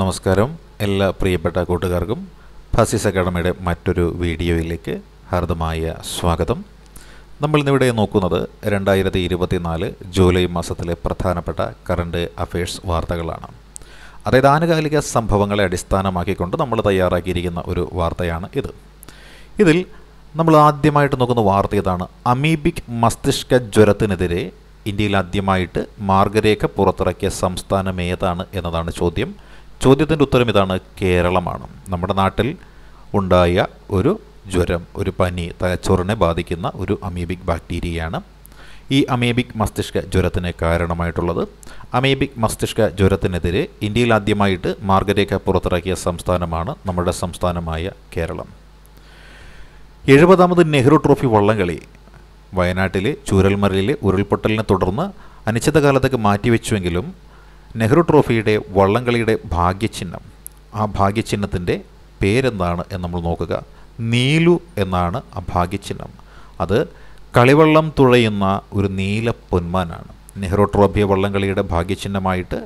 നമസ്കാരം എല്ലാ പ്രിയപ്പെട്ട കൂട്ടുകാർക്കും ഫാസിസ് അക്കാഡമിയുടെ മറ്റൊരു വീഡിയോയിലേക്ക് ഹാർദമായ സ്വാഗതം നമ്മളിന്നിവിടെ നോക്കുന്നത് രണ്ടായിരത്തി ഇരുപത്തിനാല് ജൂലൈ മാസത്തിലെ പ്രധാനപ്പെട്ട കറണ്ട് അഫയേഴ്സ് വാർത്തകളാണ് അതായത് ആനുകാലിക സംഭവങ്ങളെ അടിസ്ഥാനമാക്കിക്കൊണ്ട് നമ്മൾ തയ്യാറാക്കിയിരിക്കുന്ന ഒരു വാർത്തയാണ് ഇത് ഇതിൽ നമ്മൾ ആദ്യമായിട്ട് നോക്കുന്ന വാർത്ത ഇതാണ് അമീബിക് മസ്തിഷ്ക ജ്വരത്തിനെതിരെ ഇന്ത്യയിൽ ആദ്യമായിട്ട് മാർഗരേഖ പുറത്തിറക്കിയ സംസ്ഥാനം ഏതാണ് എന്നതാണ് ചോദ്യം ചോദ്യത്തിൻ്റെ ഉത്തരം ഇതാണ് കേരളമാണ് നമ്മുടെ നാട്ടിൽ ഉണ്ടായ ഒരു ജ്വരം ഒരു പനി തലച്ചോറിനെ ബാധിക്കുന്ന ഒരു അമീബിക് ബാക്ടീരിയയാണ് ഈ അമീബിക് മസ്തിഷ്ക ജ്വരത്തിന് കാരണമായിട്ടുള്ളത് അമീബിക് മസ്തിഷ്ക ജ്വരത്തിനെതിരെ ഇന്ത്യയിൽ ആദ്യമായിട്ട് മാർഗരേഖ പുറത്തിറക്കിയ സംസ്ഥാനമാണ് നമ്മുടെ സംസ്ഥാനമായ കേരളം എഴുപതാമത് നെഹ്റു ട്രോഫി വള്ളംകളി വയനാട്ടിലെ ചൂരൽമലയിലെ ഉരുൾപൊട്ടലിനെ തുടർന്ന് അനിശ്ചിതകാലത്തേക്ക് മാറ്റിവെച്ചുവെങ്കിലും നെഹ്റു ട്രോഫിയുടെ വള്ളംകളിയുടെ ഭാഗ്യചിഹ്നം ആ ഭാഗ്യചിഹ്നത്തിൻ്റെ പേരെന്താണ് എന്ന് നമ്മൾ നോക്കുക നീലു എന്നാണ് ആ ഭാഗ്യചിഹ്നം അത് കളിവള്ളം തുഴയുന്ന ഒരു നീല പൊന്മാനാണ് നെഹ്റു ട്രോഫി വള്ളംകളിയുടെ ഭാഗ്യചിഹ്നമായിട്ട്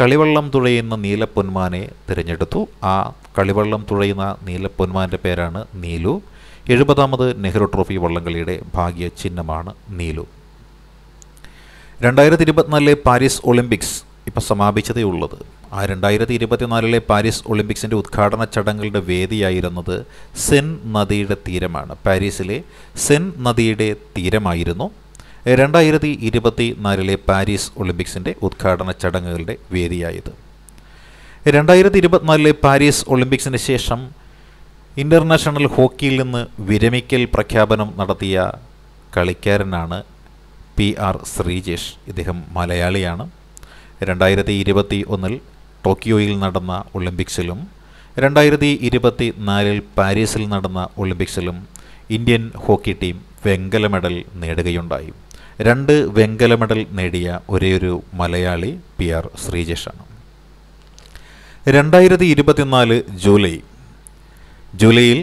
കളിവള്ളം തുഴയുന്ന നീല പൊന്മാനെ തിരഞ്ഞെടുത്തു ആ കളിവള്ളം തുഴയുന്ന നീല പൊന്മാൻ്റെ പേരാണ് നീലു എഴുപതാമത് നെഹ്റു ട്രോഫി വള്ളംകളിയുടെ ഭാഗ്യചിഹ്നമാണ് നീലു രണ്ടായിരത്തി ഇരുപത്തിനാലിലെ പാരീസ് ഒളിമ്പിക്സ് ഇപ്പോൾ സമാപിച്ചതേ ഉള്ളത് ആ രണ്ടായിരത്തി ഇരുപത്തിനാലിലെ പാരീസ് ഒളിമ്പിക്സിൻ്റെ ഉദ്ഘാടന ചടങ്ങുകളുടെ വേദിയായിരുന്നത് സെൻ നദിയുടെ തീരമാണ് പാരീസിലെ സെൻ നദിയുടെ തീരമായിരുന്നു രണ്ടായിരത്തി ഇരുപത്തി നാലിലെ പാരീസ് ഒളിമ്പിക്സിൻ്റെ ഉദ്ഘാടന ചടങ്ങുകളുടെ വേദിയായത് രണ്ടായിരത്തി ഇരുപത്തിനാലിലെ പാരീസ് ഒളിമ്പിക്സിന് ശേഷം ഇൻ്റർനാഷണൽ ഹോക്കിയിൽ നിന്ന് വിരമിക്കൽ പ്രഖ്യാപനം നടത്തിയ കളിക്കാരനാണ് പി ആർ ശ്രീജേഷ് ഇദ്ദേഹം മലയാളിയാണ് രണ്ടായിരത്തി ഇരുപത്തി ഒന്നിൽ ടോക്കിയോയിൽ നടന്ന ഒളിമ്പിക്സിലും രണ്ടായിരത്തി ഇരുപത്തി നാലിൽ പാരീസിൽ നടന്ന ഒളിമ്പിക്സിലും ഇന്ത്യൻ ഹോക്കി ടീം വെങ്കല മെഡൽ നേടുകയുണ്ടായി രണ്ട് വെങ്കല മെഡൽ നേടിയ ഒരേയൊരു മലയാളി പി ആർ ശ്രീജേഷാണ് രണ്ടായിരത്തി ഇരുപത്തിനാല് ജൂലൈ ജൂലൈയിൽ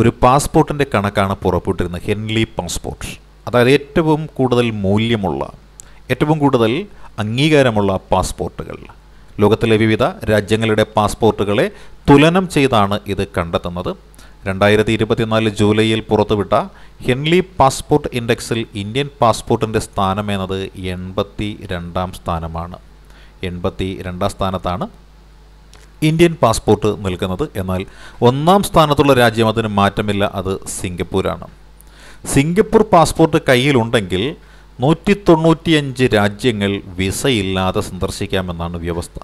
ഒരു പാസ്പോർട്ടിൻ്റെ കണക്കാണ് പുറപ്പെട്ടിരുന്നത് ഹെൻലി പാസ്പോർട്ട് അതായത് ഏറ്റവും കൂടുതൽ മൂല്യമുള്ള ഏറ്റവും കൂടുതൽ അംഗീകാരമുള്ള പാസ്പോർട്ടുകൾ ലോകത്തിലെ വിവിധ രാജ്യങ്ങളുടെ പാസ്പോർട്ടുകളെ തുലനം ചെയ്താണ് ഇത് കണ്ടെത്തുന്നത് രണ്ടായിരത്തി ഇരുപത്തിനാല് ജൂലൈയിൽ പുറത്തുവിട്ട ഹെൻലി പാസ്പോർട്ട് ഇൻഡെക്സിൽ ഇന്ത്യൻ പാസ്പോർട്ടിൻ്റെ സ്ഥാനം എന്നത് എൺപത്തി രണ്ടാം സ്ഥാനമാണ് എൺപത്തി രണ്ടാം സ്ഥാനത്താണ് ഇന്ത്യൻ പാസ്പോർട്ട് നിൽക്കുന്നത് എന്നാൽ ഒന്നാം സ്ഥാനത്തുള്ള രാജ്യം അതിന് മാറ്റമില്ല അത് സിംഗപ്പൂരാണ് സിംഗപ്പൂർ പാസ്പോർട്ട് കയ്യിലുണ്ടെങ്കിൽ നൂറ്റി തൊണ്ണൂറ്റിയഞ്ച് രാജ്യങ്ങൾ വിസയില്ലാതെ സന്ദർശിക്കാമെന്നാണ് വ്യവസ്ഥ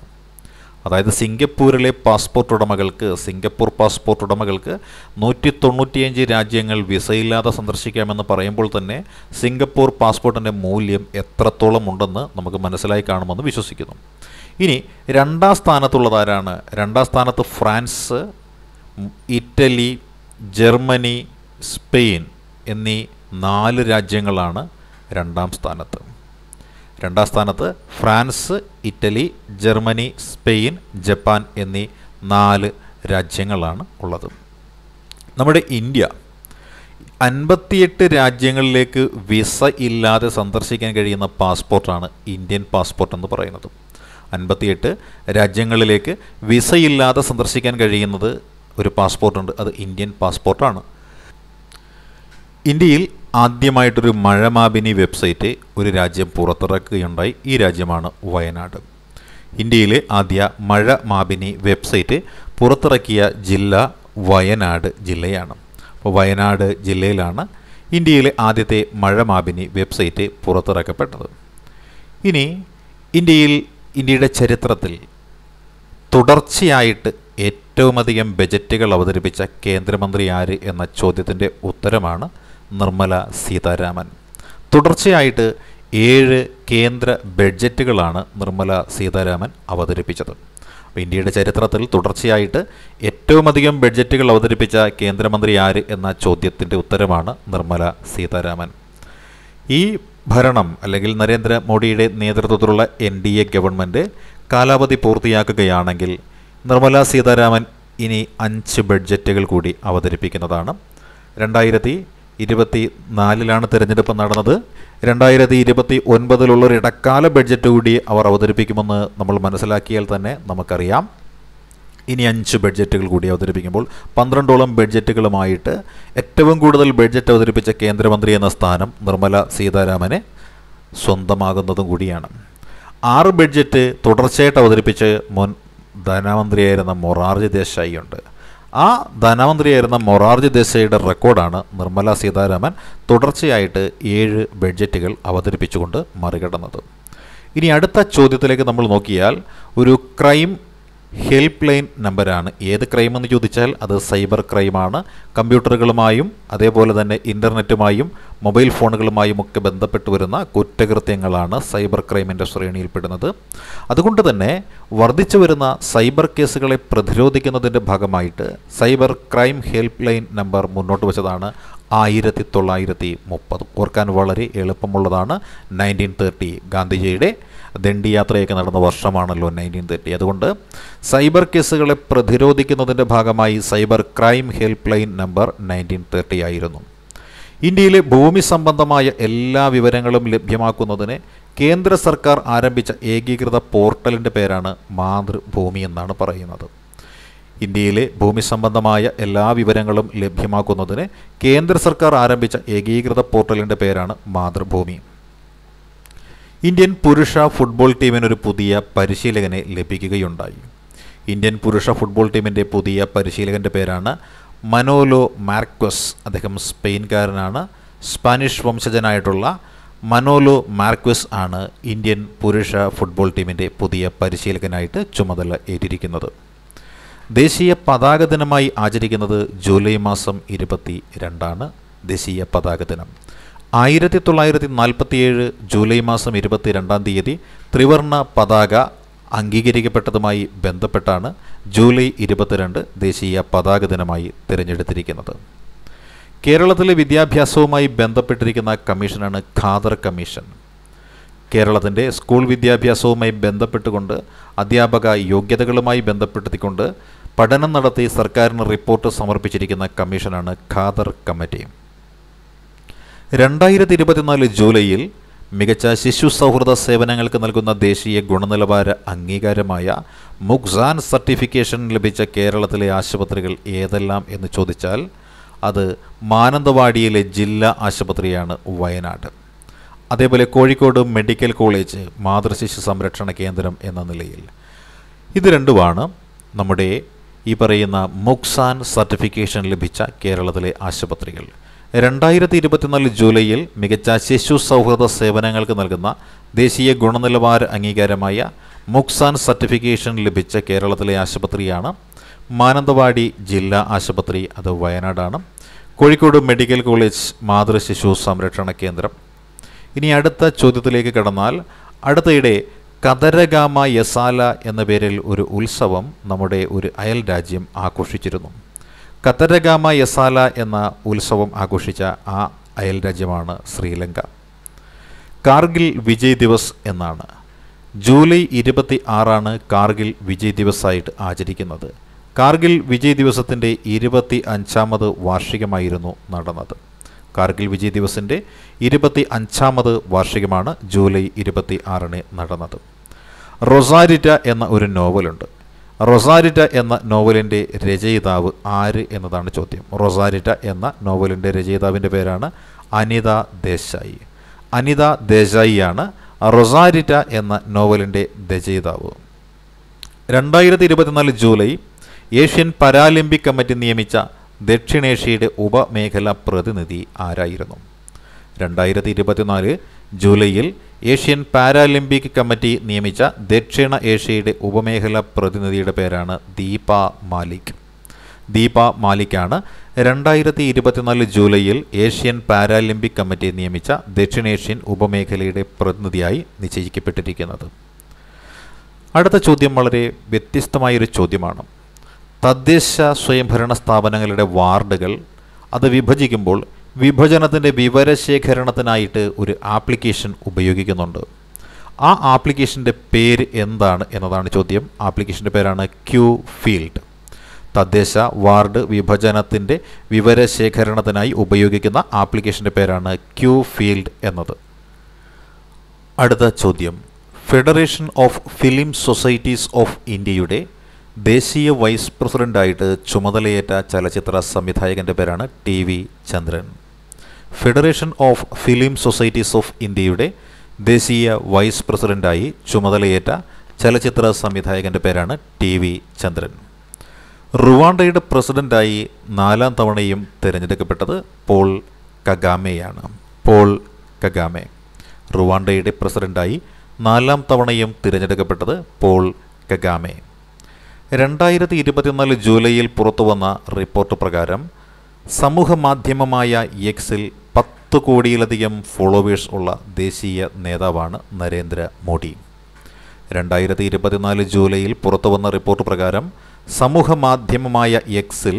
അതായത് സിംഗപ്പൂരിലെ പാസ്പോർട്ട് ഉടമകൾക്ക് സിംഗപ്പൂർ പാസ്പോർട്ട് ഉടമകൾക്ക് നൂറ്റി തൊണ്ണൂറ്റിയഞ്ച് രാജ്യങ്ങൾ വിസയില്ലാതെ സന്ദർശിക്കാമെന്ന് പറയുമ്പോൾ തന്നെ സിംഗപ്പൂർ പാസ്പോർട്ടിൻ്റെ മൂല്യം എത്രത്തോളം ഉണ്ടെന്ന് നമുക്ക് മനസ്സിലായി കാണുമെന്ന് വിശ്വസിക്കുന്നു ഇനി രണ്ടാം സ്ഥാനത്തുള്ളതാരാണ് രണ്ടാം സ്ഥാനത്ത് ഫ്രാൻസ് ഇറ്റലി ജർമ്മനി സ്പെയിൻ എന്നീ നാല് രാജ്യങ്ങളാണ് രണ്ടാം സ്ഥാനത്ത് രണ്ടാം സ്ഥാനത്ത് France Italy Germany Spain Japan എന്നീ നാല് രാജ്യങ്ങളാണ് ഉള്ളത് നമ്മുടെ ഇന്ത്യ അൻപത്തിയെട്ട് രാജ്യങ്ങളിലേക്ക് വിസ ഇല്ലാതെ സന്ദർശിക്കാൻ കഴിയുന്ന പാസ്പോർട്ടാണ് ഇന്ത്യൻ പാസ്പോർട്ട് എന്ന് പറയുന്നത് അൻപത്തിയെട്ട് രാജ്യങ്ങളിലേക്ക് ഇല്ലാതെ സന്ദർശിക്കാൻ കഴിയുന്നത് ഒരു പാസ്പോർട്ടുണ്ട് അത് ഇന്ത്യൻ പാസ്പോർട്ടാണ് ഇന്ത്യയിൽ ആദ്യമായിട്ടൊരു മഴമാപിനി വെബ്സൈറ്റ് ഒരു രാജ്യം പുറത്തിറക്കുകയുണ്ടായി ഈ രാജ്യമാണ് വയനാട് ഇന്ത്യയിലെ ആദ്യ മഴ മാപിനി വെബ്സൈറ്റ് പുറത്തിറക്കിയ ജില്ല വയനാട് ജില്ലയാണ് അപ്പോൾ വയനാട് ജില്ലയിലാണ് ഇന്ത്യയിലെ ആദ്യത്തെ മഴ മാപിനി വെബ്സൈറ്റ് പുറത്തിറക്കപ്പെട്ടത് ഇനി ഇന്ത്യയിൽ ഇന്ത്യയുടെ ചരിത്രത്തിൽ തുടർച്ചയായിട്ട് ഏറ്റവുമധികം ബജറ്റുകൾ അവതരിപ്പിച്ച കേന്ദ്രമന്ത്രി ആര് എന്ന ചോദ്യത്തിൻ്റെ ഉത്തരമാണ് നിർമ്മല സീതാരാമൻ തുടർച്ചയായിട്ട് ഏഴ് കേന്ദ്ര ബഡ്ജറ്റുകളാണ് നിർമ്മല സീതാരാമൻ അവതരിപ്പിച്ചത് ഇന്ത്യയുടെ ചരിത്രത്തിൽ തുടർച്ചയായിട്ട് ഏറ്റവും അധികം ബഡ്ജറ്റുകൾ അവതരിപ്പിച്ച കേന്ദ്രമന്ത്രി ആര് എന്ന ചോദ്യത്തിൻ്റെ ഉത്തരമാണ് നിർമ്മല സീതാരാമൻ ഈ ഭരണം അല്ലെങ്കിൽ നരേന്ദ്രമോദിയുടെ നേതൃത്വത്തിലുള്ള എൻ ഡി എ ഗവൺമെൻറ് കാലാവധി പൂർത്തിയാക്കുകയാണെങ്കിൽ നിർമ്മല സീതാരാമൻ ഇനി അഞ്ച് ബഡ്ജറ്റുകൾ കൂടി അവതരിപ്പിക്കുന്നതാണ് രണ്ടായിരത്തി ഇരുപത്തി നാലിലാണ് തിരഞ്ഞെടുപ്പ് നടന്നത് രണ്ടായിരത്തി ഇരുപത്തി ഒൻപതിലുള്ളൊരു ഇടക്കാല ബഡ്ജറ്റ് കൂടി അവർ അവതരിപ്പിക്കുമെന്ന് നമ്മൾ മനസ്സിലാക്കിയാൽ തന്നെ നമുക്കറിയാം ഇനി അഞ്ച് ബഡ്ജറ്റുകൾ കൂടി അവതരിപ്പിക്കുമ്പോൾ പന്ത്രണ്ടോളം ബഡ്ജറ്റുകളുമായിട്ട് ഏറ്റവും കൂടുതൽ ബഡ്ജറ്റ് അവതരിപ്പിച്ച കേന്ദ്രമന്ത്രി എന്ന സ്ഥാനം നിർമ്മല സീതാരാമന് സ്വന്തമാകുന്നതും കൂടിയാണ് ആറ് ബഡ്ജറ്റ് തുടർച്ചയായിട്ട് അവതരിപ്പിച്ച് മുൻ ധനമന്ത്രിയായിരുന്ന മൊറാർജി ദേശായി ഉണ്ട് ആ ധനമന്ത്രിയായിരുന്ന മൊറാർജി ദേശയുടെ റെക്കോർഡാണ് നിർമ്മല സീതാരാമൻ തുടർച്ചയായിട്ട് ഏഴ് ബഡ്ജറ്റുകൾ അവതരിപ്പിച്ചുകൊണ്ട് മറികടന്നത് ഇനി അടുത്ത ചോദ്യത്തിലേക്ക് നമ്മൾ നോക്കിയാൽ ഒരു ക്രൈം ഹെൽപ്പ് ലൈൻ നമ്പരാണ് ഏത് ക്രൈം എന്ന് ചോദിച്ചാൽ അത് സൈബർ ക്രൈമാണ് കമ്പ്യൂട്ടറുകളുമായും അതേപോലെ തന്നെ ഇൻ്റർനെറ്റുമായും മൊബൈൽ ഫോണുകളുമായും ഒക്കെ ബന്ധപ്പെട്ട് വരുന്ന കുറ്റകൃത്യങ്ങളാണ് സൈബർ ക്രൈമിൻ്റെ ശ്രേണിയിൽപ്പെടുന്നത് അതുകൊണ്ട് തന്നെ വർദ്ധിച്ചു വരുന്ന സൈബർ കേസുകളെ പ്രതിരോധിക്കുന്നതിൻ്റെ ഭാഗമായിട്ട് cyber crime help line number മുന്നോട്ട് വെച്ചതാണ് ആയിരത്തി തൊള്ളായിരത്തി മുപ്പത് ഓർക്കാൻ വളരെ എളുപ്പമുള്ളതാണ് നയൻറ്റീൻ തേർട്ടി ഗാന്ധിജിയുടെ ദണ്ഡിയാത്രയൊക്കെ നടന്ന വർഷമാണല്ലോ നയൻറ്റീൻ തേർട്ടി അതുകൊണ്ട് സൈബർ കേസുകളെ പ്രതിരോധിക്കുന്നതിൻ്റെ ഭാഗമായി cyber crime help line number nineteen thirty ആയിരുന്നു ഇന്ത്യയിലെ ഭൂമി സംബന്ധമായ എല്ലാ വിവരങ്ങളും ലഭ്യമാക്കുന്നതിന് കേന്ദ്ര സർക്കാർ ആരംഭിച്ച ഏകീകൃത പോർട്ടലിൻ്റെ പേരാണ് മാതൃഭൂമി എന്നാണ് പറയുന്നത് ഇന്ത്യയിലെ ഭൂമി സംബന്ധമായ എല്ലാ വിവരങ്ങളും ലഭ്യമാക്കുന്നതിന് കേന്ദ്ര സർക്കാർ ആരംഭിച്ച ഏകീകൃത പോർട്ടലിൻ്റെ പേരാണ് മാതൃഭൂമി ഇന്ത്യൻ പുരുഷ ഫുട്ബോൾ ടീമിനൊരു പുതിയ പരിശീലകനെ ലഭിക്കുകയുണ്ടായി ഇന്ത്യൻ പുരുഷ ഫുട്ബോൾ ടീമിൻ്റെ പുതിയ പരിശീലകൻ്റെ പേരാണ് മനോലോ മാർക്വസ് അദ്ദേഹം സ്പെയിൻകാരനാണ് സ്പാനിഷ് വംശജനായിട്ടുള്ള മനോലോ മാർക്വസ് ആണ് ഇന്ത്യൻ പുരുഷ ഫുട്ബോൾ ടീമിൻ്റെ പുതിയ പരിശീലകനായിട്ട് ചുമതല ഏറ്റിരിക്കുന്നത് ദേശീയ പതാക ദിനമായി ആചരിക്കുന്നത് ജൂലൈ മാസം ഇരുപത്തി രണ്ടാണ് ദേശീയ പതാക ദിനം ആയിരത്തി തൊള്ളായിരത്തി നാൽപ്പത്തിയേഴ് ജൂലൈ മാസം ഇരുപത്തിരണ്ടാം തീയതി ത്രിവർണ പതാക അംഗീകരിക്കപ്പെട്ടതുമായി ബന്ധപ്പെട്ടാണ് ജൂലൈ ഇരുപത്തിരണ്ട് ദേശീയ പതാക ദിനമായി തിരഞ്ഞെടുത്തിരിക്കുന്നത് കേരളത്തിലെ വിദ്യാഭ്യാസവുമായി ബന്ധപ്പെട്ടിരിക്കുന്ന കമ്മീഷനാണ് ഖാദർ കമ്മീഷൻ കേരളത്തിൻ്റെ സ്കൂൾ വിദ്യാഭ്യാസവുമായി ബന്ധപ്പെട്ടുകൊണ്ട് അധ്യാപക യോഗ്യതകളുമായി ബന്ധപ്പെടുത്തിക്കൊണ്ട് പഠനം നടത്തി സർക്കാരിന് റിപ്പോർട്ട് സമർപ്പിച്ചിരിക്കുന്ന കമ്മീഷനാണ് ഖാദർ കമ്മിറ്റി രണ്ടായിരത്തി ഇരുപത്തിനാല് ജൂലൈയിൽ മികച്ച ശിശു സൗഹൃദ സേവനങ്ങൾക്ക് നൽകുന്ന ദേശീയ ഗുണനിലവാര അംഗീകാരമായ മുഖ്സാൻ സർട്ടിഫിക്കേഷൻ ലഭിച്ച കേരളത്തിലെ ആശുപത്രികൾ ഏതെല്ലാം എന്ന് ചോദിച്ചാൽ അത് മാനന്തവാടിയിലെ ജില്ലാ ആശുപത്രിയാണ് വയനാട് അതേപോലെ കോഴിക്കോട് മെഡിക്കൽ കോളേജ് മാതൃശിശു സംരക്ഷണ കേന്ദ്രം എന്ന നിലയിൽ ഇത് രണ്ടുമാണ് നമ്മുടെ ഈ പറയുന്ന മുഖ്സാൻ സർട്ടിഫിക്കേഷൻ ലഭിച്ച കേരളത്തിലെ ആശുപത്രികൾ രണ്ടായിരത്തി ഇരുപത്തിനാല് ജൂലൈയിൽ മികച്ച ശിശു സൗഹൃദ സേവനങ്ങൾക്ക് നൽകുന്ന ദേശീയ ഗുണനിലവാര അംഗീകാരമായ മുക്സാൻ സർട്ടിഫിക്കേഷൻ ലഭിച്ച കേരളത്തിലെ ആശുപത്രിയാണ് മാനന്തവാടി ജില്ലാ ആശുപത്രി അത് വയനാടാണ് കോഴിക്കോട് മെഡിക്കൽ കോളേജ് മാതൃശിശു സംരക്ഷണ കേന്ദ്രം ഇനി അടുത്ത ചോദ്യത്തിലേക്ക് കടന്നാൽ അടുത്തയിടെ കതരഗാമ യസാല എന്ന പേരിൽ ഒരു ഉത്സവം നമ്മുടെ ഒരു അയൽ രാജ്യം ആഘോഷിച്ചിരുന്നു കത്തരഗാമ യസാല എന്ന ഉത്സവം ആഘോഷിച്ച ആ അയൽ രാജ്യമാണ് ശ്രീലങ്ക കാർഗിൽ വിജയ് ദിവസ് എന്നാണ് ജൂലൈ ഇരുപത്തി ആറാണ് കാർഗിൽ വിജയ് ദിവസായിട്ട് ആചരിക്കുന്നത് കാർഗിൽ വിജയ് ദിവസത്തിൻ്റെ ഇരുപത്തി അഞ്ചാമത് വാർഷികമായിരുന്നു നടന്നത് കാർഗിൽ വിജയ് ദിവസിൻ്റെ ഇരുപത്തി അഞ്ചാമത് വാർഷികമാണ് ജൂലൈ ഇരുപത്തി ആറിന് നടന്നത് റൊസാരിറ്റ എന്ന ഒരു നോവലുണ്ട് റൊസാരിറ്റ എന്ന നോവലിൻ്റെ രചയിതാവ് ആര് എന്നതാണ് ചോദ്യം റൊസാരിറ്റ എന്ന നോവലിൻ്റെ രചയിതാവിൻ്റെ പേരാണ് അനിത ദേശായി അനിത ദേശായിയാണ് റൊസാരിറ്റ എന്ന നോവലിൻ്റെ രചയിതാവ് രണ്ടായിരത്തി ഇരുപത്തിനാല് ജൂലൈ ഏഷ്യൻ പാരാലിമ്പിക് കമ്മിറ്റി നിയമിച്ച ദക്ഷിണേഷ്യയുടെ ഉപമേഖലാ പ്രതിനിധി ആരായിരുന്നു രണ്ടായിരത്തി ഇരുപത്തിനാല് ജൂലൈയിൽ ഏഷ്യൻ പാരാലിമ്പിക് കമ്മിറ്റി നിയമിച്ച ദക്ഷിണ ഏഷ്യയുടെ ഉപമേഖല പ്രതിനിധിയുടെ പേരാണ് ദീപ മാലിക് ദീപ മാലിക്കാണ് രണ്ടായിരത്തി ഇരുപത്തിനാല് ജൂലൈയിൽ ഏഷ്യൻ പാരാലിമ്പിക് കമ്മിറ്റി നിയമിച്ച ദക്ഷിണേഷ്യൻ ഉപമേഖലയുടെ പ്രതിനിധിയായി നിശ്ചയിക്കപ്പെട്ടിരിക്കുന്നത് അടുത്ത ചോദ്യം വളരെ വ്യത്യസ്തമായൊരു ചോദ്യമാണ് തദ്ദേശ സ്വയംഭരണ സ്ഥാപനങ്ങളുടെ വാർഡുകൾ അത് വിഭജിക്കുമ്പോൾ വിഭജനത്തിൻ്റെ വിവരശേഖരണത്തിനായിട്ട് ഒരു ആപ്ലിക്കേഷൻ ഉപയോഗിക്കുന്നുണ്ട് ആ ആപ്ലിക്കേഷൻ്റെ പേര് എന്താണ് എന്നതാണ് ചോദ്യം ആപ്ലിക്കേഷൻ്റെ പേരാണ് ക്യൂ ഫീൽഡ് തദ്ദേശ വാർഡ് വിഭജനത്തിൻ്റെ വിവരശേഖരണത്തിനായി ഉപയോഗിക്കുന്ന ആപ്ലിക്കേഷൻ്റെ പേരാണ് ക്യൂ ഫീൽഡ് എന്നത് അടുത്ത ചോദ്യം federation of film societies of ഇന്ത്യയുടെ ദേശീയ വൈസ് പ്രസിഡൻ്റായിട്ട് ചുമതലയേറ്റ ചലച്ചിത്ര സംവിധായകൻ്റെ പേരാണ് T V Chandran federation of film societies of ഇന്ത്യയുടെ ദേശീയ വൈസ് പ്രസിഡൻ്റായി ചുമതലയേറ്റ ചലച്ചിത്ര സംവിധായകൻ്റെ പേരാണ് ടി വി ചന്ദ്രൻ റുവാണ്ടയുടെ പ്രസിഡൻ്റായി നാലാം തവണയും തിരഞ്ഞെടുക്കപ്പെട്ടത് പോൾ കഗാമയാണ് പോൾ കഗാമെ റുവാണ്ടയുടെ പ്രസിഡൻ്റായി നാലാം തവണയും തിരഞ്ഞെടുക്കപ്പെട്ടത് പോൾ കഗാമെ രണ്ടായിരത്തി ഇരുപത്തിനാല് ജൂലൈയിൽ പുറത്തുവന്ന റിപ്പോർട്ട് പ്രകാരം സമൂഹ മാധ്യമമായ എക്സിൽ പത്ത് കോടിയിലധികം ഫോളോവേഴ്സ് ഉള്ള ദേശീയ നേതാവാണ് നരേന്ദ്ര മോദി രണ്ടായിരത്തി ഇരുപത്തിനാല് ജൂലൈയിൽ പുറത്തുവന്ന റിപ്പോർട്ട് പ്രകാരം സമൂഹ മാധ്യമമായ എക്സിൽ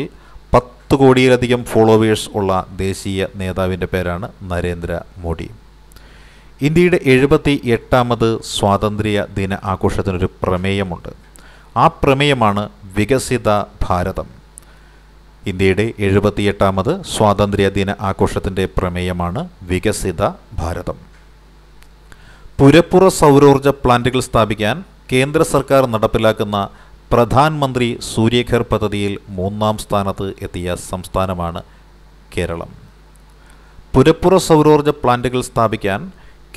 പത്ത് കോടിയിലധികം ഫോളോവേഴ്സ് ഉള്ള ദേശീയ നേതാവിൻ്റെ പേരാണ് നരേന്ദ്ര മോദി ഇന്ത്യയുടെ എഴുപത്തി എട്ടാമത് സ്വാതന്ത്ര്യ ദിന ആഘോഷത്തിനൊരു പ്രമേയമുണ്ട് ആ പ്രമേയമാണ് വികസിത ഭാരതം ഇന്ത്യയുടെ എഴുപത്തിയെട്ടാമത് സ്വാതന്ത്ര്യദിന ആഘോഷത്തിൻ്റെ പ്രമേയമാണ് വികസിത ഭാരതം പുരപ്പുറ സൗരോർജ്ജ പ്ലാന്റുകൾ സ്ഥാപിക്കാൻ കേന്ദ്ര സർക്കാർ നടപ്പിലാക്കുന്ന പ്രധാനമന്ത്രി സൂര്യഘർ പദ്ധതിയിൽ മൂന്നാം സ്ഥാനത്ത് എത്തിയ സംസ്ഥാനമാണ് കേരളം പുരപ്പുറ സൗരോർജ്ജ പ്ലാന്റുകൾ സ്ഥാപിക്കാൻ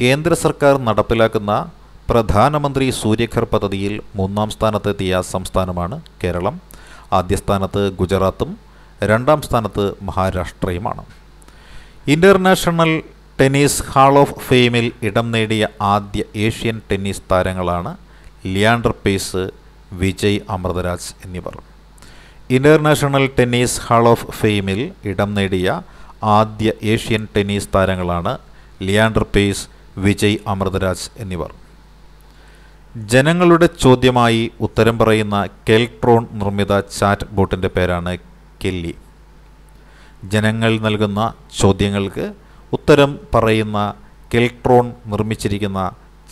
കേന്ദ്ര സർക്കാർ നടപ്പിലാക്കുന്ന പ്രധാനമന്ത്രി സൂര്യഘർ പദ്ധതിയിൽ മൂന്നാം സ്ഥാനത്തെത്തിയ സംസ്ഥാനമാണ് കേരളം ആദ്യ സ്ഥാനത്ത് ഗുജറാത്തും രണ്ടാം സ്ഥാനത്ത് മഹാരാഷ്ട്രയുമാണ് ഇൻ്റർനാഷണൽ ടെന്നീസ് ഹാൾ ഓഫ് ഫെയിമിൽ ഇടം നേടിയ ആദ്യ ഏഷ്യൻ ടെന്നീസ് താരങ്ങളാണ് ലിയാണ്ടർ പേസ് വിജയ് അമൃതരാജ് എന്നിവർ ഇൻ്റർനാഷണൽ ടെന്നീസ് ഹാൾ ഓഫ് ഫെയിമിൽ ഇടം നേടിയ ആദ്യ ഏഷ്യൻ ടെന്നീസ് താരങ്ങളാണ് ലിയാണ്ടർ പേസ് വിജയ് അമൃതരാജ് എന്നിവർ ജനങ്ങളുടെ ചോദ്യമായി ഉത്തരം പറയുന്ന കെൽട്രോൺ നിർമ്മിത ചാറ്റ് ബോട്ടിൻ്റെ പേരാണ് കെല്ലി ജനങ്ങൾ നൽകുന്ന ചോദ്യങ്ങൾക്ക് ഉത്തരം പറയുന്ന കെൽട്രോൺ നിർമ്മിച്ചിരിക്കുന്ന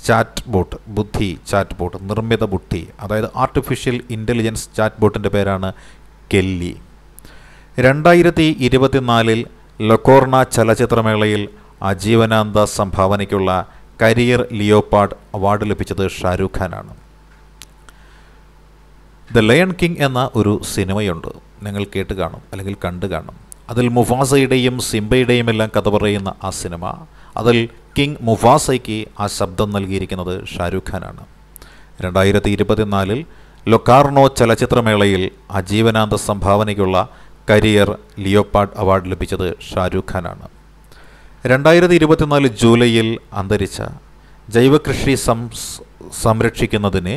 ചാറ്റ് ബോട്ട് ബുദ്ധി ചാറ്റ് ബോട്ട് നിർമ്മിത ബുദ്ധി അതായത് ആർട്ടിഫിഷ്യൽ ഇൻ്റലിജൻസ് ചാറ്റ് ബോട്ടിൻ്റെ പേരാണ് കെല്ലി രണ്ടായിരത്തി ഇരുപത്തിനാലിൽ ലൊക്കോർണ ചലച്ചിത്രമേളയിൽ അജീവനാന്ത സംഭാവനയ്ക്കുള്ള കരിയർ ലിയോപാഡ് അവാർഡ് ലഭിച്ചത് ഷാരൂഖ് ഖാനാണ് ദ ലയൺ കിങ് എന്ന ഒരു സിനിമയുണ്ട് നിങ്ങൾ കേട്ട് കാണും അല്ലെങ്കിൽ കണ്ടു കാണും അതിൽ മുഫാസയുടെയും സിംബയുടെയും എല്ലാം കഥ പറയുന്ന ആ സിനിമ അതിൽ കിങ് മുഫാസയ്ക്ക് ആ ശബ്ദം നൽകിയിരിക്കുന്നത് ഷാരൂഖ് ഖാനാണ് രണ്ടായിരത്തി ഇരുപത്തിനാലിൽ ലൊക്കാർണോ ചലച്ചിത്രമേളയിൽ ജീവനാന്ത സംഭാവനയ്ക്കുള്ള കരിയർ ലിയോപാഡ് അവാർഡ് ലഭിച്ചത് ഷാരൂഖ് ഖാനാണ് രണ്ടായിരത്തി ഇരുപത്തിനാല് ജൂലൈയിൽ അന്തരിച്ച ജൈവകൃഷി സം സംരക്ഷിക്കുന്നതിന്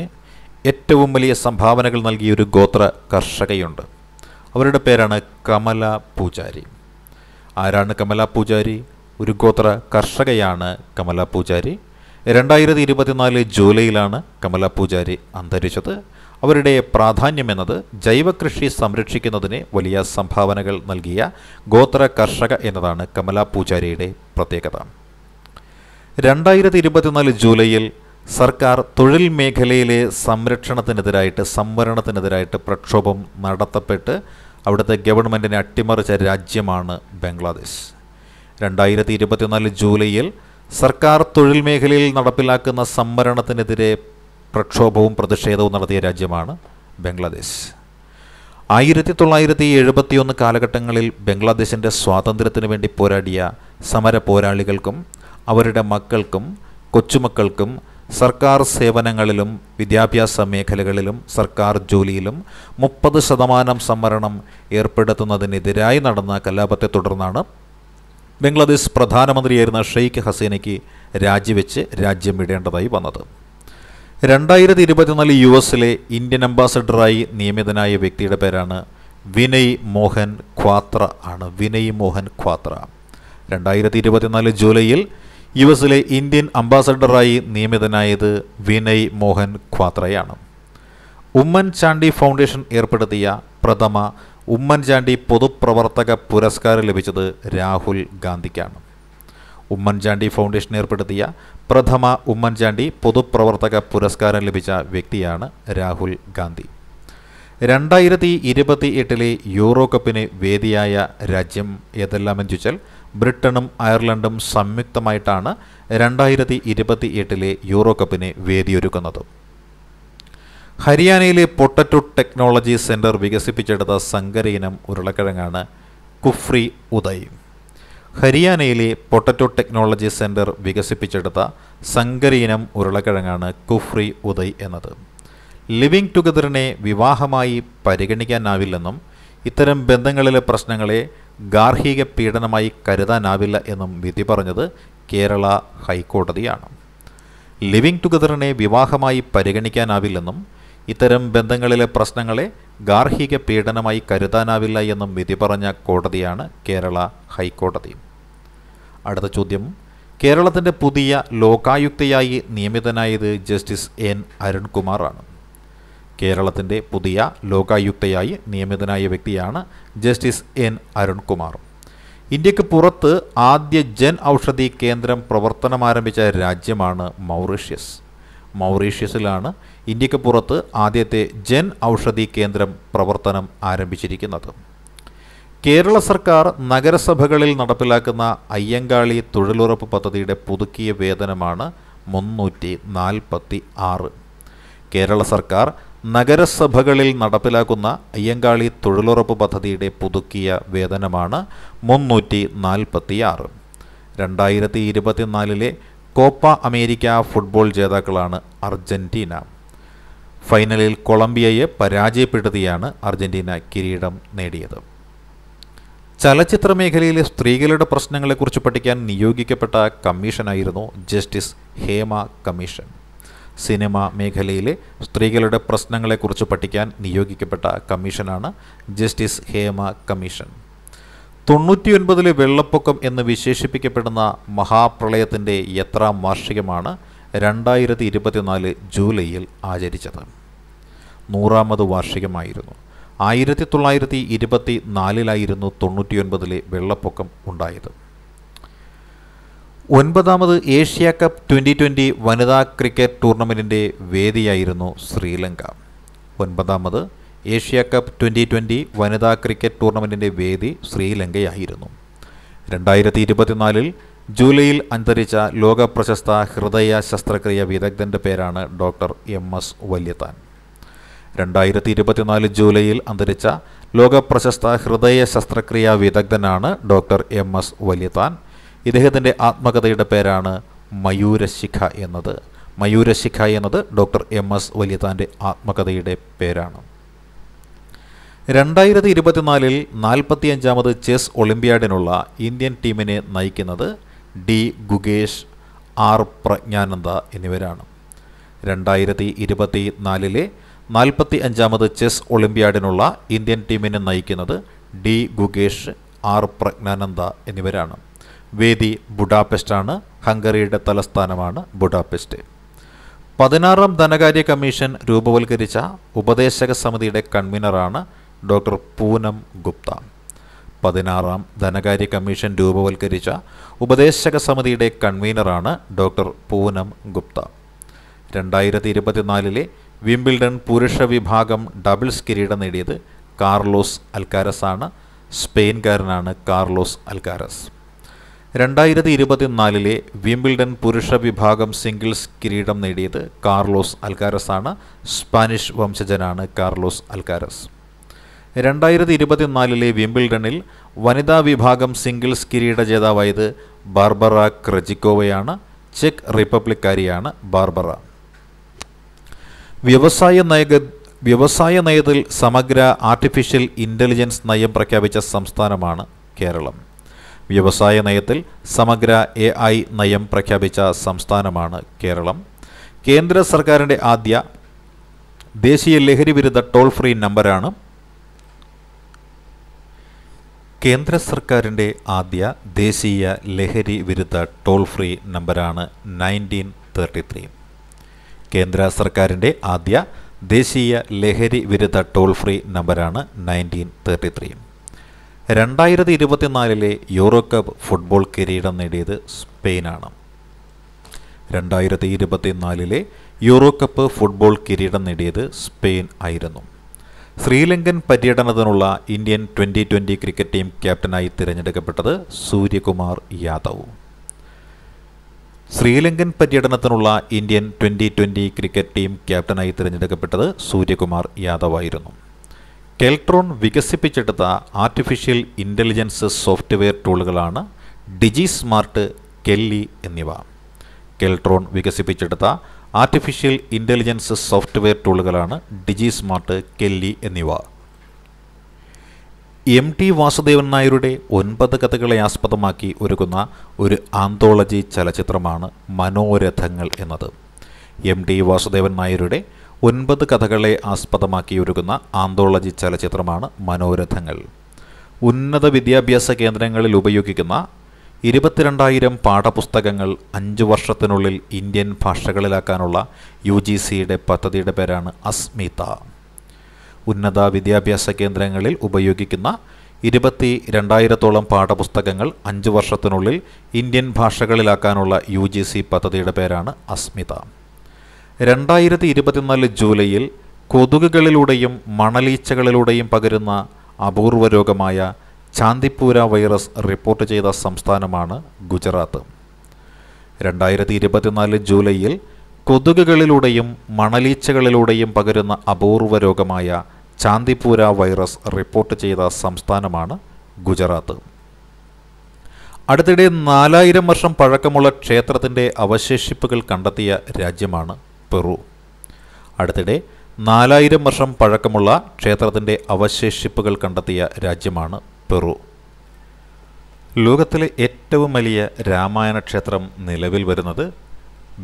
ഏറ്റവും വലിയ സംഭാവനകൾ നൽകിയൊരു ഗോത്ര കർഷകയുണ്ട് അവരുടെ പേരാണ് കമല പൂജാരി ആരാണ് കമല പൂജാരി ഒരു ഗോത്ര കർഷകയാണ് കമല പൂജാരി രണ്ടായിരത്തി ഇരുപത്തിനാല് ജൂലൈയിലാണ് കമല പൂജാരി അന്തരിച്ചത് അവരുടെ പ്രാധാന്യം എന്നത് ജൈവകൃഷി സംരക്ഷിക്കുന്നതിന് വലിയ സംഭാവനകൾ നൽകിയ ഗോത്ര കർഷക എന്നതാണ് കമല പൂജാരിയുടെ പ്രത്യേകത രണ്ടായിരത്തി ഇരുപത്തിനാല് ജൂലൈയിൽ സർക്കാർ തൊഴിൽ മേഖലയിലെ സംരക്ഷണത്തിനെതിരായിട്ട് സംവരണത്തിനെതിരായിട്ട് പ്രക്ഷോഭം നടത്തപ്പെട്ട് അവിടുത്തെ ഗവൺമെൻറ്റിനെ അട്ടിമറിച്ച രാജ്യമാണ് ബംഗ്ലാദേശ് രണ്ടായിരത്തി ഇരുപത്തിനാല് ജൂലൈയിൽ സർക്കാർ തൊഴിൽ മേഖലയിൽ നടപ്പിലാക്കുന്ന സംവരണത്തിനെതിരെ പ്രക്ഷോഭവും പ്രതിഷേധവും നടത്തിയ രാജ്യമാണ് ബംഗ്ലാദേശ് ആയിരത്തി തൊള്ളായിരത്തി എഴുപത്തിയൊന്ന് കാലഘട്ടങ്ങളിൽ ബംഗ്ലാദേശിൻ്റെ സ്വാതന്ത്ര്യത്തിന് വേണ്ടി പോരാടിയ സമര പോരാളികൾക്കും അവരുടെ മക്കൾക്കും കൊച്ചുമക്കൾക്കും സർക്കാർ സേവനങ്ങളിലും വിദ്യാഭ്യാസ മേഖലകളിലും സർക്കാർ ജോലിയിലും മുപ്പത് ശതമാനം സംവരണം ഏർപ്പെടുത്തുന്നതിനെതിരായി നടന്ന കലാപത്തെ തുടർന്നാണ് ബംഗ്ലാദേശ് പ്രധാനമന്ത്രിയായിരുന്ന ഷെയ്ഖ് ഹസീനയ്ക്ക് രാജിവെച്ച് രാജ്യം വിടേണ്ടതായി വന്നത് രണ്ടായിരത്തി ഇരുപത്തിനാല് യു എസിലെ ഇന്ത്യൻ അംബാസഡറായി നിയമിതനായ വ്യക്തിയുടെ പേരാണ് വിനയ് മോഹൻ ഖ്വാത്ര ആണ് വിനയ് മോഹൻ ഖ്വാത്ര രണ്ടായിരത്തി ഇരുപത്തിനാല് ജൂലൈയിൽ യു എസിലെ ഇന്ത്യൻ അംബാസഡറായി നിയമിതനായത് വിനയ് മോഹൻ ഖ്വാത്രയാണ് ഉമ്മൻചാണ്ടി ഫൗണ്ടേഷൻ ഏർപ്പെടുത്തിയ പ്രഥമ ഉമ്മൻചാണ്ടി പൊതുപ്രവർത്തക പുരസ്കാരം ലഭിച്ചത് രാഹുൽ ഗാന്ധിക്കാണ് ഉമ്മൻചാണ്ടി ഫൗണ്ടേഷൻ ഏർപ്പെടുത്തിയ പ്രഥമ ഉമ്മൻചാണ്ടി പൊതുപ്രവർത്തക പുരസ്കാരം ലഭിച്ച വ്യക്തിയാണ് രാഹുൽ ഗാന്ധി രണ്ടായിരത്തി ഇരുപത്തി എട്ടിലെ യൂറോ കപ്പിന് വേദിയായ രാജ്യം ഏതെല്ലാമെന്ന് ചോദിച്ചാൽ ബ്രിട്ടനും അയർലൻഡും സംയുക്തമായിട്ടാണ് രണ്ടായിരത്തി ഇരുപത്തി എട്ടിലെ യൂറോ കപ്പിനെ വേദിയൊരുക്കുന്നത് ഹരിയാനയിലെ പൊട്ടറ്റോ ടെക്നോളജി സെൻറ്റർ വികസിപ്പിച്ചെടുത്ത സങ്കര ഇനം ഉരുളക്കിഴങ്ങാണ് കുഫ്രി ഉദയ് ഹരിയാനയിലെ പൊട്ടറ്റോ ടെക്നോളജി സെൻറ്റർ വികസിപ്പിച്ചെടുത്ത സങ്കര ഇനം ഉരുളക്കിഴങ്ങാണ് കുഫ്രി ഉദയ് എന്നത് ലിവിംഗ് ടുഗദറിനെ വിവാഹമായി പരിഗണിക്കാനാവില്ലെന്നും ഇത്തരം ബന്ധങ്ങളിലെ പ്രശ്നങ്ങളെ ഗാർഹിക പീഡനമായി കരുതാനാവില്ല എന്നും വിധി പറഞ്ഞത് കേരള ഹൈക്കോടതിയാണ് ലിവിംഗ് ടുഗദറിനെ വിവാഹമായി പരിഗണിക്കാനാവില്ലെന്നും ഇത്തരം ബന്ധങ്ങളിലെ പ്രശ്നങ്ങളെ ഗാർഹിക പീഡനമായി കരുതാനാവില്ല എന്നും വിധി പറഞ്ഞ കോടതിയാണ് കേരള ഹൈക്കോടതി അടുത്ത ചോദ്യം കേരളത്തിൻ്റെ പുതിയ ലോകായുക്തയായി നിയമിതനായത് ജസ്റ്റിസ് എൻ അരുൺകുമാറാണ് കേരളത്തിൻ്റെ പുതിയ ലോകായുക്തയായി നിയമിതനായ വ്യക്തിയാണ് ജസ്റ്റിസ് എൻ അരുൺകുമാർ ഇന്ത്യക്ക് പുറത്ത് ആദ്യ ജൻ ഔഷധി കേന്ദ്രം പ്രവർത്തനം ആരംഭിച്ച രാജ്യമാണ് മൗറീഷ്യസ് മൗറീഷ്യസിലാണ് ഇന്ത്യക്ക് പുറത്ത് ആദ്യത്തെ ജൻ ഔഷധി കേന്ദ്രം പ്രവർത്തനം ആരംഭിച്ചിരിക്കുന്നത് കേരള സർക്കാർ നഗരസഭകളിൽ നടപ്പിലാക്കുന്ന അയ്യങ്കാളി തൊഴിലുറപ്പ് പദ്ധതിയുടെ പുതുക്കിയ വേതനമാണ് മുന്നൂറ്റി നാൽപ്പത്തി ആറ് കേരള സർക്കാർ നഗരസഭകളിൽ നടപ്പിലാക്കുന്ന അയ്യങ്കാളി തൊഴിലുറപ്പ് പദ്ധതിയുടെ പുതുക്കിയ വേതനമാണ് മുന്നൂറ്റി നാൽപ്പത്തിയാറ് രണ്ടായിരത്തി ഇരുപത്തിനാലിലെ കോപ്പ അമേരിക്ക ഫുട്ബോൾ ജേതാക്കളാണ് അർജൻറ്റീന ഫൈനലിൽ കൊളംബിയയെ പരാജയപ്പെടുത്തിയാണ് അർജൻറ്റീന കിരീടം നേടിയത് ചലച്ചിത്ര മേഖലയിലെ സ്ത്രീകളുടെ പ്രശ്നങ്ങളെക്കുറിച്ച് പഠിക്കാൻ നിയോഗിക്കപ്പെട്ട കമ്മീഷനായിരുന്നു ജസ്റ്റിസ് ഹേമ കമ്മീഷൻ സിനിമ മേഖലയിലെ സ്ത്രീകളുടെ പ്രശ്നങ്ങളെക്കുറിച്ച് പഠിക്കാൻ നിയോഗിക്കപ്പെട്ട കമ്മീഷനാണ് ജസ്റ്റിസ് ഹേമ കമ്മീഷൻ തൊണ്ണൂറ്റിയൊൻപതിലെ വെള്ളപ്പൊക്കം എന്ന് വിശേഷിപ്പിക്കപ്പെടുന്ന മഹാപ്രളയത്തിൻ്റെ എത്രാം വാർഷികമാണ് രണ്ടായിരത്തി ഇരുപത്തിനാല് ജൂലൈയിൽ ആചരിച്ചത് നൂറാമത് വാർഷികമായിരുന്നു ആയിരത്തി തൊള്ളായിരത്തി ഇരുപത്തി നാലിലായിരുന്നു തൊണ്ണൂറ്റിയൊൻപതിലെ വെള്ളപ്പൊക്കം ഉണ്ടായത് ഒൻപതാമത് ഏഷ്യ കപ്പ് ട്വൻ്റി ട്വൻ്റി വനിതാ ക്രിക്കറ്റ് ടൂർണമെൻറ്റിൻ്റെ വേദിയായിരുന്നു ശ്രീലങ്ക ഒൻപതാമത് ഏഷ്യ കപ്പ് ട്വൻ്റി ട്വൻ്റി വനിതാ ക്രിക്കറ്റ് ടൂർണമെൻറ്റിൻ്റെ വേദി ശ്രീലങ്കയായിരുന്നു രണ്ടായിരത്തി ഇരുപത്തിനാലിൽ ജൂലൈയിൽ അന്തരിച്ച ലോക പ്രശസ്ത ഹൃദയ ശസ്ത്രക്രിയ വിദഗ്ധൻ്റെ പേരാണ് ഡോക്ടർ എം എസ് വല്യത്താൻ രണ്ടായിരത്തി ഇരുപത്തിനാല് ജൂലൈയിൽ അന്തരിച്ച ലോക പ്രശസ്ത ഹൃദയ ശസ്ത്രക്രിയ വിദഗ്ധനാണ് ഡോക്ടർ എം എസ് വല്യത്താൻ ഇദ്ദേഹത്തിൻ്റെ ആത്മകഥയുടെ പേരാണ് മയൂരശിഖ എന്നത് മയൂരശിഖ എന്നത് ഡോക്ടർ എം എസ് വലിയതാൻ്റെ ആത്മകഥയുടെ പേരാണ് രണ്ടായിരത്തി ഇരുപത്തിനാലിൽ അഞ്ചാമത് ചെസ് ഒളിമ്പ്യാഡിനുള്ള ഇന്ത്യൻ ടീമിനെ നയിക്കുന്നത് ഡി ഗുഗേഷ് ആർ പ്രജ്ഞാനന്ദ എന്നിവരാണ് രണ്ടായിരത്തി ഇരുപത്തി നാലിലെ നാൽപ്പത്തി അഞ്ചാമത് ചെസ് ഒളിമ്പ്യാഡിനുള്ള ഇന്ത്യൻ ടീമിനെ നയിക്കുന്നത് ഡി ഗുഗേഷ് ആർ പ്രജ്ഞാനന്ദ എന്നിവരാണ് വേദി ബുഡാപെസ്റ്റാണ് ഹംഗറിയുടെ തലസ്ഥാനമാണ് ബുഡാപെസ്റ്റ് പതിനാറാം ധനകാര്യ കമ്മീഷൻ രൂപവൽക്കരിച്ച ഉപദേശക സമിതിയുടെ കൺവീനറാണ് ഡോക്ടർ പൂനം ഗുപ്ത പതിനാറാം ധനകാര്യ കമ്മീഷൻ രൂപവൽക്കരിച്ച ഉപദേശക സമിതിയുടെ കൺവീനറാണ് ഡോക്ടർ പൂനം ഗുപ്ത രണ്ടായിരത്തി ഇരുപത്തിനാലിലെ വിംബിൾഡൺ പുരുഷ വിഭാഗം ഡബിൾസ് കിരീടം നേടിയത് കാർലോസ് ആണ് സ്പെയിൻകാരനാണ് കാർലോസ് അൽക്കാരസ് രണ്ടായിരത്തി ഇരുപത്തിനാലിലെ വിംബിൾഡൺ പുരുഷ വിഭാഗം സിംഗിൾസ് കിരീടം നേടിയത് കാർലോസ് അൽക്കാരസ് ആണ് സ്പാനിഷ് വംശജനാണ് കാർലോസ് അൽക്കാരസ് രണ്ടായിരത്തി ഇരുപത്തിനാലിലെ വിംബിൾഡണിൽ വനിതാ വിഭാഗം സിംഗിൾസ് കിരീട ജേതാവായത് ബാർബറ ക്രജിക്കോവയാണ് ചെക്ക് റിപ്പബ്ലിക്കാരിയാണ് ബാർബറ വ്യവസായ നയക വ്യവസായ നയത്തിൽ സമഗ്ര ആർട്ടിഫിഷ്യൽ ഇൻ്റലിജൻസ് നയം പ്രഖ്യാപിച്ച സംസ്ഥാനമാണ് കേരളം വ്യവസായ നയത്തിൽ സമഗ്ര എ ഐ നയം പ്രഖ്യാപിച്ച സംസ്ഥാനമാണ് കേരളം കേന്ദ്ര സർക്കാരിൻ്റെ ആദ്യ ദേശീയ ലഹരി വിരുദ്ധ ടോൾ ഫ്രീ നമ്പറാണ് കേന്ദ്ര സർക്കാരിൻ്റെ ആദ്യ ദേശീയ ലഹരി വിരുദ്ധ ടോൾ ഫ്രീ നമ്പറാണ് നയൻറ്റീൻ തേർട്ടി ത്രീ കേന്ദ്ര സർക്കാരിൻ്റെ ആദ്യ ദേശീയ ലഹരി വിരുദ്ധ ടോൾ ഫ്രീ നമ്പറാണ് നയൻറ്റീൻ തേർട്ടി ത്രീ രണ്ടായിരത്തി ഇരുപത്തിനാലിലെ യൂറോ കപ്പ് ഫുട്ബോൾ കിരീടം നേടിയത് സ്പെയിനാണ് രണ്ടായിരത്തി ഇരുപത്തിനാലിലെ യൂറോ കപ്പ് ഫുട്ബോൾ കിരീടം നേടിയത് സ്പെയിൻ ആയിരുന്നു ശ്രീലങ്കൻ പര്യടനത്തിനുള്ള Indian twenty twenty cricket team ക്യാപ്റ്റനായി തിരഞ്ഞെടുക്കപ്പെട്ടത് സൂര്യകുമാർ യാദവ് ശ്രീലങ്കൻ പര്യടനത്തിനുള്ള Indian twenty twenty cricket team ക്യാപ്റ്റനായി തിരഞ്ഞെടുക്കപ്പെട്ടത് സൂര്യകുമാർ യാദവ് ആയിരുന്നു കെൽട്രോൺ വികസിപ്പിച്ചെടുത്ത ആർട്ടിഫിഷ്യൽ ഇൻ്റലിജൻസ് സോഫ്റ്റ്വെയർ ടൂളുകളാണ് ഡിജി സ്മാർട്ട് കെല്ലി എന്നിവ കെൽട്രോൺ വികസിപ്പിച്ചെടുത്ത ആർട്ടിഫിഷ്യൽ ഇൻ്റലിജൻസ് സോഫ്റ്റ്വെയർ ടൂളുകളാണ് ഡിജി സ്മാർട്ട് കെല്ലി എന്നിവ എം ടി വാസുദേവൻ നായരുടെ ഒൻപത് കഥകളെ ആസ്പദമാക്കി ഒരുക്കുന്ന ഒരു ആന്തോളജി ചലച്ചിത്രമാണ് മനോരഥങ്ങൾ എന്നത് എം ടി വാസുദേവൻ നായരുടെ ഒൻപത് കഥകളെ ആസ്പദമാക്കിയൊരുക്കുന്ന ആന്തോളജി ചലച്ചിത്രമാണ് മനോരഥങ്ങൾ ഉന്നത വിദ്യാഭ്യാസ കേന്ദ്രങ്ങളിൽ ഉപയോഗിക്കുന്ന ഇരുപത്തിരണ്ടായിരം പാഠപുസ്തകങ്ങൾ അഞ്ച് വർഷത്തിനുള്ളിൽ ഇന്ത്യൻ ഭാഷകളിലാക്കാനുള്ള യു ജി സിയുടെ പദ്ധതിയുടെ പേരാണ് അസ്മിത ഉന്നത വിദ്യാഭ്യാസ കേന്ദ്രങ്ങളിൽ ഉപയോഗിക്കുന്ന ഇരുപത്തി രണ്ടായിരത്തോളം പാഠപുസ്തകങ്ങൾ അഞ്ച് വർഷത്തിനുള്ളിൽ ഇന്ത്യൻ ഭാഷകളിലാക്കാനുള്ള യു ജി സി പദ്ധതിയുടെ പേരാണ് അസ്മിത രണ്ടായിരത്തി ഇരുപത്തിനാല് ജൂലൈയിൽ കൊതുകുകളിലൂടെയും മണലീച്ചകളിലൂടെയും പകരുന്ന അപൂർവ രോഗമായ ചാന്തിപ്പൂര വൈറസ് റിപ്പോർട്ട് ചെയ്ത സംസ്ഥാനമാണ് ഗുജറാത്ത് രണ്ടായിരത്തി ഇരുപത്തിനാല് ജൂലൈയിൽ കൊതുകുകളിലൂടെയും മണലീച്ചകളിലൂടെയും പകരുന്ന അപൂർവ രോഗമായ ചാന്തിപ്പൂര വൈറസ് റിപ്പോർട്ട് ചെയ്ത സംസ്ഥാനമാണ് ഗുജറാത്ത് അടുത്തിടെ നാലായിരം വർഷം പഴക്കമുള്ള ക്ഷേത്രത്തിൻ്റെ അവശേഷിപ്പുകൾ കണ്ടെത്തിയ രാജ്യമാണ് പെറു അടുത്തിടെ നാലായിരം വർഷം പഴക്കമുള്ള ക്ഷേത്രത്തിൻ്റെ അവശേഷിപ്പുകൾ കണ്ടെത്തിയ രാജ്യമാണ് പെറു ലോകത്തിലെ ഏറ്റവും വലിയ രാമായണ ക്ഷേത്രം നിലവിൽ വരുന്നത്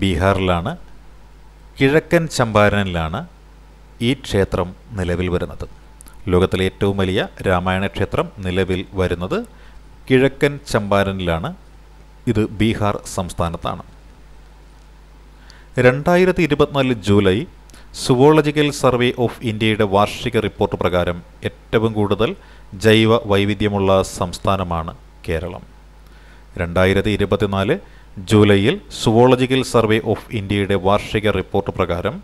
ബീഹാറിലാണ് കിഴക്കൻ ചമ്പാരനിലാണ് ഈ ക്ഷേത്രം നിലവിൽ വരുന്നത് ലോകത്തിലെ ഏറ്റവും വലിയ രാമായണ ക്ഷേത്രം നിലവിൽ വരുന്നത് കിഴക്കൻ ചമ്പാരനിലാണ് ഇത് ബീഹാർ സംസ്ഥാനത്താണ് രണ്ടായിരത്തി ഇരുപത്തിനാല് ജൂലൈ സുവോളജിക്കൽ സർവേ ഓഫ് ഇന്ത്യയുടെ വാർഷിക റിപ്പോർട്ട് പ്രകാരം ഏറ്റവും കൂടുതൽ ജൈവ വൈവിധ്യമുള്ള സംസ്ഥാനമാണ് കേരളം രണ്ടായിരത്തി ഇരുപത്തിനാല് ജൂലൈയിൽ സുവോളജിക്കൽ സർവേ ഓഫ് ഇന്ത്യയുടെ വാർഷിക റിപ്പോർട്ട് പ്രകാരം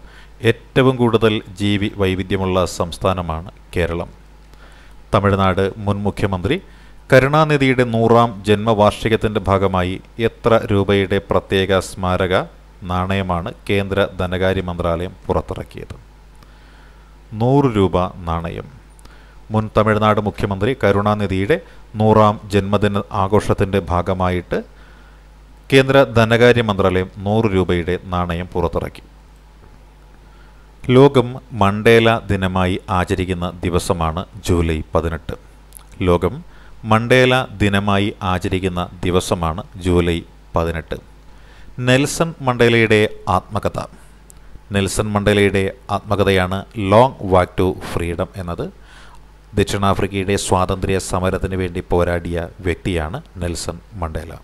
ഏറ്റവും കൂടുതൽ ജീവി വൈവിധ്യമുള്ള സംസ്ഥാനമാണ് കേരളം തമിഴ്നാട് മുൻ മുഖ്യമന്ത്രി കരുണാനിധിയുടെ നൂറാം ജന്മവാർഷികത്തിൻ്റെ ഭാഗമായി എത്ര രൂപയുടെ പ്രത്യേക സ്മാരക നാണയമാണ് കേന്ദ്ര ധനകാര്യ മന്ത്രാലയം പുറത്തിറക്കിയത് നൂറ് രൂപ നാണയം മുൻ തമിഴ്നാട് മുഖ്യമന്ത്രി കരുണാനിധിയുടെ നൂറാം ജന്മദിന ആഘോഷത്തിൻ്റെ ഭാഗമായിട്ട് കേന്ദ്ര ധനകാര്യ മന്ത്രാലയം നൂറ് രൂപയുടെ നാണയം പുറത്തിറക്കി ലോകം മണ്ടേല ദിനമായി ആചരിക്കുന്ന ദിവസമാണ് ജൂലൈ പതിനെട്ട് ലോകം മണ്ടേല ദിനമായി ആചരിക്കുന്ന ദിവസമാണ് ജൂലൈ പതിനെട്ട് നെൽസൺ മണ്ടേലയുടെ ആത്മകഥ നെൽസൺ മണ്ടേലയുടെ ആത്മകഥയാണ് ലോങ് വാക്ക് ടു ഫ്രീഡം എന്നത് ദക്ഷിണാഫ്രിക്കയുടെ സ്വാതന്ത്ര്യ സമരത്തിന് വേണ്ടി പോരാടിയ വ്യക്തിയാണ് നെൽസൺ മണ്ടേല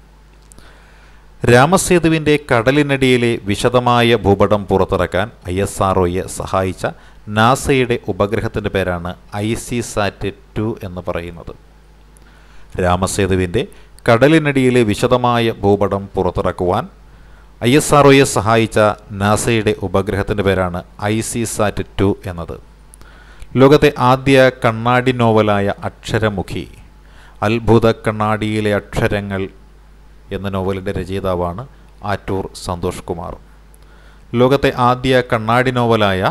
രാമസേതുവിൻ്റെ കടലിനടിയിലെ വിശദമായ ഭൂപടം പുറത്തിറക്കാൻ ഐ എസ് ആർ സഹായിച്ച നാസയുടെ ഉപഗ്രഹത്തിൻ്റെ പേരാണ് ഐ സി സാറ്റ് ടു എന്ന് പറയുന്നത് രാമസേതുവിൻ്റെ കടലിനടിയിലെ വിശദമായ ഭൂപടം പുറത്തിറക്കുവാൻ ഐ എസ് ആർ ഒയെ സഹായിച്ച നാസയുടെ ഉപഗ്രഹത്തിൻ്റെ പേരാണ് ഐ സി സാറ്റ് ടു എന്നത് ലോകത്തെ ആദ്യ കണ്ണാടി നോവലായ അക്ഷരമുഖി അത്ഭുത കണ്ണാടിയിലെ അക്ഷരങ്ങൾ എന്ന നോവലിൻ്റെ രചയിതാവാണ് ആറ്റൂർ സന്തോഷ് കുമാർ ലോകത്തെ ആദ്യ കണ്ണാടി നോവലായ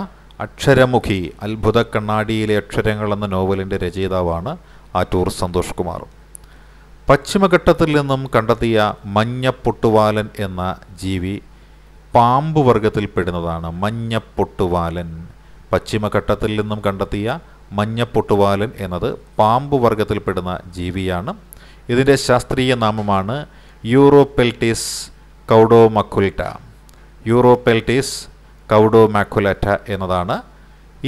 അക്ഷരമുഖി അത്ഭുത കണ്ണാടിയിലെ അക്ഷരങ്ങൾ എന്ന നോവലിൻ്റെ രചയിതാവാണ് ആറ്റൂർ സന്തോഷ് കുമാറും പശ്ചിമഘട്ടത്തിൽ നിന്നും കണ്ടെത്തിയ മഞ്ഞപ്പൊട്ടുവാലൻ എന്ന ജീവി പാമ്പ് വർഗത്തിൽപ്പെടുന്നതാണ് മഞ്ഞപ്പൊട്ടുവാലൻ പശ്ചിമഘട്ടത്തിൽ നിന്നും കണ്ടെത്തിയ മഞ്ഞപ്പൊട്ടുവാലൻ എന്നത് പാമ്പ് വർഗത്തിൽപ്പെടുന്ന ജീവിയാണ് ഇതിൻ്റെ ശാസ്ത്രീയ നാമമാണ് യൂറോപെൽറ്റിസ് കൗഡോമക്കുലറ്റ യൂറോപെൽറ്റിസ് മാക്കുലറ്റ എന്നതാണ്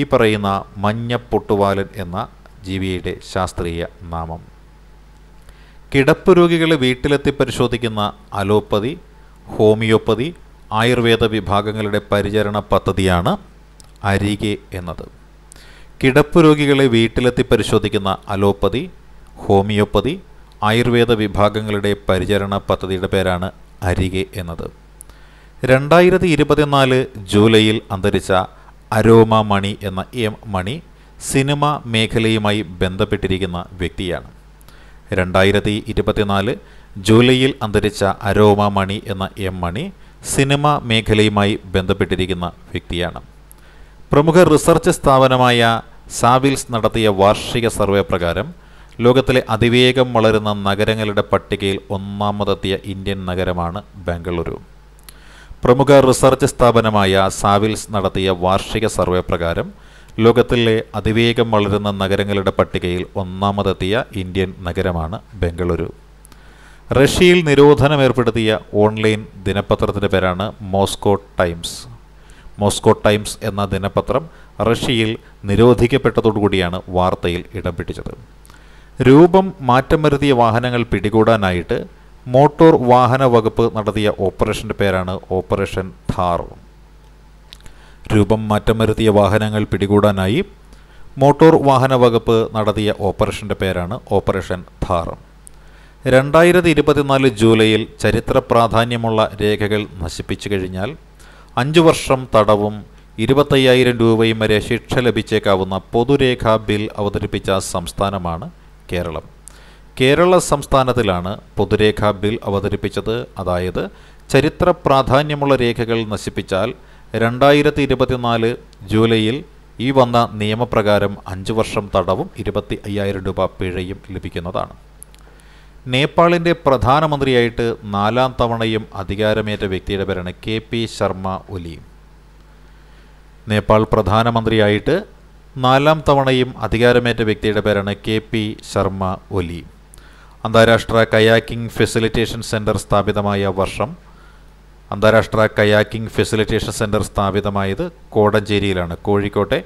ഈ പറയുന്ന മഞ്ഞപ്പൊട്ടുവാലൻ എന്ന ജീവിയുടെ ശാസ്ത്രീയ നാമം കിടപ്പ് രോഗികളെ വീട്ടിലെത്തി പരിശോധിക്കുന്ന അലോപ്പതി ഹോമിയോപ്പതി ആയുർവേദ വിഭാഗങ്ങളുടെ പരിചരണ പദ്ധതിയാണ് അരികെ എന്നത് കിടപ്പ് രോഗികളെ വീട്ടിലെത്തി പരിശോധിക്കുന്ന അലോപ്പതി ഹോമിയോപ്പതി ആയുർവേദ വിഭാഗങ്ങളുടെ പരിചരണ പദ്ധതിയുടെ പേരാണ് അരികെ എന്നത് രണ്ടായിരത്തി ഇരുപത്തിനാല് ജൂലൈയിൽ അന്തരിച്ച അരോമ മണി എന്ന എം മണി സിനിമ മേഖലയുമായി ബന്ധപ്പെട്ടിരിക്കുന്ന വ്യക്തിയാണ് രണ്ടായിരത്തി ഇരുപത്തിനാല് ജൂലൈയിൽ അന്തരിച്ച അരോമ മണി എന്ന എം മണി സിനിമ മേഖലയുമായി ബന്ധപ്പെട്ടിരിക്കുന്ന വ്യക്തിയാണ് പ്രമുഖ റിസർച്ച് സ്ഥാപനമായ സാവിൽസ് നടത്തിയ വാർഷിക സർവേ പ്രകാരം ലോകത്തിലെ അതിവേഗം വളരുന്ന നഗരങ്ങളുടെ പട്ടികയിൽ ഒന്നാമതെത്തിയ ഇന്ത്യൻ നഗരമാണ് ബാംഗ്ലൂരു പ്രമുഖ റിസർച്ച് സ്ഥാപനമായ സാവിൽസ് നടത്തിയ വാർഷിക സർവേ പ്രകാരം ലോകത്തിലെ അതിവേഗം വളരുന്ന നഗരങ്ങളുടെ പട്ടികയിൽ ഒന്നാമതെത്തിയ ഇന്ത്യൻ നഗരമാണ് ബംഗളൂരു റഷ്യയിൽ നിരോധനം ഏർപ്പെടുത്തിയ ഓൺലൈൻ ദിനപത്രത്തിൻ്റെ പേരാണ് മോസ്കോ ടൈംസ് മോസ്കോ ടൈംസ് എന്ന ദിനപത്രം റഷ്യയിൽ നിരോധിക്കപ്പെട്ടതോടുകൂടിയാണ് വാർത്തയിൽ ഇടം പിടിച്ചത് രൂപം മാറ്റം വരുത്തിയ വാഹനങ്ങൾ പിടികൂടാനായിട്ട് മോട്ടോർ വാഹന വകുപ്പ് നടത്തിയ ഓപ്പറേഷൻ്റെ പേരാണ് ഓപ്പറേഷൻ ധാർ രൂപം മാറ്റം വരുത്തിയ വാഹനങ്ങൾ പിടികൂടാനായി മോട്ടോർ വാഹന വകുപ്പ് നടത്തിയ ഓപ്പറേഷൻ്റെ പേരാണ് ഓപ്പറേഷൻ ധാർ രണ്ടായിരത്തി ഇരുപത്തിനാല് ജൂലൈയിൽ ചരിത്ര പ്രാധാന്യമുള്ള രേഖകൾ നശിപ്പിച്ചു കഴിഞ്ഞാൽ അഞ്ചു വർഷം തടവും ഇരുപത്തയ്യായിരം രൂപയും വരെ ശിക്ഷ ലഭിച്ചേക്കാവുന്ന പൊതുരേഖാ ബിൽ അവതരിപ്പിച്ച സംസ്ഥാനമാണ് കേരളം കേരള സംസ്ഥാനത്തിലാണ് പൊതുരേഖാ ബിൽ അവതരിപ്പിച്ചത് അതായത് ചരിത്ര പ്രാധാന്യമുള്ള രേഖകൾ നശിപ്പിച്ചാൽ രണ്ടായിരത്തി ഇരുപത്തിനാല് ജൂലൈയിൽ ഈ വന്ന നിയമപ്രകാരം അഞ്ച് വർഷം തടവും ഇരുപത്തി അയ്യായിരം രൂപ പിഴയും ലഭിക്കുന്നതാണ് നേപ്പാളിൻ്റെ പ്രധാനമന്ത്രിയായിട്ട് നാലാം തവണയും അധികാരമേറ്റ വ്യക്തിയുടെ പേരാണ് കെ പി ശർമ്മ ഒലി നേപ്പാൾ പ്രധാനമന്ത്രിയായിട്ട് നാലാം തവണയും അധികാരമേറ്റ വ്യക്തിയുടെ പേരാണ് കെ പി ശർമ്മ ഒലി അന്താരാഷ്ട്ര കയാക്കിംഗ് ഫെസിലിറ്റേഷൻ സെൻ്റർ സ്ഥാപിതമായ വർഷം അന്താരാഷ്ട്ര കയാക്കിംഗ് ഫെസിലിറ്റേഷൻ സെൻറ്റർ സ്ഥാപിതമായത് കോടഞ്ചേരിയിലാണ് കോഴിക്കോട്ടെ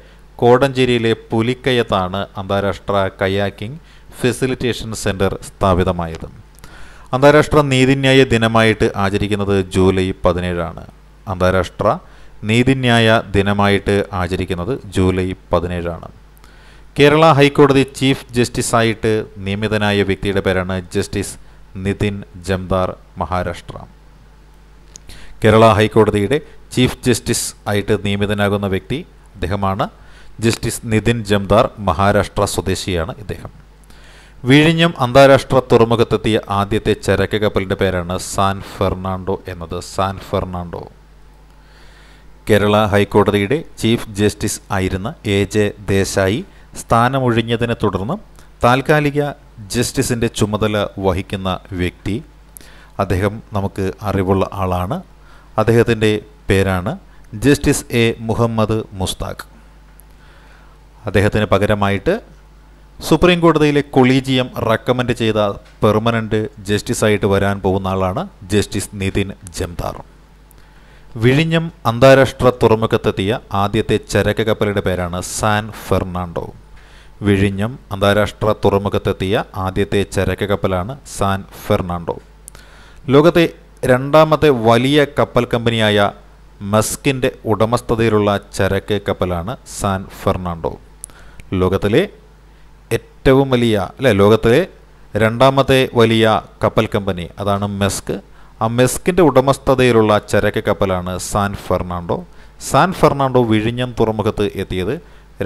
കോടഞ്ചേരിയിലെ പുലിക്കയത്താണ് അന്താരാഷ്ട്ര കയാക്കിംഗ് ഫെസിലിറ്റേഷൻ സെൻറ്റർ സ്ഥാപിതമായത് അന്താരാഷ്ട്ര നീതിന്യായ ദിനമായിട്ട് ആചരിക്കുന്നത് ജൂലൈ പതിനേഴാണ് അന്താരാഷ്ട്ര നീതിന്യായ ദിനമായിട്ട് ആചരിക്കുന്നത് ജൂലൈ പതിനേഴാണ് കേരള ഹൈക്കോടതി ചീഫ് ജസ്റ്റിസായിട്ട് നിയമിതനായ വ്യക്തിയുടെ പേരാണ് ജസ്റ്റിസ് നിതിൻ ജംദാർ മഹാരാഷ്ട്ര കേരള ഹൈക്കോടതിയുടെ ചീഫ് ജസ്റ്റിസ് ആയിട്ട് നിയമിതനാകുന്ന വ്യക്തി അദ്ദേഹമാണ് ജസ്റ്റിസ് നിതിൻ ജംദാർ മഹാരാഷ്ട്ര സ്വദേശിയാണ് ഇദ്ദേഹം വിഴിഞ്ഞം അന്താരാഷ്ട്ര തുറമുഖത്തെത്തിയ ആദ്യത്തെ ചരക്ക് കപ്പലിൻ്റെ പേരാണ് സാൻ ഫെർണാണ്ടോ എന്നത് സാൻ ഫെർണാണ്ടോ കേരള ഹൈക്കോടതിയുടെ ചീഫ് ജസ്റ്റിസ് ആയിരുന്ന എ ജെ ദേശായി സ്ഥാനമൊഴിഞ്ഞതിനെ തുടർന്ന് താൽക്കാലിക ജസ്റ്റിസിൻ്റെ ചുമതല വഹിക്കുന്ന വ്യക്തി അദ്ദേഹം നമുക്ക് അറിവുള്ള ആളാണ് അദ്ദേഹത്തിൻ്റെ പേരാണ് ജസ്റ്റിസ് എ മുഹമ്മദ് മുസ്താഖ് അദ്ദേഹത്തിന് പകരമായിട്ട് സുപ്രീം കോടതിയിലെ കൊളീജിയം റെക്കമെൻഡ് ചെയ്ത പെർമനൻ്റ് ജസ്റ്റിസായിട്ട് വരാൻ പോകുന്ന ആളാണ് ജസ്റ്റിസ് നിതിൻ ജംദാർ വിഴിഞ്ഞം അന്താരാഷ്ട്ര തുറമുഖത്തെത്തിയ ആദ്യത്തെ ചരക്ക് കപ്പലിൻ്റെ പേരാണ് സാൻ ഫെർണാണ്ടോ വിഴിഞ്ഞം അന്താരാഷ്ട്ര തുറമുഖത്തെത്തിയ ആദ്യത്തെ ചരക്ക് കപ്പലാണ് സാൻ ഫെർണാണ്ടോ ലോകത്തെ രണ്ടാമത്തെ വലിയ കപ്പൽ കമ്പനിയായ മെസ്കിൻ്റെ ഉടമസ്ഥതയിലുള്ള ചരക്ക് കപ്പലാണ് സാൻ ഫെർണാണ്ടോ ലോകത്തിലെ ഏറ്റവും വലിയ അല്ലെ ലോകത്തിലെ രണ്ടാമത്തെ വലിയ കപ്പൽ കമ്പനി അതാണ് മെസ്ക് ആ മെസ്കിൻ്റെ ഉടമസ്ഥതയിലുള്ള ചരക്ക് കപ്പലാണ് സാൻ ഫെർണാണ്ടോ സാൻ ഫെർണാണ്ടോ വിഴിഞ്ഞം തുറമുഖത്ത് എത്തിയത്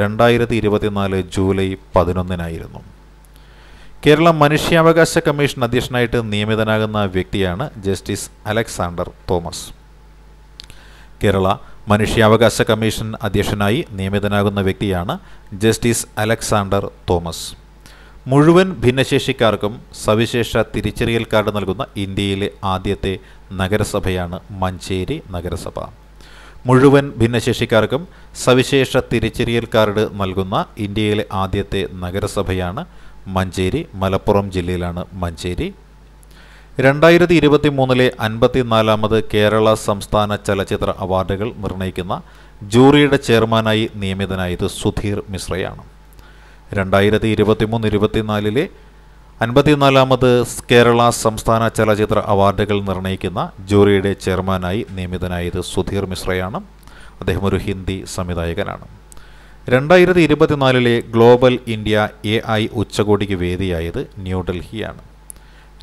രണ്ടായിരത്തി ഇരുപത്തിനാല് ജൂലൈ പതിനൊന്നിനായിരുന്നു കേരള മനുഷ്യാവകാശ കമ്മീഷൻ അധ്യക്ഷനായിട്ട് നിയമിതനാകുന്ന വ്യക്തിയാണ് ജസ്റ്റിസ് അലക്സാണ്ടർ തോമസ് കേരള മനുഷ്യാവകാശ കമ്മീഷൻ അധ്യക്ഷനായി നിയമിതനാകുന്ന വ്യക്തിയാണ് ജസ്റ്റിസ് അലക്സാണ്ടർ തോമസ് മുഴുവൻ ഭിന്നശേഷിക്കാർക്കും സവിശേഷ തിരിച്ചറിയൽ കാർഡ് നൽകുന്ന ഇന്ത്യയിലെ ആദ്യത്തെ നഗരസഭയാണ് മഞ്ചേരി നഗരസഭ മുഴുവൻ ഭിന്നശേഷിക്കാർക്കും സവിശേഷ തിരിച്ചറിയൽ കാർഡ് നൽകുന്ന ഇന്ത്യയിലെ ആദ്യത്തെ നഗരസഭയാണ് മഞ്ചേരി മലപ്പുറം ജില്ലയിലാണ് മഞ്ചേരി രണ്ടായിരത്തി ഇരുപത്തി മൂന്നിലെ അൻപത്തിനാലാമത് കേരള സംസ്ഥാന ചലച്ചിത്ര അവാർഡുകൾ നിർണ്ണയിക്കുന്ന ജൂറിയുടെ ചെയർമാനായി നിയമിതനായത് സുധീർ മിശ്രയാണ് രണ്ടായിരത്തി ഇരുപത്തി മൂന്ന് ഇരുപത്തിനാലിലെ അൻപത്തിനാലാമത് കേരള സംസ്ഥാന ചലച്ചിത്ര അവാർഡുകൾ നിർണ്ണയിക്കുന്ന ജൂറിയുടെ ചെയർമാനായി നിയമിതനായത് സുധീർ മിശ്രയാണ് അദ്ദേഹം ഒരു ഹിന്ദി സംവിധായകനാണ് രണ്ടായിരത്തി ഇരുപത്തിനാലിലെ ഗ്ലോബൽ ഇന്ത്യ എ ഐ ഉച്ചകോടിക്ക് വേദിയായത് ന്യൂഡൽഹിയാണ്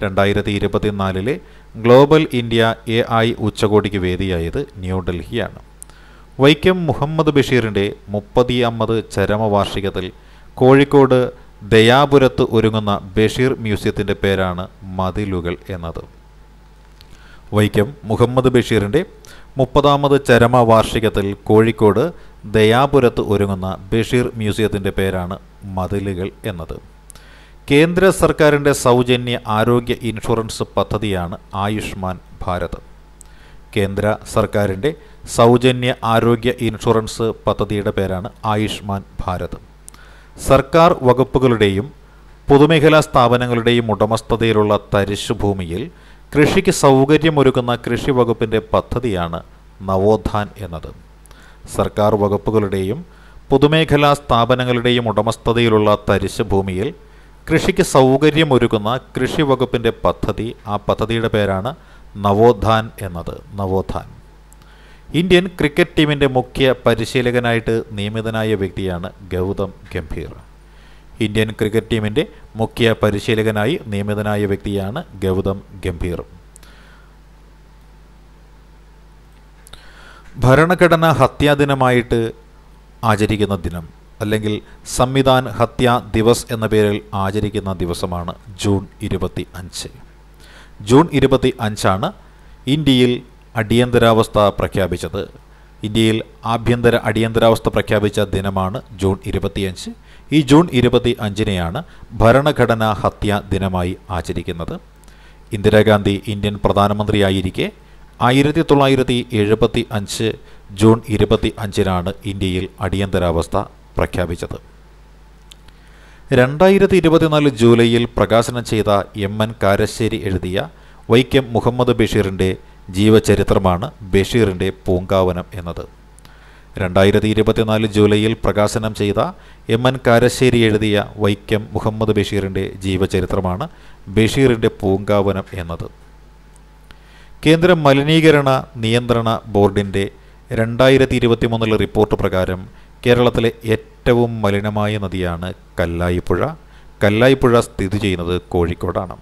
രണ്ടായിരത്തി ഇരുപത്തിനാലിലെ ഗ്ലോബൽ ഇന്ത്യ എ ഐ ഉച്ചകോടിക്ക് വേദിയായത് ന്യൂഡൽഹിയാണ് വൈക്കം മുഹമ്മദ് ബഷീറിൻ്റെ മുപ്പത്തിയമ്പത് ചരമവാർഷികത്തിൽ കോഴിക്കോട് ദയാപുരത്ത് ഒരുങ്ങുന്ന ബഷീർ മ്യൂസിയത്തിൻ്റെ പേരാണ് മതിലുകൾ എന്നത് വൈക്കം മുഹമ്മദ് ബഷീറിൻ്റെ മുപ്പതാമത് ചരമവാർഷികത്തിൽ കോഴിക്കോട് ദയാപുരത്ത് ഒരുങ്ങുന്ന ബഷീർ മ്യൂസിയത്തിൻ്റെ പേരാണ് മതിലുകൾ എന്നത് കേന്ദ്ര സർക്കാരിൻ്റെ സൗജന്യ ആരോഗ്യ ഇൻഷുറൻസ് പദ്ധതിയാണ് ആയുഷ്മാൻ ഭാരത് കേന്ദ്ര സർക്കാരിൻ്റെ സൗജന്യ ആരോഗ്യ ഇൻഷുറൻസ് പദ്ധതിയുടെ പേരാണ് ആയുഷ്മാൻ ഭാരത് സർക്കാർ വകുപ്പുകളുടെയും പൊതുമേഖലാ സ്ഥാപനങ്ങളുടെയും ഉടമസ്ഥതയിലുള്ള തരിശുഭൂമിയിൽ കൃഷിക്ക് സൗകര്യമൊരുക്കുന്ന കൃഷി വകുപ്പിൻ്റെ പദ്ധതിയാണ് നവോത്ഥാൻ എന്നത് സർക്കാർ വകുപ്പുകളുടെയും പൊതുമേഖലാ സ്ഥാപനങ്ങളുടെയും ഉടമസ്ഥതയിലുള്ള തരിശ് ഭൂമിയിൽ കൃഷിക്ക് സൗകര്യമൊരുക്കുന്ന കൃഷി വകുപ്പിൻ്റെ പദ്ധതി ആ പദ്ധതിയുടെ പേരാണ് നവോത്ഥാൻ എന്നത് നവോത്ഥാൻ ഇന്ത്യൻ ക്രിക്കറ്റ് ടീമിൻ്റെ മുഖ്യ പരിശീലകനായിട്ട് നിയമിതനായ വ്യക്തിയാണ് ഗൗതം ഗംഭീർ ഇന്ത്യൻ ക്രിക്കറ്റ് ടീമിൻ്റെ മുഖ്യ പരിശീലകനായി നിയമിതനായ വ്യക്തിയാണ് ഗൗതം ഗംഭീർ ഭരണഘടന ഹത്യാ ദിനമായിട്ട് ആചരിക്കുന്ന ദിനം അല്ലെങ്കിൽ സംവിധാൻ ഹത്യാ ദിവസ് എന്ന പേരിൽ ആചരിക്കുന്ന ദിവസമാണ് ജൂൺ ഇരുപത്തി അഞ്ച് ജൂൺ ഇരുപത്തി അഞ്ചാണ് ഇന്ത്യയിൽ അടിയന്തരാവസ്ഥ പ്രഖ്യാപിച്ചത് ഇന്ത്യയിൽ ആഭ്യന്തര അടിയന്തരാവസ്ഥ പ്രഖ്യാപിച്ച ദിനമാണ് ജൂൺ ഇരുപത്തിയഞ്ച് ഈ ജൂൺ ഇരുപത്തി അഞ്ചിനെയാണ് ഭരണഘടനാ ഹത്യാ ദിനമായി ആചരിക്കുന്നത് ഇന്ദിരാഗാന്ധി ഇന്ത്യൻ പ്രധാനമന്ത്രിയായിരിക്കെ ആയിരത്തി തൊള്ളായിരത്തി എഴുപത്തി അഞ്ച് ജൂൺ ഇരുപത്തി അഞ്ചിനാണ് ഇന്ത്യയിൽ അടിയന്തരാവസ്ഥ പ്രഖ്യാപിച്ചത് രണ്ടായിരത്തി ഇരുപത്തിനാല് ജൂലൈയിൽ പ്രകാശനം ചെയ്ത എം എൻ കാരശ്ശേരി എഴുതിയ വൈക്കം മുഹമ്മദ് ബഷീറിൻ്റെ ജീവചരിത്രമാണ് ബഷീറിൻ്റെ പൂങ്കാവനം എന്നത് രണ്ടായിരത്തി ഇരുപത്തിനാല് ജൂലൈയിൽ പ്രകാശനം ചെയ്ത എം എൻ കാരശ്ശേരി എഴുതിയ വൈക്കം മുഹമ്മദ് ബഷീറിൻ്റെ ജീവചരിത്രമാണ് ബഷീറിൻ്റെ പൂങ്കാവനം എന്നത് കേന്ദ്ര മലിനീകരണ നിയന്ത്രണ ബോർഡിൻ്റെ രണ്ടായിരത്തി ഇരുപത്തി മൂന്നിലെ റിപ്പോർട്ട് പ്രകാരം കേരളത്തിലെ ഏറ്റവും മലിനമായ നദിയാണ് കല്ലായിപ്പുഴ കല്ലായിപ്പുഴ സ്ഥിതി ചെയ്യുന്നത് കോഴിക്കോടാണ്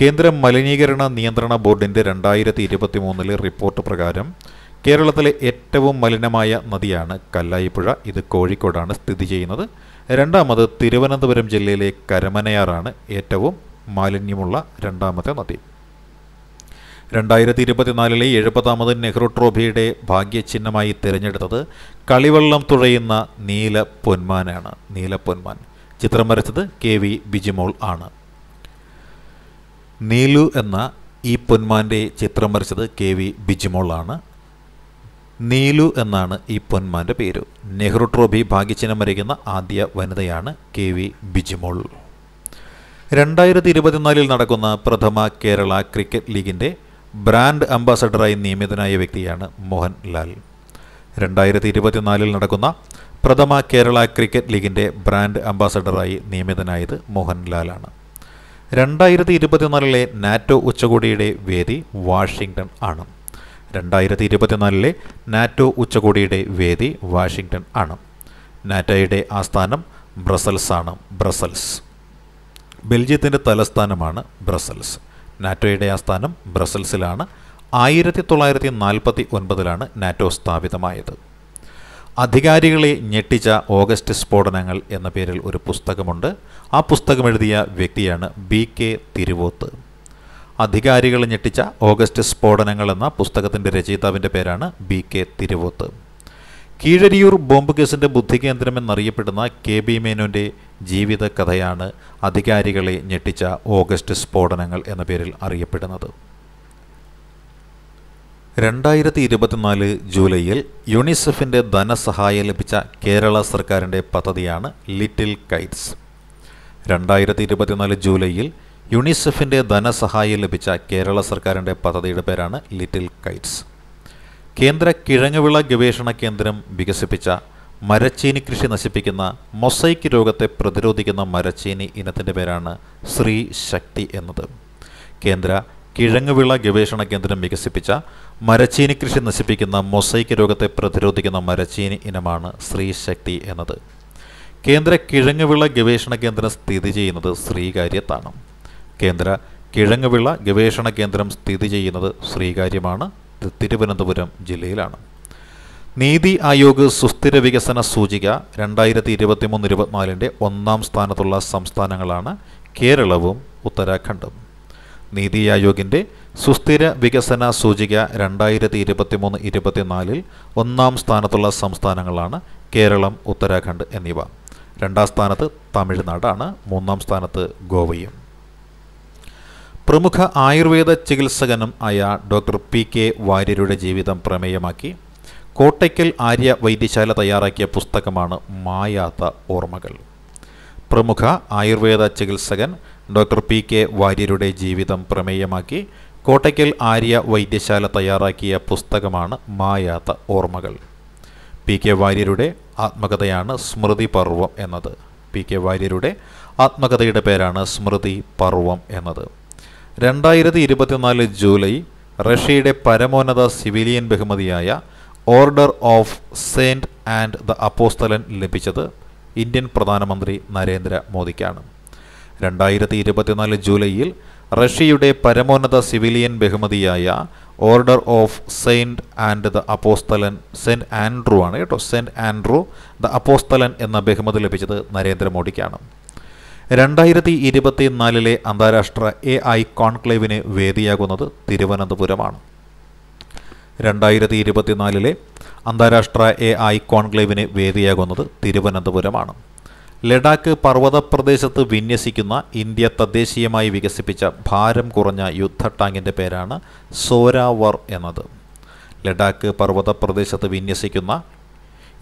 കേന്ദ്ര മലിനീകരണ നിയന്ത്രണ ബോർഡിൻ്റെ രണ്ടായിരത്തി ഇരുപത്തി മൂന്നിലെ റിപ്പോർട്ട് പ്രകാരം കേരളത്തിലെ ഏറ്റവും മലിനമായ നദിയാണ് കല്ലായിപ്പുഴ ഇത് കോഴിക്കോടാണ് സ്ഥിതി ചെയ്യുന്നത് രണ്ടാമത് തിരുവനന്തപുരം ജില്ലയിലെ കരമനയാറാണ് ഏറ്റവും മാലിന്യമുള്ള രണ്ടാമത്തെ നദി രണ്ടായിരത്തി ഇരുപത്തിനാലിലെ എഴുപതാമത് നെഹ്റു ട്രോഫിയുടെ ഭാഗ്യചിഹ്നമായി തിരഞ്ഞെടുത്തത് കളിവെള്ളം തുഴയുന്ന നീല പൊന്മാനാണ് നീല പൊന്മാൻ ചിത്രം വരച്ചത് കെ വി ബിജിമോൾ ആണ് നീലു എന്ന ഈ പൊന്മാൻ്റെ ചിത്രം വരച്ചത് കെ വി ആണ് നീലു എന്നാണ് ഈ പൊന്മാൻ്റെ പേര് നെഹ്റു ട്രോഫി ഭാഗ്യചിഹ്നം വരയ്ക്കുന്ന ആദ്യ വനിതയാണ് കെ വി ബിജിമോൾ രണ്ടായിരത്തി ഇരുപത്തിനാലിൽ നടക്കുന്ന പ്രഥമ കേരള ക്രിക്കറ്റ് ലീഗിൻ്റെ ബ്രാൻഡ് അംബാസഡറായി നിയമിതനായ വ്യക്തിയാണ് മോഹൻലാൽ രണ്ടായിരത്തി ഇരുപത്തിനാലിൽ നടക്കുന്ന പ്രഥമ കേരള ക്രിക്കറ്റ് ലീഗിൻ്റെ ബ്രാൻഡ് അംബാസഡറായി നിയമിതനായത് മോഹൻലാലാണ് രണ്ടായിരത്തി ഇരുപത്തിനാലിലെ നാറ്റോ ഉച്ചകോടിയുടെ വേദി വാഷിങ്ടൺ ആണ് രണ്ടായിരത്തി ഇരുപത്തിനാലിലെ നാറ്റോ ഉച്ചകോടിയുടെ വേദി വാഷിങ്ടൺ ആണ് നാറ്റോയുടെ ആസ്ഥാനം ബ്രസൽസാണ് ആണ് ബ്രസൽസ് ബെൽജിയത്തിൻ്റെ തലസ്ഥാനമാണ് ബ്രസൽസ് നാറ്റോയുടെ ആസ്ഥാനം ബ്രസൽസിലാണ് ആയിരത്തി തൊള്ളായിരത്തി നാൽപ്പത്തി ഒൻപതിലാണ് നാറ്റോ സ്ഥാപിതമായത് അധികാരികളെ ഞെട്ടിച്ച ഓഗസ്റ്റ് സ്ഫോടനങ്ങൾ എന്ന പേരിൽ ഒരു പുസ്തകമുണ്ട് ആ പുസ്തകമെഴുതിയ വ്യക്തിയാണ് ബി കെ തിരുവോത്ത് അധികാരികളെ ഞെട്ടിച്ച ഓഗസ്റ്റ് സ്ഫോടനങ്ങൾ എന്ന പുസ്തകത്തിൻ്റെ രചയിതാവിൻ്റെ പേരാണ് B K Thiruvoth Keezhariyur bomb കേസിൻ്റെ ബുദ്ധികേന്ദ്രമെന്നറിയപ്പെടുന്ന കെ ബി മേനുവിൻ്റെ ജീവിത കഥയാണ് അധികാരികളെ ഞെട്ടിച്ച ഓഗസ്റ്റ് സ്ഫോടനങ്ങൾ എന്ന പേരിൽ അറിയപ്പെടുന്നത് രണ്ടായിരത്തി ഇരുപത്തിനാല് ജൂലൈയിൽ യുണിസെഫിൻ്റെ ധനസഹായം ലഭിച്ച കേരള സർക്കാരിൻ്റെ പദ്ധതിയാണ് ലിറ്റിൽ കൈറ്റ്സ് രണ്ടായിരത്തി ഇരുപത്തിനാല് ജൂലൈയിൽ യുണിസെഫിൻ്റെ ധനസഹായം ലഭിച്ച കേരള സർക്കാരിൻ്റെ പദ്ധതിയുടെ പേരാണ് ലിറ്റിൽ കൈറ്റ്സ് കേന്ദ്ര കിഴങ്ങുവിള ഗവേഷണ കേന്ദ്രം വികസിപ്പിച്ച മരച്ചീനി കൃഷി നശിപ്പിക്കുന്ന മൊസൈക്ക് രോഗത്തെ പ്രതിരോധിക്കുന്ന മരച്ചീനി ഇനത്തിൻ്റെ പേരാണ് ശ്രീ ശക്തി എന്നത് കേന്ദ്ര കിഴങ്ങുവിള ഗവേഷണ കേന്ദ്രം വികസിപ്പിച്ച മരച്ചീനി കൃഷി നശിപ്പിക്കുന്ന മൊസൈക്ക് രോഗത്തെ പ്രതിരോധിക്കുന്ന മരച്ചീനി ഇനമാണ് ശ്രീശക്തി എന്നത് കേന്ദ്ര കിഴങ്ങുവിള ഗവേഷണ കേന്ദ്രം സ്ഥിതി ചെയ്യുന്നത് ശ്രീകാര്യത്താണ് കേന്ദ്ര കിഴങ്ങുവിള ഗവേഷണ കേന്ദ്രം സ്ഥിതി ചെയ്യുന്നത് ശ്രീകാര്യമാണ് തിരുവനന്തപുരം ജില്ലയിലാണ് നീതി ആയോഗ് സുസ്ഥിര വികസന സൂചിക രണ്ടായിരത്തി ഇരുപത്തിമൂന്ന് ഇരുപത്തിനാലിൻ്റെ ഒന്നാം സ്ഥാനത്തുള്ള സംസ്ഥാനങ്ങളാണ് കേരളവും ഉത്തരാഖണ്ഡും നീതി ആയോഗിൻ്റെ സുസ്ഥിര വികസന സൂചിക രണ്ടായിരത്തി ഇരുപത്തിമൂന്ന് ഇരുപത്തിനാലിൽ ഒന്നാം സ്ഥാനത്തുള്ള സംസ്ഥാനങ്ങളാണ് കേരളം ഉത്തരാഖണ്ഡ് എന്നിവ രണ്ടാം സ്ഥാനത്ത് തമിഴ്നാടാണ് മൂന്നാം സ്ഥാനത്ത് ഗോവയും പ്രമുഖ ആയുർവേദ ചികിത്സകനും ആയ ഡോക്ടർ പി കെ വാര്യരുടെ ജീവിതം പ്രമേയമാക്കി കോട്ടയ്ക്കൽ ആര്യ വൈദ്യശാല തയ്യാറാക്കിയ പുസ്തകമാണ് മായാത്ത ഓർമ്മകൾ പ്രമുഖ ആയുർവേദ ചികിത്സകൻ ഡോക്ടർ പി കെ വാര്യരുടെ ജീവിതം പ്രമേയമാക്കി കോട്ടയ്ക്കൽ ആര്യ വൈദ്യശാല തയ്യാറാക്കിയ പുസ്തകമാണ് മായാത്ത ഓർമ്മകൾ പി കെ വാര്യരുടെ ആത്മകഥയാണ് സ്മൃതി പർവം എന്നത് പി കെ വാര്യരുടെ ആത്മകഥയുടെ പേരാണ് സ്മൃതി പർവം എന്നത് രണ്ടായിരത്തി ഇരുപത്തിനാല് ജൂലൈ റഷ്യയുടെ പരമോന്നത സിവിലിയൻ ബഹുമതിയായ order of saint and the അപ്പോസ്തലൻ ലഭിച്ചത് ഇന്ത്യൻ പ്രധാനമന്ത്രി നരേന്ദ്ര മോദിക്കാണ് രണ്ടായിരത്തി ഇരുപത്തിനാല് ജൂലൈയിൽ റഷ്യയുടെ പരമോന്നത സിവിലിയൻ ബഹുമതിയായ order of saint and the അപ്പോസ്തലൻ സെൻറ്റ് ആൻഡ്രൂ ആണ് കേട്ടോ സെൻറ്റ് ആൻഡ്രൂ ദ അപ്പോസ്തലൻ എന്ന ബഹുമതി ലഭിച്ചത് നരേന്ദ്രമോദിക്കാണ് രണ്ടായിരത്തി ഇരുപത്തിനാലിലെ അന്താരാഷ്ട്ര എ ഐ കോൺക്ലേവിന് വേദിയാകുന്നത് തിരുവനന്തപുരമാണ് രണ്ടായിരത്തി ഇരുപത്തിനാലിലെ അന്താരാഷ്ട്ര എ ഐ കോൺക്ലേവിന് വേദിയാകുന്നത് തിരുവനന്തപുരമാണ് ലഡാക്ക് പർവ്വത പ്രദേശത്ത് വിന്യസിക്കുന്ന ഇന്ത്യ തദ്ദേശീയമായി വികസിപ്പിച്ച ഭാരം കുറഞ്ഞ യുദ്ധ ടാങ്കിൻ്റെ പേരാണ് സോരാവർ എന്നത് ലഡാക്ക് പർവ്വത പ്രദേശത്ത് വിന്യസിക്കുന്ന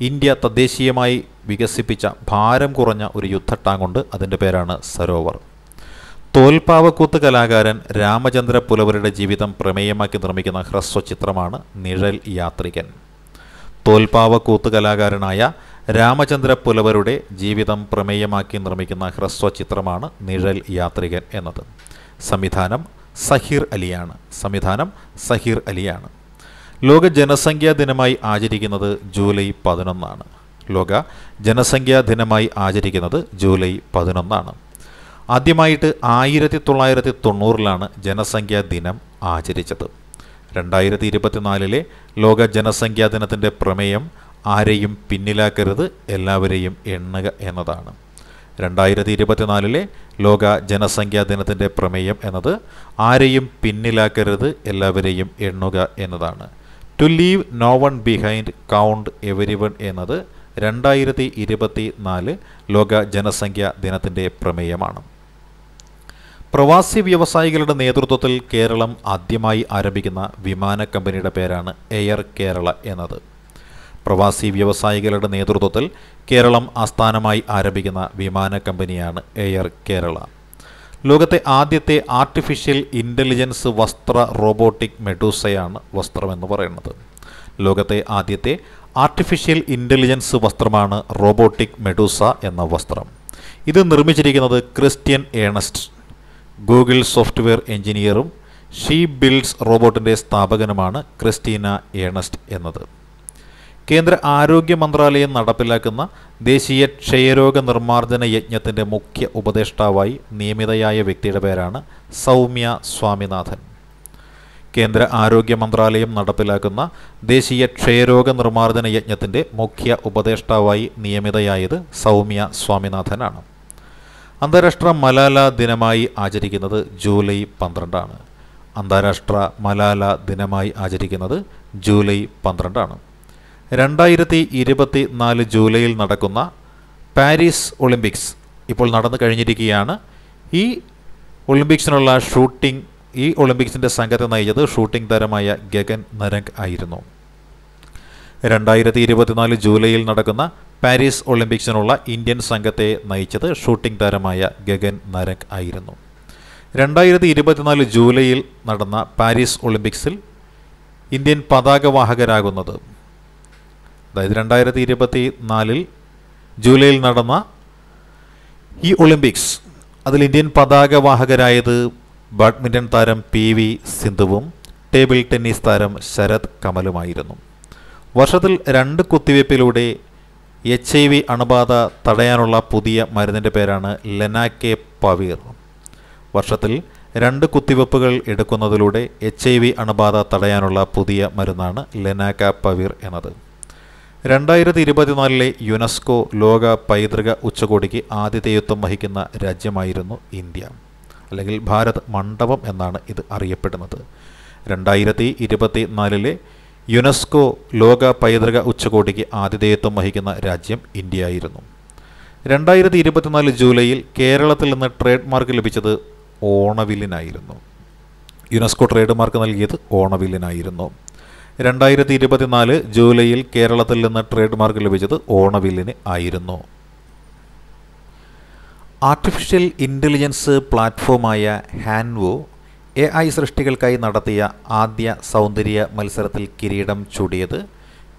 ഇന്ത്യ തദ്ദേശീയമായി വികസിപ്പിച്ച ഭാരം കുറഞ്ഞ ഒരു യുദ്ധട്ടാങ്കുണ്ട് അതിൻ്റെ പേരാണ് സരോവർ തോൽപ്പാവക്കൂത്ത് കലാകാരൻ രാമചന്ദ്ര പുലവരുടെ ജീവിതം പ്രമേയമാക്കി നിർമ്മിക്കുന്ന ഹ്രസ്വചിത്രമാണ് നിഴൽ യാത്രികൻ തോൽപ്പാവക്കൂത്ത് കലാകാരനായ രാമചന്ദ്ര പുലവരുടെ ജീവിതം പ്രമേയമാക്കി നിർമ്മിക്കുന്ന ഹ്രസ്വചിത്രമാണ് നിഴൽ യാത്രികൻ എന്നത് സംവിധാനം സഹീർ അലിയാണ് സംവിധാനം സഹീർ അലിയാണ് ലോക ജനസംഖ്യാ ദിനമായി ആചരിക്കുന്നത് ജൂലൈ പതിനൊന്നാണ് ലോക ജനസംഖ്യാ ദിനമായി ആചരിക്കുന്നത് ജൂലൈ പതിനൊന്നാണ് ആദ്യമായിട്ട് ആയിരത്തി തൊള്ളായിരത്തി തൊണ്ണൂറിലാണ് ജനസംഖ്യാ ദിനം ആചരിച്ചത് രണ്ടായിരത്തി ഇരുപത്തിനാലിലെ ലോക ജനസംഖ്യാ ദിനത്തിൻ്റെ പ്രമേയം ആരെയും പിന്നിലാക്കരുത് എല്ലാവരെയും എണ്ണുക എന്നതാണ് രണ്ടായിരത്തി ഇരുപത്തിനാലിലെ ലോക ജനസംഖ്യാ ദിനത്തിൻ്റെ പ്രമേയം എന്നത് ആരെയും പിന്നിലാക്കരുത് എല്ലാവരെയും എണ്ണുക എന്നതാണ് to leave no one behind count every one എന്നത് രണ്ടായിരത്തി ഇരുപത്തി നാല് ലോക ജനസംഖ്യാ ദിനത്തിൻ്റെ പ്രമേയമാണ് പ്രവാസി വ്യവസായികളുടെ നേതൃത്വത്തിൽ കേരളം ആദ്യമായി ആരംഭിക്കുന്ന വിമാന കമ്പനിയുടെ പേരാണ് എയർ കേരള എന്നത് പ്രവാസി വ്യവസായികളുടെ നേതൃത്വത്തിൽ കേരളം ആസ്ഥാനമായി ആരംഭിക്കുന്ന വിമാന കമ്പനിയാണ് എയർ കേരള ലോകത്തെ ആദ്യത്തെ ആർട്ടിഫിഷ്യൽ ഇൻ്റലിജൻസ് വസ്ത്ര റോബോട്ടിക് മെഡൂസയാണ് വസ്ത്രമെന്ന് പറയുന്നത് ലോകത്തെ ആദ്യത്തെ ആർട്ടിഫിഷ്യൽ ഇൻ്റലിജൻസ് വസ്ത്രമാണ് റോബോട്ടിക് മെഡൂസ എന്ന വസ്ത്രം ഇത് നിർമ്മിച്ചിരിക്കുന്നത് ക്രിസ്ത്യൻ ഏണസ്റ്റ് ഗൂഗിൾ സോഫ്റ്റ്വെയർ എഞ്ചിനീയറും ഷീ ബിൽഡ്സ് റോബോട്ടിൻ്റെ സ്ഥാപകനുമാണ് ക്രിസ്റ്റീന ഏണസ്റ്റ് എന്നത് കേന്ദ്ര ആരോഗ്യ മന്ത്രാലയം നടപ്പിലാക്കുന്ന ദേശീയ ക്ഷയരോഗ നിർമ്മാർജ്ജന യജ്ഞത്തിൻ്റെ മുഖ്യ ഉപദേഷ്ടാവായി നിയമിതയായ വ്യക്തിയുടെ പേരാണ് സൗമ്യ സ്വാമിനാഥൻ കേന്ദ്ര ആരോഗ്യ മന്ത്രാലയം നടപ്പിലാക്കുന്ന ദേശീയ ക്ഷയരോഗ നിർമ്മാർജ്ജന യജ്ഞത്തിൻ്റെ മുഖ്യ ഉപദേഷ്ടാവായി നിയമിതയായത് സൗമ്യ സ്വാമിനാഥനാണ് അന്താരാഷ്ട്ര മലാല ദിനമായി ആചരിക്കുന്നത് ജൂലൈ പന്ത്രണ്ടാണ് അന്താരാഷ്ട്ര മലാല ദിനമായി ആചരിക്കുന്നത് ജൂലൈ പന്ത്രണ്ടാണ് രണ്ടായിരത്തി ഇരുപത്തി നാല് ജൂലൈയിൽ നടക്കുന്ന പാരീസ് ഒളിമ്പിക്സ് ഇപ്പോൾ നടന്നു കഴിഞ്ഞിരിക്കുകയാണ് ഈ ഒളിമ്പിക്സിനുള്ള ഷൂട്ടിംഗ് ഈ ഒളിമ്പിക്സിൻ്റെ സംഘത്തെ നയിച്ചത് ഷൂട്ടിംഗ് താരമായ ഗഗൻ നരംഗ് ആയിരുന്നു രണ്ടായിരത്തി ഇരുപത്തിനാല് ജൂലൈയിൽ നടക്കുന്ന പാരീസ് ഒളിമ്പിക്സിനുള്ള ഇന്ത്യൻ സംഘത്തെ നയിച്ചത് ഷൂട്ടിംഗ് താരമായ ഗഗൻ നരംഗ് ആയിരുന്നു രണ്ടായിരത്തി ഇരുപത്തിനാല് ജൂലൈയിൽ നടന്ന പാരീസ് ഒളിമ്പിക്സിൽ ഇന്ത്യൻ പതാകവാഹകരാകുന്നത് അതായത് രണ്ടായിരത്തി ഇരുപത്തി നാലിൽ ജൂലൈയിൽ നടന്ന ഈ ഒളിമ്പിക്സ് അതിൽ ഇന്ത്യൻ പതാകവാഹകരായത് ബാഡ്മിൻ്റൺ താരം പി വി സിന്ധുവും ടേബിൾ ടെന്നീസ് താരം ശരത് കമലുമായിരുന്നു വർഷത്തിൽ രണ്ട് കുത്തിവയ്പ്പിലൂടെ എച്ച് ഐ വി അണുബാധ തടയാനുള്ള പുതിയ മരുന്നിൻ്റെ പേരാണ് ലെനാക്കെ പവീർ വർഷത്തിൽ രണ്ട് കുത്തിവയ്പ്പുകൾ എടുക്കുന്നതിലൂടെ എച്ച് ഐ വി അണുബാധ തടയാനുള്ള പുതിയ മരുന്നാണ് ലെനാക്ക പവീർ എന്നത് രണ്ടായിരത്തി ഇരുപത്തിനാലിലെ യുനെസ്കോ ലോക പൈതൃക ഉച്ചകോടിക്ക് ആതിഥേയത്വം വഹിക്കുന്ന രാജ്യമായിരുന്നു ഇന്ത്യ അല്ലെങ്കിൽ ഭാരത് മണ്ഡപം എന്നാണ് ഇത് അറിയപ്പെടുന്നത് രണ്ടായിരത്തി ഇരുപത്തി നാലിലെ യുനെസ്കോ ലോക പൈതൃക ഉച്ചകോടിക്ക് ആതിഥേയത്വം വഹിക്കുന്ന രാജ്യം ആയിരുന്നു രണ്ടായിരത്തി ഇരുപത്തിനാല് ജൂലൈയിൽ കേരളത്തിൽ നിന്ന് ട്രേഡ് മാർക്ക് ലഭിച്ചത് ഓണവില്ലിനായിരുന്നു യുനെസ്കോ ട്രേഡ് മാർക്ക് നൽകിയത് ഓണവില്ലിനായിരുന്നു രണ്ടായിരത്തി ഇരുപത്തിനാല് ജൂലൈയിൽ കേരളത്തിൽ നിന്ന് ട്രേഡ് മാർക്ക് ലഭിച്ചത് ഓണവില്ലിന് ആയിരുന്നു ആർട്ടിഫിഷ്യൽ ഇൻ്റലിജൻസ് പ്ലാറ്റ്ഫോമായ ഹാൻവോ എ ഐ സൃഷ്ടികൾക്കായി നടത്തിയ ആദ്യ സൗന്ദര്യ മത്സരത്തിൽ കിരീടം ചൂടിയത്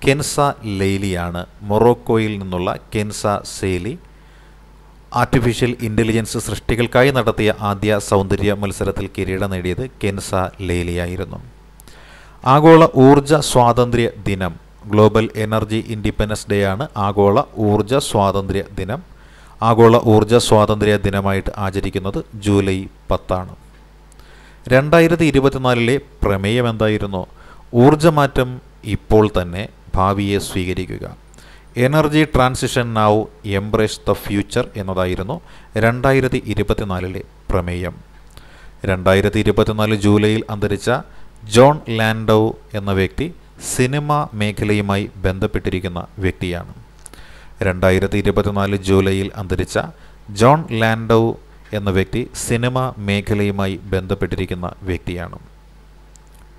കെൻസ ലെയ്ലിയാണ് മൊറോക്കോയിൽ നിന്നുള്ള കെൻസ സെയ്ലി ആർട്ടിഫിഷ്യൽ ഇൻ്റലിജൻസ് സൃഷ്ടികൾക്കായി നടത്തിയ ആദ്യ സൗന്ദര്യ മത്സരത്തിൽ കിരീടം നേടിയത് കെൻസ ലെയ്ലിയായിരുന്നു ആഗോള ഊർജ സ്വാതന്ത്ര്യ ദിനം ഗ്ലോബൽ എനർജി ഇൻഡിപെൻഡൻസ് ഡേ ആണ് ആഗോള ഊർജ സ്വാതന്ത്ര്യ ദിനം ആഗോള ഊർജ സ്വാതന്ത്ര്യ ദിനമായിട്ട് ആചരിക്കുന്നത് ജൂലൈ പത്താണ് രണ്ടായിരത്തി ഇരുപത്തിനാലിലെ പ്രമേയം എന്തായിരുന്നു ഊർജമാറ്റം ഇപ്പോൾ തന്നെ ഭാവിയെ സ്വീകരിക്കുക energy transition now embrace the future എന്നതായിരുന്നു രണ്ടായിരത്തി ഇരുപത്തിനാലിലെ പ്രമേയം രണ്ടായിരത്തി ഇരുപത്തിനാല് ജൂലൈയിൽ അന്തരിച്ച ജോൺ ലാൻഡോ എന്ന വ്യക്തി സിനിമ മേഖലയുമായി ബന്ധപ്പെട്ടിരിക്കുന്ന വ്യക്തിയാണ് രണ്ടായിരത്തി ഇരുപത്തിനാല് ജൂലൈയിൽ അന്തരിച്ച ജോൺ ലാൻഡോ എന്ന വ്യക്തി സിനിമ മേഖലയുമായി ബന്ധപ്പെട്ടിരിക്കുന്ന വ്യക്തിയാണ്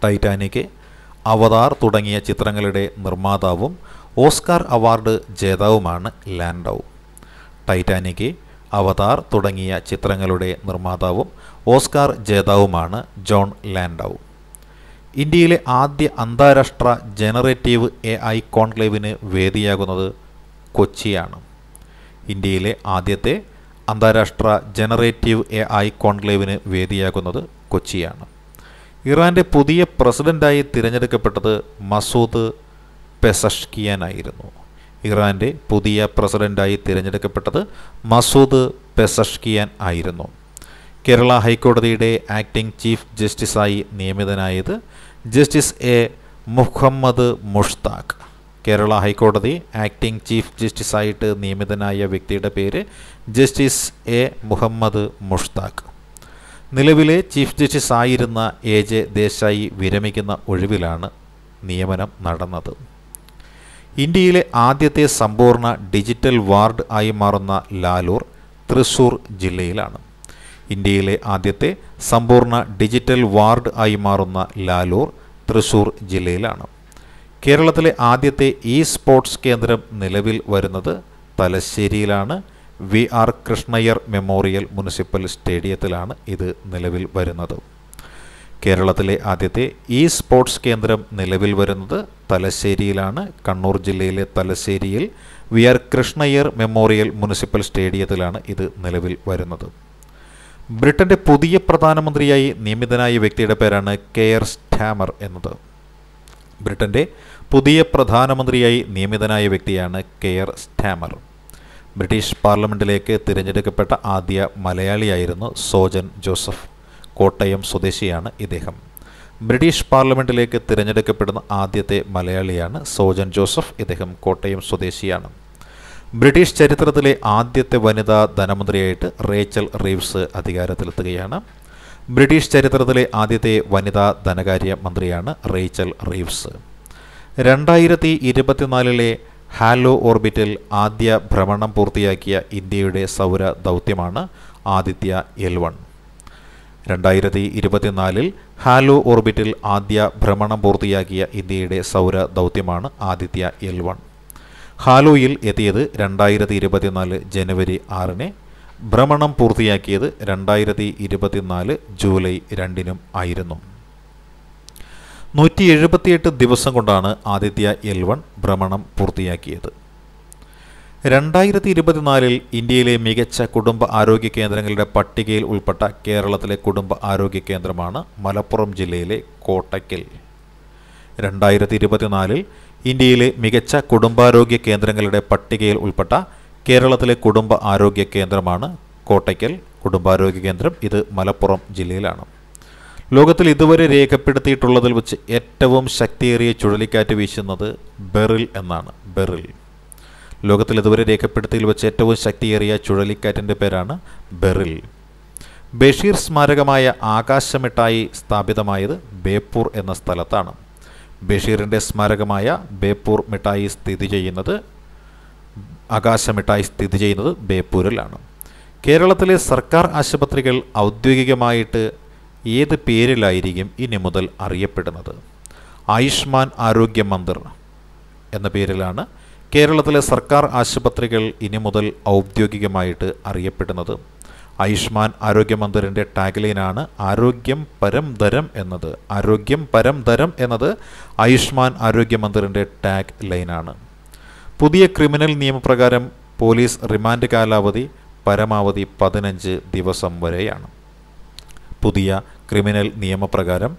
ടൈറ്റാനിക് അവതാർ തുടങ്ങിയ ചിത്രങ്ങളുടെ നിർമ്മാതാവും ഓസ്കാർ അവാർഡ് ജേതാവുമാണ് ലാൻഡോ ടൈറ്റാനിക് അവതാർ തുടങ്ങിയ ചിത്രങ്ങളുടെ നിർമ്മാതാവും ഓസ്കാർ ജേതാവുമാണ് ജോൺ ലാൻഡോ ഇന്ത്യയിലെ ആദ്യ അന്താരാഷ്ട്ര ജനറേറ്റീവ് എ ഐ കോൺക്ലേവിന് വേദിയാകുന്നത് കൊച്ചിയാണ് ഇന്ത്യയിലെ ആദ്യത്തെ അന്താരാഷ്ട്ര ജനറേറ്റീവ് എ ഐ കോൺക്ലേവിന് വേദിയാകുന്നത് കൊച്ചിയാണ് ഇറാൻ്റെ പുതിയ പ്രസിഡൻ്റായി തിരഞ്ഞെടുക്കപ്പെട്ടത് മസൂദ് പെസഷ്കിയാനായിരുന്നു ഇറാൻ്റെ പുതിയ പ്രസിഡൻ്റായി തിരഞ്ഞെടുക്കപ്പെട്ടത് മസൂദ് പെസഷ്കിയാൻ ആയിരുന്നു കേരള ഹൈക്കോടതിയുടെ ആക്ടിംഗ് ചീഫ് ജസ്റ്റിസായി നിയമിതനായത് ജസ്റ്റിസ് എ മുഹമ്മദ് മുഷ്താഖ് കേരള ഹൈക്കോടതി ആക്ടിംഗ് ചീഫ് ജസ്റ്റിസായിട്ട് നിയമിതനായ വ്യക്തിയുടെ പേര് ജസ്റ്റിസ് എ മുഹമ്മദ് മുഷ്താഖ് നിലവിലെ ചീഫ് ജസ്റ്റിസ് ആയിരുന്ന എ ജെ ദേശായി വിരമിക്കുന്ന ഒഴിവിലാണ് നിയമനം നടന്നത് ഇന്ത്യയിലെ ആദ്യത്തെ സമ്പൂർണ്ണ ഡിജിറ്റൽ വാർഡ് ആയി മാറുന്ന ലാലൂർ തൃശൂർ ജില്ലയിലാണ് ഇന്ത്യയിലെ ആദ്യത്തെ സമ്പൂർണ്ണ ഡിജിറ്റൽ വാർഡ് ആയി മാറുന്ന ലാലൂർ തൃശൂർ ജില്ലയിലാണ് കേരളത്തിലെ ആദ്യത്തെ ഇ സ്പോർട്സ് കേന്ദ്രം നിലവിൽ വരുന്നത് തലശ്ശേരിയിലാണ് V R Krishnaiyer memorial municipal സ്റ്റേഡിയത്തിലാണ് ഇത് നിലവിൽ വരുന്നത് കേരളത്തിലെ ആദ്യത്തെ ഇ സ്പോർട്സ് കേന്ദ്രം നിലവിൽ വരുന്നത് തലശ്ശേരിയിലാണ് കണ്ണൂർ ജില്ലയിലെ തലശ്ശേരിയിൽ V R Krishnaiyer memorial municipal സ്റ്റേഡിയത്തിലാണ് ഇത് നിലവിൽ വരുന്നത് ബ്രിട്ടന്റെ പുതിയ പ്രധാനമന്ത്രിയായി നിയമിതനായ വ്യക്തിയുടെ പേരാണ് കെയർ സ്റ്റാമർ എന്നത് ബ്രിട്ടന്റെ പുതിയ പ്രധാനമന്ത്രിയായി നിയമിതനായ വ്യക്തിയാണ് കെയർ സ്റ്റാമർ ബ്രിട്ടീഷ് പാർലമെൻറ്റിലേക്ക് തിരഞ്ഞെടുക്കപ്പെട്ട ആദ്യ മലയാളിയായിരുന്നു സോജൻ ജോസഫ് കോട്ടയം സ്വദേശിയാണ് ഇദ്ദേഹം ബ്രിട്ടീഷ് പാർലമെൻറ്റിലേക്ക് തിരഞ്ഞെടുക്കപ്പെടുന്ന ആദ്യത്തെ മലയാളിയാണ് സോജൻ ജോസഫ് ഇദ്ദേഹം കോട്ടയം സ്വദേശിയാണ് ബ്രിട്ടീഷ് ചരിത്രത്തിലെ ആദ്യത്തെ വനിതാ ധനമന്ത്രിയായിട്ട് റേച്ചൽ റീവ്സ് അധികാരത്തിലെത്തുകയാണ് ബ്രിട്ടീഷ് ചരിത്രത്തിലെ ആദ്യത്തെ വനിതാ ധനകാര്യ മന്ത്രിയാണ് റേച്ചൽ റീവ്സ് രണ്ടായിരത്തി ഇരുപത്തിനാലിലെ ഹാലോ ഓർബിറ്റിൽ ആദ്യ ഭ്രമണം പൂർത്തിയാക്കിയ ഇന്ത്യയുടെ സൗര ദൗത്യമാണ് ആദിത്യ എൽ വൺ രണ്ടായിരത്തി ഇരുപത്തിനാലിൽ ഹാലോ ഓർബിറ്റിൽ ആദ്യ ഭ്രമണം പൂർത്തിയാക്കിയ ഇന്ത്യയുടെ സൗര ദൗത്യമാണ് ആദിത്യ എൽ വൺ ഹാലോയിൽ എത്തിയത് രണ്ടായിരത്തി ഇരുപത്തിനാല് ജനുവരി ആറിന് ഭ്രമണം പൂർത്തിയാക്കിയത് രണ്ടായിരത്തി ഇരുപത്തിനാല് ജൂലൈ രണ്ടിനും ആയിരുന്നു നൂറ്റി എഴുപത്തിയെട്ട് ദിവസം കൊണ്ടാണ് ആദിത്യ എൽ വൺ ഭ്രമണം പൂർത്തിയാക്കിയത് രണ്ടായിരത്തി ഇരുപത്തിനാലിൽ ഇന്ത്യയിലെ മികച്ച കുടുംബ ആരോഗ്യ കേന്ദ്രങ്ങളുടെ പട്ടികയിൽ ഉൾപ്പെട്ട കേരളത്തിലെ കുടുംബ ആരോഗ്യ കേന്ദ്രമാണ് മലപ്പുറം ജില്ലയിലെ കോട്ടയ്ക്കൽ രണ്ടായിരത്തി ഇരുപത്തിനാലിൽ ഇന്ത്യയിലെ മികച്ച കുടുംബാരോഗ്യ കേന്ദ്രങ്ങളുടെ പട്ടികയിൽ ഉൾപ്പെട്ട കേരളത്തിലെ കുടുംബ ആരോഗ്യ കേന്ദ്രമാണ് കോട്ടയ്ക്കൽ കുടുംബാരോഗ്യ കേന്ദ്രം ഇത് മലപ്പുറം ജില്ലയിലാണ് ലോകത്തിൽ ഇതുവരെ രേഖപ്പെടുത്തിയിട്ടുള്ളതിൽ വെച്ച് ഏറ്റവും ശക്തിയേറിയ ചുഴലിക്കാറ്റ് വീശുന്നത് ബെറിൽ എന്നാണ് ബെറിൽ ലോകത്തിൽ ഇതുവരെ രേഖപ്പെടുത്തിയിൽ വെച്ച് ഏറ്റവും ശക്തിയേറിയ ചുഴലിക്കാറ്റിൻ്റെ പേരാണ് ബെറിൽ ബഷീർ സ്മാരകമായ ആകാശമിട്ടായി സ്ഥാപിതമായത് ബേപ്പൂർ എന്ന സ്ഥലത്താണ് ബഷീറിൻ്റെ സ്മാരകമായ ബേപ്പൂർ മിഠായി സ്ഥിതി ചെയ്യുന്നത് ആകാശ മിഠായി സ്ഥിതി ചെയ്യുന്നത് ബേപ്പൂരിലാണ് കേരളത്തിലെ സർക്കാർ ആശുപത്രികൾ ഔദ്യോഗികമായിട്ട് ഏത് പേരിലായിരിക്കും ഇനി മുതൽ അറിയപ്പെടുന്നത് ആയുഷ്മാൻ ആരോഗ്യ മന്ദിർ എന്ന പേരിലാണ് കേരളത്തിലെ സർക്കാർ ആശുപത്രികൾ ഇനി മുതൽ ഔദ്യോഗികമായിട്ട് അറിയപ്പെടുന്നത് ആയുഷ്മാൻ ആരോഗ്യ മന്ദിറിൻ്റെ ടാഗ്ലൈനാണ് ആരോഗ്യം പരം ധരം എന്നത് ആരോഗ്യം പരം ധരം എന്നത് ആയുഷ്മാൻ ആരോഗ്യ മന്ദിറിൻ്റെ ടാഗ് ലൈനാണ് പുതിയ ക്രിമിനൽ നിയമപ്രകാരം പോലീസ് റിമാൻഡ് കാലാവധി പരമാവധി പതിനഞ്ച് ദിവസം വരെയാണ് പുതിയ ക്രിമിനൽ നിയമപ്രകാരം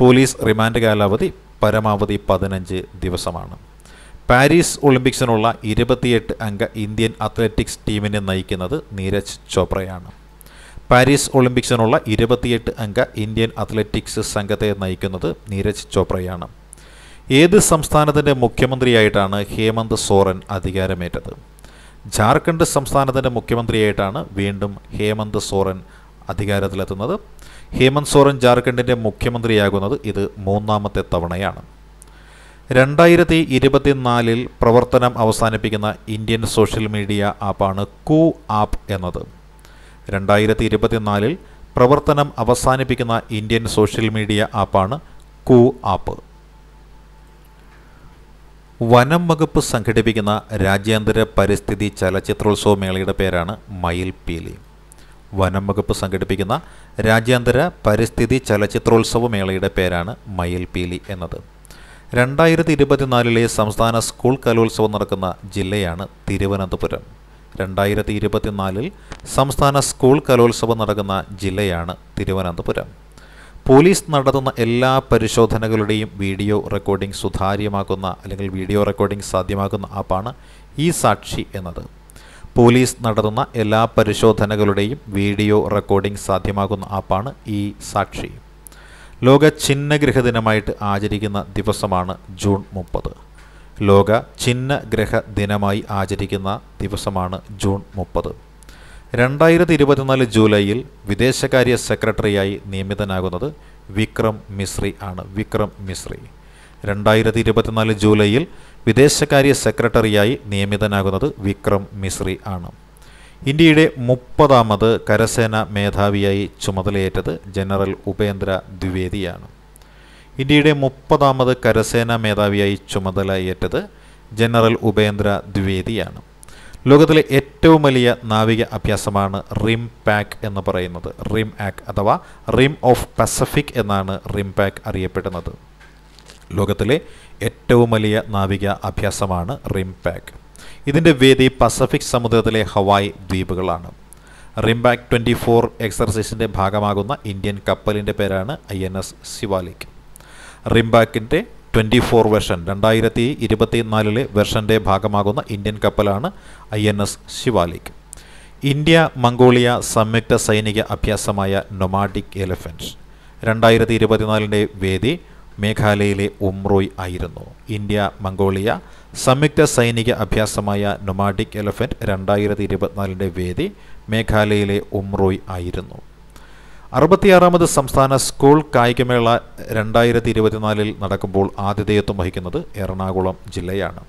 പോലീസ് റിമാൻഡ് കാലാവധി പരമാവധി പതിനഞ്ച് ദിവസമാണ് പാരീസ് ഒളിമ്പിക്സിനുള്ള ഇരുപത്തിയെട്ട് അംഗ ഇന്ത്യൻ അത്ലറ്റിക്സ് ടീമിനെ നയിക്കുന്നത് നീരജ് ചോപ്രയാണ് പാരീസ് ഒളിമ്പിക്സിനുള്ള ഇരുപത്തിയെട്ട് അംഗ ഇന്ത്യൻ അത്ലറ്റിക്സ് സംഘത്തെ നയിക്കുന്നത് നീരജ് ചോപ്രയാണ് ഏത് സംസ്ഥാനത്തിൻ്റെ മുഖ്യമന്ത്രിയായിട്ടാണ് ഹേമന്ത് സോറൻ അധികാരമേറ്റത് ജാർഖണ്ഡ് സംസ്ഥാനത്തിൻ്റെ മുഖ്യമന്ത്രിയായിട്ടാണ് വീണ്ടും ഹേമന്ത് സോറൻ അധികാരത്തിലെത്തുന്നത് ഹേമന്ത് സോറൻ ജാർഖണ്ഡിൻ്റെ മുഖ്യമന്ത്രിയാകുന്നത് ഇത് മൂന്നാമത്തെ തവണയാണ് രണ്ടായിരത്തി ഇരുപത്തിനാലിൽ പ്രവർത്തനം അവസാനിപ്പിക്കുന്ന ഇന്ത്യൻ സോഷ്യൽ മീഡിയ ആപ്പാണ് കൂ ആപ്പ് എന്നത് രണ്ടായിരത്തി ഇരുപത്തിനാലിൽ പ്രവർത്തനം അവസാനിപ്പിക്കുന്ന ഇന്ത്യൻ സോഷ്യൽ മീഡിയ ആപ്പാണ് കൂ ആപ്പ് വനം വകുപ്പ് സംഘടിപ്പിക്കുന്ന രാജ്യാന്തര പരിസ്ഥിതി ചലച്ചിത്രോത്സവ മേളയുടെ പേരാണ് മയിൽപീലി വനം വകുപ്പ് സംഘടിപ്പിക്കുന്ന രാജ്യാന്തര പരിസ്ഥിതി ചലച്ചിത്രോത്സവ മേളയുടെ പേരാണ് മയിൽപീലി എന്നത് രണ്ടായിരത്തി ഇരുപത്തിനാലിലെ സംസ്ഥാന സ്കൂൾ കലോത്സവം നടക്കുന്ന ജില്ലയാണ് തിരുവനന്തപുരം രണ്ടായിരത്തി ഇരുപത്തിനാലിൽ സംസ്ഥാന സ്കൂൾ കലോത്സവം നടക്കുന്ന ജില്ലയാണ് തിരുവനന്തപുരം പോലീസ് നടത്തുന്ന എല്ലാ പരിശോധനകളുടെയും വീഡിയോ റെക്കോർഡിംഗ് സുതാര്യമാക്കുന്ന അല്ലെങ്കിൽ വീഡിയോ റെക്കോർഡിംഗ് സാധ്യമാക്കുന്ന ആപ്പാണ് ഈ സാക്ഷി എന്നത് പോലീസ് നടത്തുന്ന എല്ലാ പരിശോധനകളുടെയും വീഡിയോ റെക്കോർഡിംഗ് സാധ്യമാക്കുന്ന ആപ്പാണ് ഈ സാക്ഷി ലോക ചിഹ്നഗൃഹ ദിനമായിട്ട് ആചരിക്കുന്ന ദിവസമാണ് ജൂൺ മുപ്പത് ലോക ഗ്രഹ ദിനമായി ആചരിക്കുന്ന ദിവസമാണ് ജൂൺ മുപ്പത് രണ്ടായിരത്തി ഇരുപത്തിനാല് ജൂലൈയിൽ വിദേശകാര്യ സെക്രട്ടറിയായി നിയമിതനാകുന്നത് വിക്രം മിശ്രി ആണ് വിക്രം മിശ്രി രണ്ടായിരത്തി ഇരുപത്തിനാല് ജൂലൈയിൽ വിദേശകാര്യ സെക്രട്ടറിയായി നിയമിതനാകുന്നത് വിക്രം മിശ്രി ആണ് ഇന്ത്യയുടെ മുപ്പതാമത് കരസേന മേധാവിയായി ചുമതലയേറ്റത് ജനറൽ ഉപേന്ദ്ര ദ്വിവേദിയാണ് ഇന്ത്യയുടെ മുപ്പതാമത് കരസേനാ മേധാവിയായി ചുമതലയേറ്റത് ജനറൽ ഉപേന്ദ്ര ദ്വിവേദിയാണ് ലോകത്തിലെ ഏറ്റവും വലിയ നാവിക അഭ്യാസമാണ് റിം പാക്ക് എന്ന് പറയുന്നത് റിം ആക്ക് അഥവാ റിം ഓഫ് പസഫിക് എന്നാണ് റിം പാക്ക് അറിയപ്പെടുന്നത് ലോകത്തിലെ ഏറ്റവും വലിയ നാവിക അഭ്യാസമാണ് റിം പാക്ക് ഇതിൻ്റെ വേദി പസഫിക് സമുദ്രത്തിലെ ഹവായ് ദ്വീപുകളാണ് റിംബാക് ട്വൻറ്റി ഫോർ എക്സർസൈസിൻ്റെ ഭാഗമാകുന്ന ഇന്ത്യൻ കപ്പലിൻ്റെ പേരാണ് ഐ എൻ എസ് ശിവാലിക് റിംബാക്കിൻ്റെ ട്വൻറ്റി ഫോർ വെർഷൻ രണ്ടായിരത്തി ഇരുപത്തി നാലിലെ വെർഷൻ്റെ ഭാഗമാകുന്ന ഇന്ത്യൻ കപ്പലാണ് I N S Shivalik India Mongolia സംയുക്ത സൈനിക അഭ്യാസമായ നൊമാഡിക് എലഫൻസ് രണ്ടായിരത്തി ഇരുപത്തിനാലിൻ്റെ വേദി മേഘാലയയിലെ ഉംറോയ് ആയിരുന്നു ഇന്ത്യ മംഗോളിയ സംയുക്ത സൈനിക അഭ്യാസമായ നൊമാഡിക് എലഫൻറ്റ് രണ്ടായിരത്തി ഇരുപത്തിനാലിൻ്റെ വേദി മേഘാലയയിലെ ഉംറോയ് ആയിരുന്നു അറുപത്തിയാറാമത് സംസ്ഥാന സ്കൂൾ കായികമേള രണ്ടായിരത്തി ഇരുപത്തിനാലിൽ നടക്കുമ്പോൾ ആതിഥേയത്വം വഹിക്കുന്നത് എറണാകുളം ജില്ലയാണ്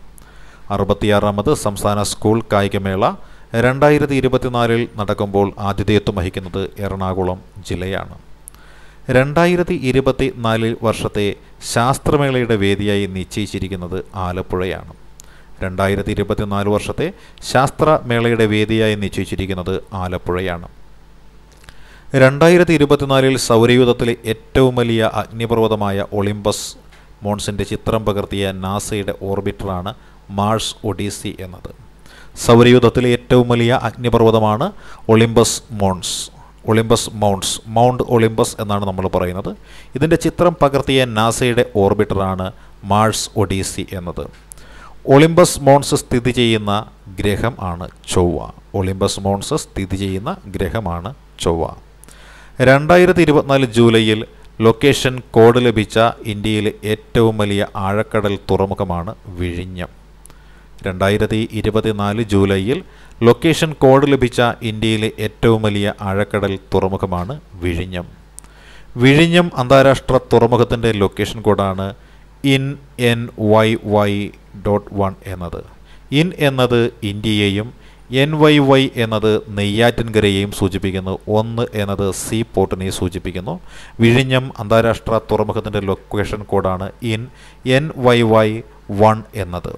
അറുപത്തിയാറാമത് സംസ്ഥാന സ്കൂൾ കായികമേള രണ്ടായിരത്തി ഇരുപത്തിനാലിൽ നടക്കുമ്പോൾ ആതിഥേയത്വം വഹിക്കുന്നത് എറണാകുളം ജില്ലയാണ് രണ്ടായിരത്തി ഇരുപത്തി നാലിൽ വർഷത്തെ ശാസ്ത്രമേളയുടെ വേദിയായി നിശ്ചയിച്ചിരിക്കുന്നത് ആലപ്പുഴയാണ് രണ്ടായിരത്തി ഇരുപത്തിനാല് വർഷത്തെ ശാസ്ത്രമേളയുടെ വേദിയായി നിശ്ചയിച്ചിരിക്കുന്നത് ആലപ്പുഴയാണ് രണ്ടായിരത്തി ഇരുപത്തിനാലിൽ സൗരയൂഥത്തിലെ ഏറ്റവും വലിയ അഗ്നിപർവ്വതമായ ഒളിമ്പസ് മോൺസിൻ്റെ ചിത്രം പകർത്തിയ നാസയുടെ ഓർബിറ്ററാണ് മാർസ് ഒഡീസി എന്നത് സൗരയൂഥത്തിലെ ഏറ്റവും വലിയ അഗ്നിപർവ്വതമാണ് Olympus Mons Olympus mounts mount Olympus എന്നാണ് നമ്മൾ പറയുന്നത് ഇതിൻ്റെ ചിത്രം പകർത്തിയ നാസയുടെ ഓർബിറ്ററാണ് മാർസ് ഒഡീസി എന്നത് ഒളിമ്പസ് മോൺസ് സ്ഥിതി ചെയ്യുന്ന ഗ്രഹം ആണ് ചൊവ്വ ഒളിമ്പസ് മോൺസ് സ്ഥിതി ചെയ്യുന്ന ഗ്രഹമാണ് ചൊവ്വ രണ്ടായിരത്തി ഇരുപത്തിനാല് ജൂലൈയിൽ ലൊക്കേഷൻ കോഡ് ലഭിച്ച ഇന്ത്യയിലെ ഏറ്റവും വലിയ ആഴക്കടൽ തുറമുഖമാണ് വിഴിഞ്ഞം രണ്ടായിരത്തി ഇരുപത്തിനാല് ജൂലൈയിൽ ലൊക്കേഷൻ കോഡ് ലഭിച്ച ഇന്ത്യയിലെ ഏറ്റവും വലിയ ആഴക്കടൽ തുറമുഖമാണ് വിഴിഞ്ഞം വിഴിഞ്ഞം അന്താരാഷ്ട്ര തുറമുഖത്തിൻ്റെ ലൊക്കേഷൻ കോഡാണ് in N Y Y dot one എന്നത് ഇൻ എന്നത് ഇന്ത്യയെയും എൻ വൈ വൈ എന്നത് നെയ്യാറ്റിൻകരയെയും സൂചിപ്പിക്കുന്നു ഒന്ന് എന്നത് സി പോർട്ടിനെയും സൂചിപ്പിക്കുന്നു വിഴിഞ്ഞം അന്താരാഷ്ട്ര തുറമുഖത്തിൻ്റെ ലൊക്കേഷൻ കോഡാണ് in N Y Y one എന്നത്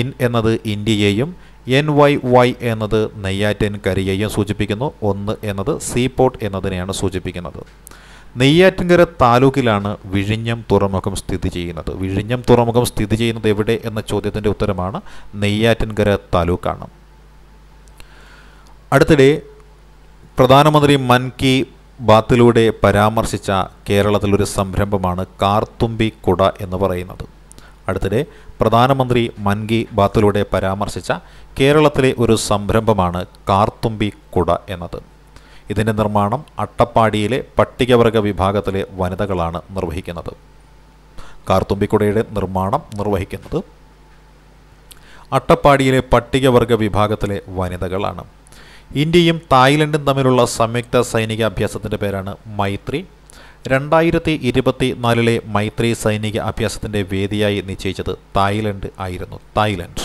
ഇൻ എന്നത് ഇന്ത്യയെയും എൻ വൈ വൈ എന്നത് നെയ്യാറ്റിൻകരയെയും സൂചിപ്പിക്കുന്നു ഒന്ന് എന്നത് സീ പോർട്ട് എന്നതിനെയാണ് സൂചിപ്പിക്കുന്നത് നെയ്യാറ്റിൻകര താലൂക്കിലാണ് വിഴിഞ്ഞം തുറമുഖം സ്ഥിതി ചെയ്യുന്നത് വിഴിഞ്ഞം തുറമുഖം സ്ഥിതി ചെയ്യുന്നത് എവിടെ എന്ന ചോദ്യത്തിൻ്റെ ഉത്തരമാണ് നെയ്യാറ്റിൻകര താലൂക്കാണ് അടുത്തിടെ പ്രധാനമന്ത്രി മൻ കി ബാത്തിലൂടെ പരാമർശിച്ച കേരളത്തിലൊരു സംരംഭമാണ് കാർത്തുമ്പി കുട എന്ന് പറയുന്നത് അടുത്തിടെ പ്രധാനമന്ത്രി മൻ കി ബാത്തിലൂടെ പരാമർശിച്ച കേരളത്തിലെ ഒരു സംരംഭമാണ് കാർത്തുമ്പി കുട എന്നത് ഇതിൻ്റെ നിർമ്മാണം അട്ടപ്പാടിയിലെ പട്ടികവർഗ വിഭാഗത്തിലെ വനിതകളാണ് നിർവഹിക്കുന്നത് കാർത്തുമ്പിക്കുടയുടെ നിർമ്മാണം നിർവഹിക്കുന്നത് അട്ടപ്പാടിയിലെ പട്ടികവർഗ വിഭാഗത്തിലെ വനിതകളാണ് ഇന്ത്യയും തായ്ലൻഡും തമ്മിലുള്ള സംയുക്ത സൈനിക അഭ്യാസത്തിൻ്റെ പേരാണ് മൈത്രി രണ്ടായിരത്തി ഇരുപത്തി നാലിലെ മൈത്രി സൈനിക അഭ്യാസത്തിൻ്റെ വേദിയായി നിശ്ചയിച്ചത് തായ്ലൻഡ് ആയിരുന്നു തായ്ലൻഡ്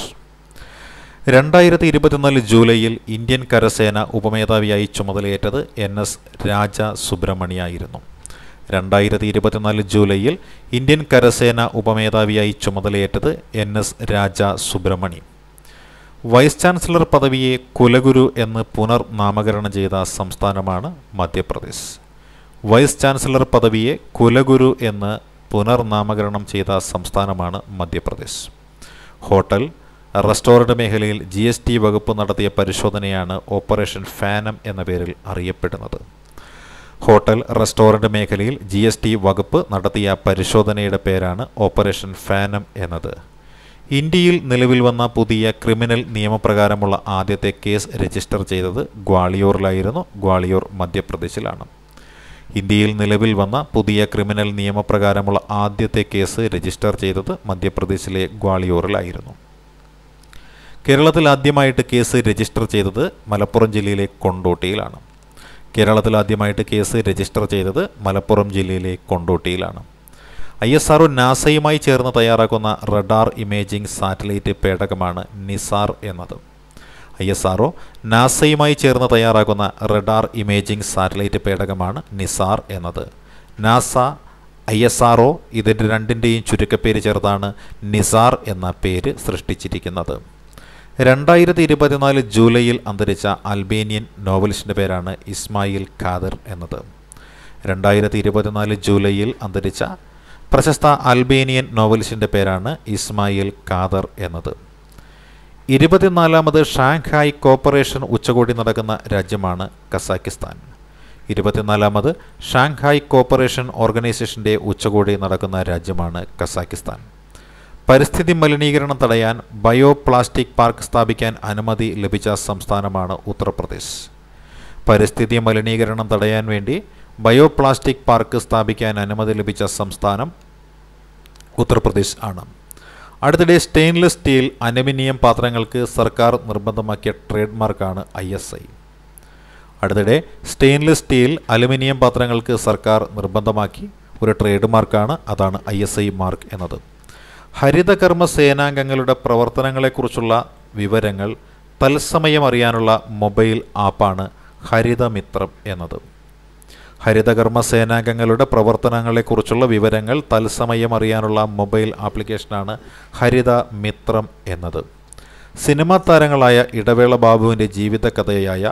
രണ്ടായിരത്തി ഇരുപത്തിനാല് ജൂലൈയിൽ ഇന്ത്യൻ കരസേന ഉപമേധാവിയായി ചുമതലയേറ്റത് എൻ എസ് രാജ സുബ്രഹ്മണിയായിരുന്നു രണ്ടായിരത്തി ഇരുപത്തിനാല് ജൂലൈയിൽ ഇന്ത്യൻ കരസേന ഉപമേധാവിയായി ചുമതലയേറ്റത് N S Raja Subramani vice chancellor പദവിയെ കുലഗുരു എന്ന് പുനർനാമകരണം ചെയ്ത സംസ്ഥാനമാണ് മധ്യപ്രദേശ് വൈസ് ചാൻസലർ പദവിയെ കുലഗുരു എന്ന് പുനർനാമകരണം ചെയ്ത സംസ്ഥാനമാണ് മധ്യപ്രദേശ് ഹോട്ടൽ റെസ്റ്റോറൻറ്റ് മേഖലയിൽ ജി എസ് ടി വകുപ്പ് നടത്തിയ പരിശോധനയാണ് ഓപ്പറേഷൻ ഫാനം എന്ന പേരിൽ അറിയപ്പെടുന്നത് ഹോട്ടൽ റെസ്റ്റോറൻറ്റ് മേഖലയിൽ ജി എസ് ടി വകുപ്പ് നടത്തിയ പരിശോധനയുടെ പേരാണ് ഓപ്പറേഷൻ ഫാനം എന്നത് ഇന്ത്യയിൽ നിലവിൽ വന്ന പുതിയ ക്രിമിനൽ നിയമപ്രകാരമുള്ള ആദ്യത്തെ കേസ് രജിസ്റ്റർ ചെയ്തത് ഗ്വാളിയോറിലായിരുന്നു ഗ്വാളിയോർ മധ്യപ്രദേശിലാണ് ഇന്ത്യയിൽ നിലവിൽ വന്ന പുതിയ ക്രിമിനൽ നിയമപ്രകാരമുള്ള ആദ്യത്തെ കേസ് രജിസ്റ്റർ ചെയ്തത് മധ്യപ്രദേശിലെ ഗ്വാളിയോറിലായിരുന്നു കേരളത്തിൽ ആദ്യമായിട്ട് കേസ് രജിസ്റ്റർ ചെയ്തത് മലപ്പുറം ജില്ലയിലെ കൊണ്ടോട്ടിയിലാണ് കേരളത്തിൽ ആദ്യമായിട്ട് കേസ് രജിസ്റ്റർ ചെയ്തത് മലപ്പുറം ജില്ലയിലെ കൊണ്ടോട്ടിയിലാണ് ഐ എസ് ആർഒ നാസയുമായി ചേർന്ന് തയ്യാറാക്കുന്ന റഡാർ ഇമേജിംഗ് സാറ്റലൈറ്റ് പേടകമാണ് നിസാർ എന്നത് ഐ എസ് ആർഒ നാസയുമായി ചേർന്ന് തയ്യാറാക്കുന്ന റഡാർ ഇമേജിംഗ് സാറ്റലൈറ്റ് പേടകമാണ് നിസാർ എന്നത് നാസ ഐ എസ് ആർഒ ഇതിൻ്റെ രണ്ടിൻ്റെയും ചുരുക്കപ്പേര് ചേർത്താണ് നിസാർ എന്ന പേര് സൃഷ്ടിച്ചിരിക്കുന്നത് രണ്ടായിരത്തി ഇരുപത്തിനാല് ജൂലൈയിൽ അന്തരിച്ച അൽബേനിയൻ നോവലിസ്റ്റിൻ്റെ പേരാണ് ഇസ്മായിൽ ഖാദർ എന്നത് രണ്ടായിരത്തി ഇരുപത്തിനാല് ജൂലൈയിൽ അന്തരിച്ച പ്രശസ്ത അൽബേനിയൻ നോവലിസ്റ്റിൻ്റെ പേരാണ് ഇസ്മായിൽ ഖാദർ എന്നത് ഇരുപത്തിനാലാമത് ഷാങ്ഹായ് കോപ്പറേഷൻ ഉച്ചകോടി നടക്കുന്ന രാജ്യമാണ് കസാക്കിസ്ഥാൻ ഇരുപത്തിനാലാമത് ഷാങ്ഹായ് കോപ്പറേഷൻ ഓർഗനൈസേഷൻ്റെ ഉച്ചകോടി നടക്കുന്ന രാജ്യമാണ് കസാക്കിസ്ഥാൻ പരിസ്ഥിതി മലിനീകരണം തടയാൻ ബയോ പ്ലാസ്റ്റിക് പാർക്ക് സ്ഥാപിക്കാൻ അനുമതി ലഭിച്ച സംസ്ഥാനമാണ് ഉത്തർപ്രദേശ് പരിസ്ഥിതി മലിനീകരണം തടയാൻ വേണ്ടി ബയോപ്ലാസ്റ്റിക് പാർക്ക് സ്ഥാപിക്കാൻ അനുമതി ലഭിച്ച സംസ്ഥാനം ഉത്തർപ്രദേശ് ആണ് അടുത്തിടെ സ്റ്റെയിൻലെസ് സ്റ്റീൽ അലുമിനിയം പാത്രങ്ങൾക്ക് സർക്കാർ നിർബന്ധമാക്കിയ ട്രേഡ് മാർക്കാണ് ഐ എസ് ഐ അടുത്തിടെ സ്റ്റെയിൻലെസ് സ്റ്റീൽ അലുമിനിയം പാത്രങ്ങൾക്ക് സർക്കാർ നിർബന്ധമാക്കി ഒരു ട്രേഡ് മാർക്കാണ് അതാണ് ഐ എസ് ഐ മാർക്ക് എന്നത് ഹരിതകർമ്മ സേനാംഗങ്ങളുടെ പ്രവർത്തനങ്ങളെക്കുറിച്ചുള്ള വിവരങ്ങൾ തത്സമയം അറിയാനുള്ള മൊബൈൽ ആപ്പാണ് ഹരിതമിത്രം എന്നത് ഹരിതകർമ്മ സേനാംഗങ്ങളുടെ പ്രവർത്തനങ്ങളെക്കുറിച്ചുള്ള വിവരങ്ങൾ തത്സമയം അറിയാനുള്ള മൊബൈൽ ആപ്ലിക്കേഷനാണ് ഹരിത മിത്രം എന്നത് സിനിമാ താരങ്ങളായ ഇടവേള ബാബുവിൻ്റെ ജീവിതകഥയായ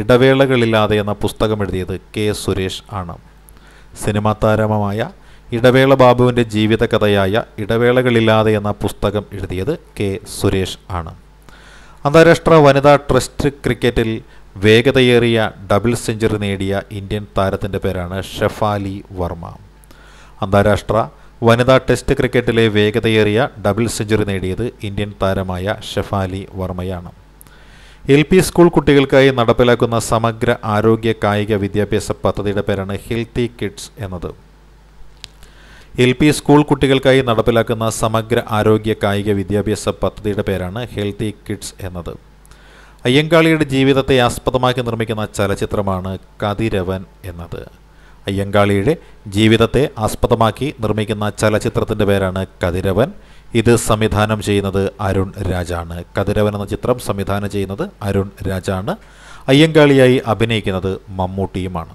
ഇടവേളകളില്ലാതെ എന്ന പുസ്തകം എഴുതിയത് കെ സുരേഷ് ആണ് സിനിമാ താരമായ ഇടവേള ബാബുവിൻ്റെ ജീവിതകഥയായ ഇടവേളകളില്ലാതെ എന്ന പുസ്തകം എഴുതിയത് കെ സുരേഷ് ആണ് അന്താരാഷ്ട്ര വനിതാ ട്രസ്റ്റ് ക്രിക്കറ്റിൽ വേഗതയേറിയ ഡബിൾ സെഞ്ചുറി നേടിയ ഇന്ത്യൻ താരത്തിൻ്റെ പേരാണ് ഷെഫാലി വർമ്മ അന്താരാഷ്ട്ര വനിതാ ടെസ്റ്റ് ക്രിക്കറ്റിലെ വേഗതയേറിയ ഡബിൾ സെഞ്ചുറി നേടിയത് ഇന്ത്യൻ താരമായ ഷെഫാലി വർമ്മയാണ് എൽ പി സ്കൂൾ കുട്ടികൾക്കായി നടപ്പിലാക്കുന്ന സമഗ്ര ആരോഗ്യ കായിക വിദ്യാഭ്യാസ പദ്ധതിയുടെ പേരാണ് ഹെൽത്തി കിഡ്സ് എന്നത് എൽ പി സ്കൂൾ കുട്ടികൾക്കായി നടപ്പിലാക്കുന്ന സമഗ്ര ആരോഗ്യ കായിക വിദ്യാഭ്യാസ പദ്ധതിയുടെ പേരാണ് ഹെൽത്തി കിഡ്സ് എന്നത് അയ്യങ്കാളിയുടെ ജീവിതത്തെ ആസ്പദമാക്കി നിർമ്മിക്കുന്ന ചലച്ചിത്രമാണ് കതിരവൻ എന്നത് അയ്യങ്കാളിയുടെ ജീവിതത്തെ ആസ്പദമാക്കി നിർമ്മിക്കുന്ന ചലച്ചിത്രത്തിൻ്റെ പേരാണ് കതിരവൻ ഇത് സംവിധാനം ചെയ്യുന്നത് അരുൺ രാജാണ് കതിരവൻ എന്ന ചിത്രം സംവിധാനം ചെയ്യുന്നത് അരുൺ രാജാണ് അയ്യങ്കാളിയായി അഭിനയിക്കുന്നത് മമ്മൂട്ടിയുമാണ്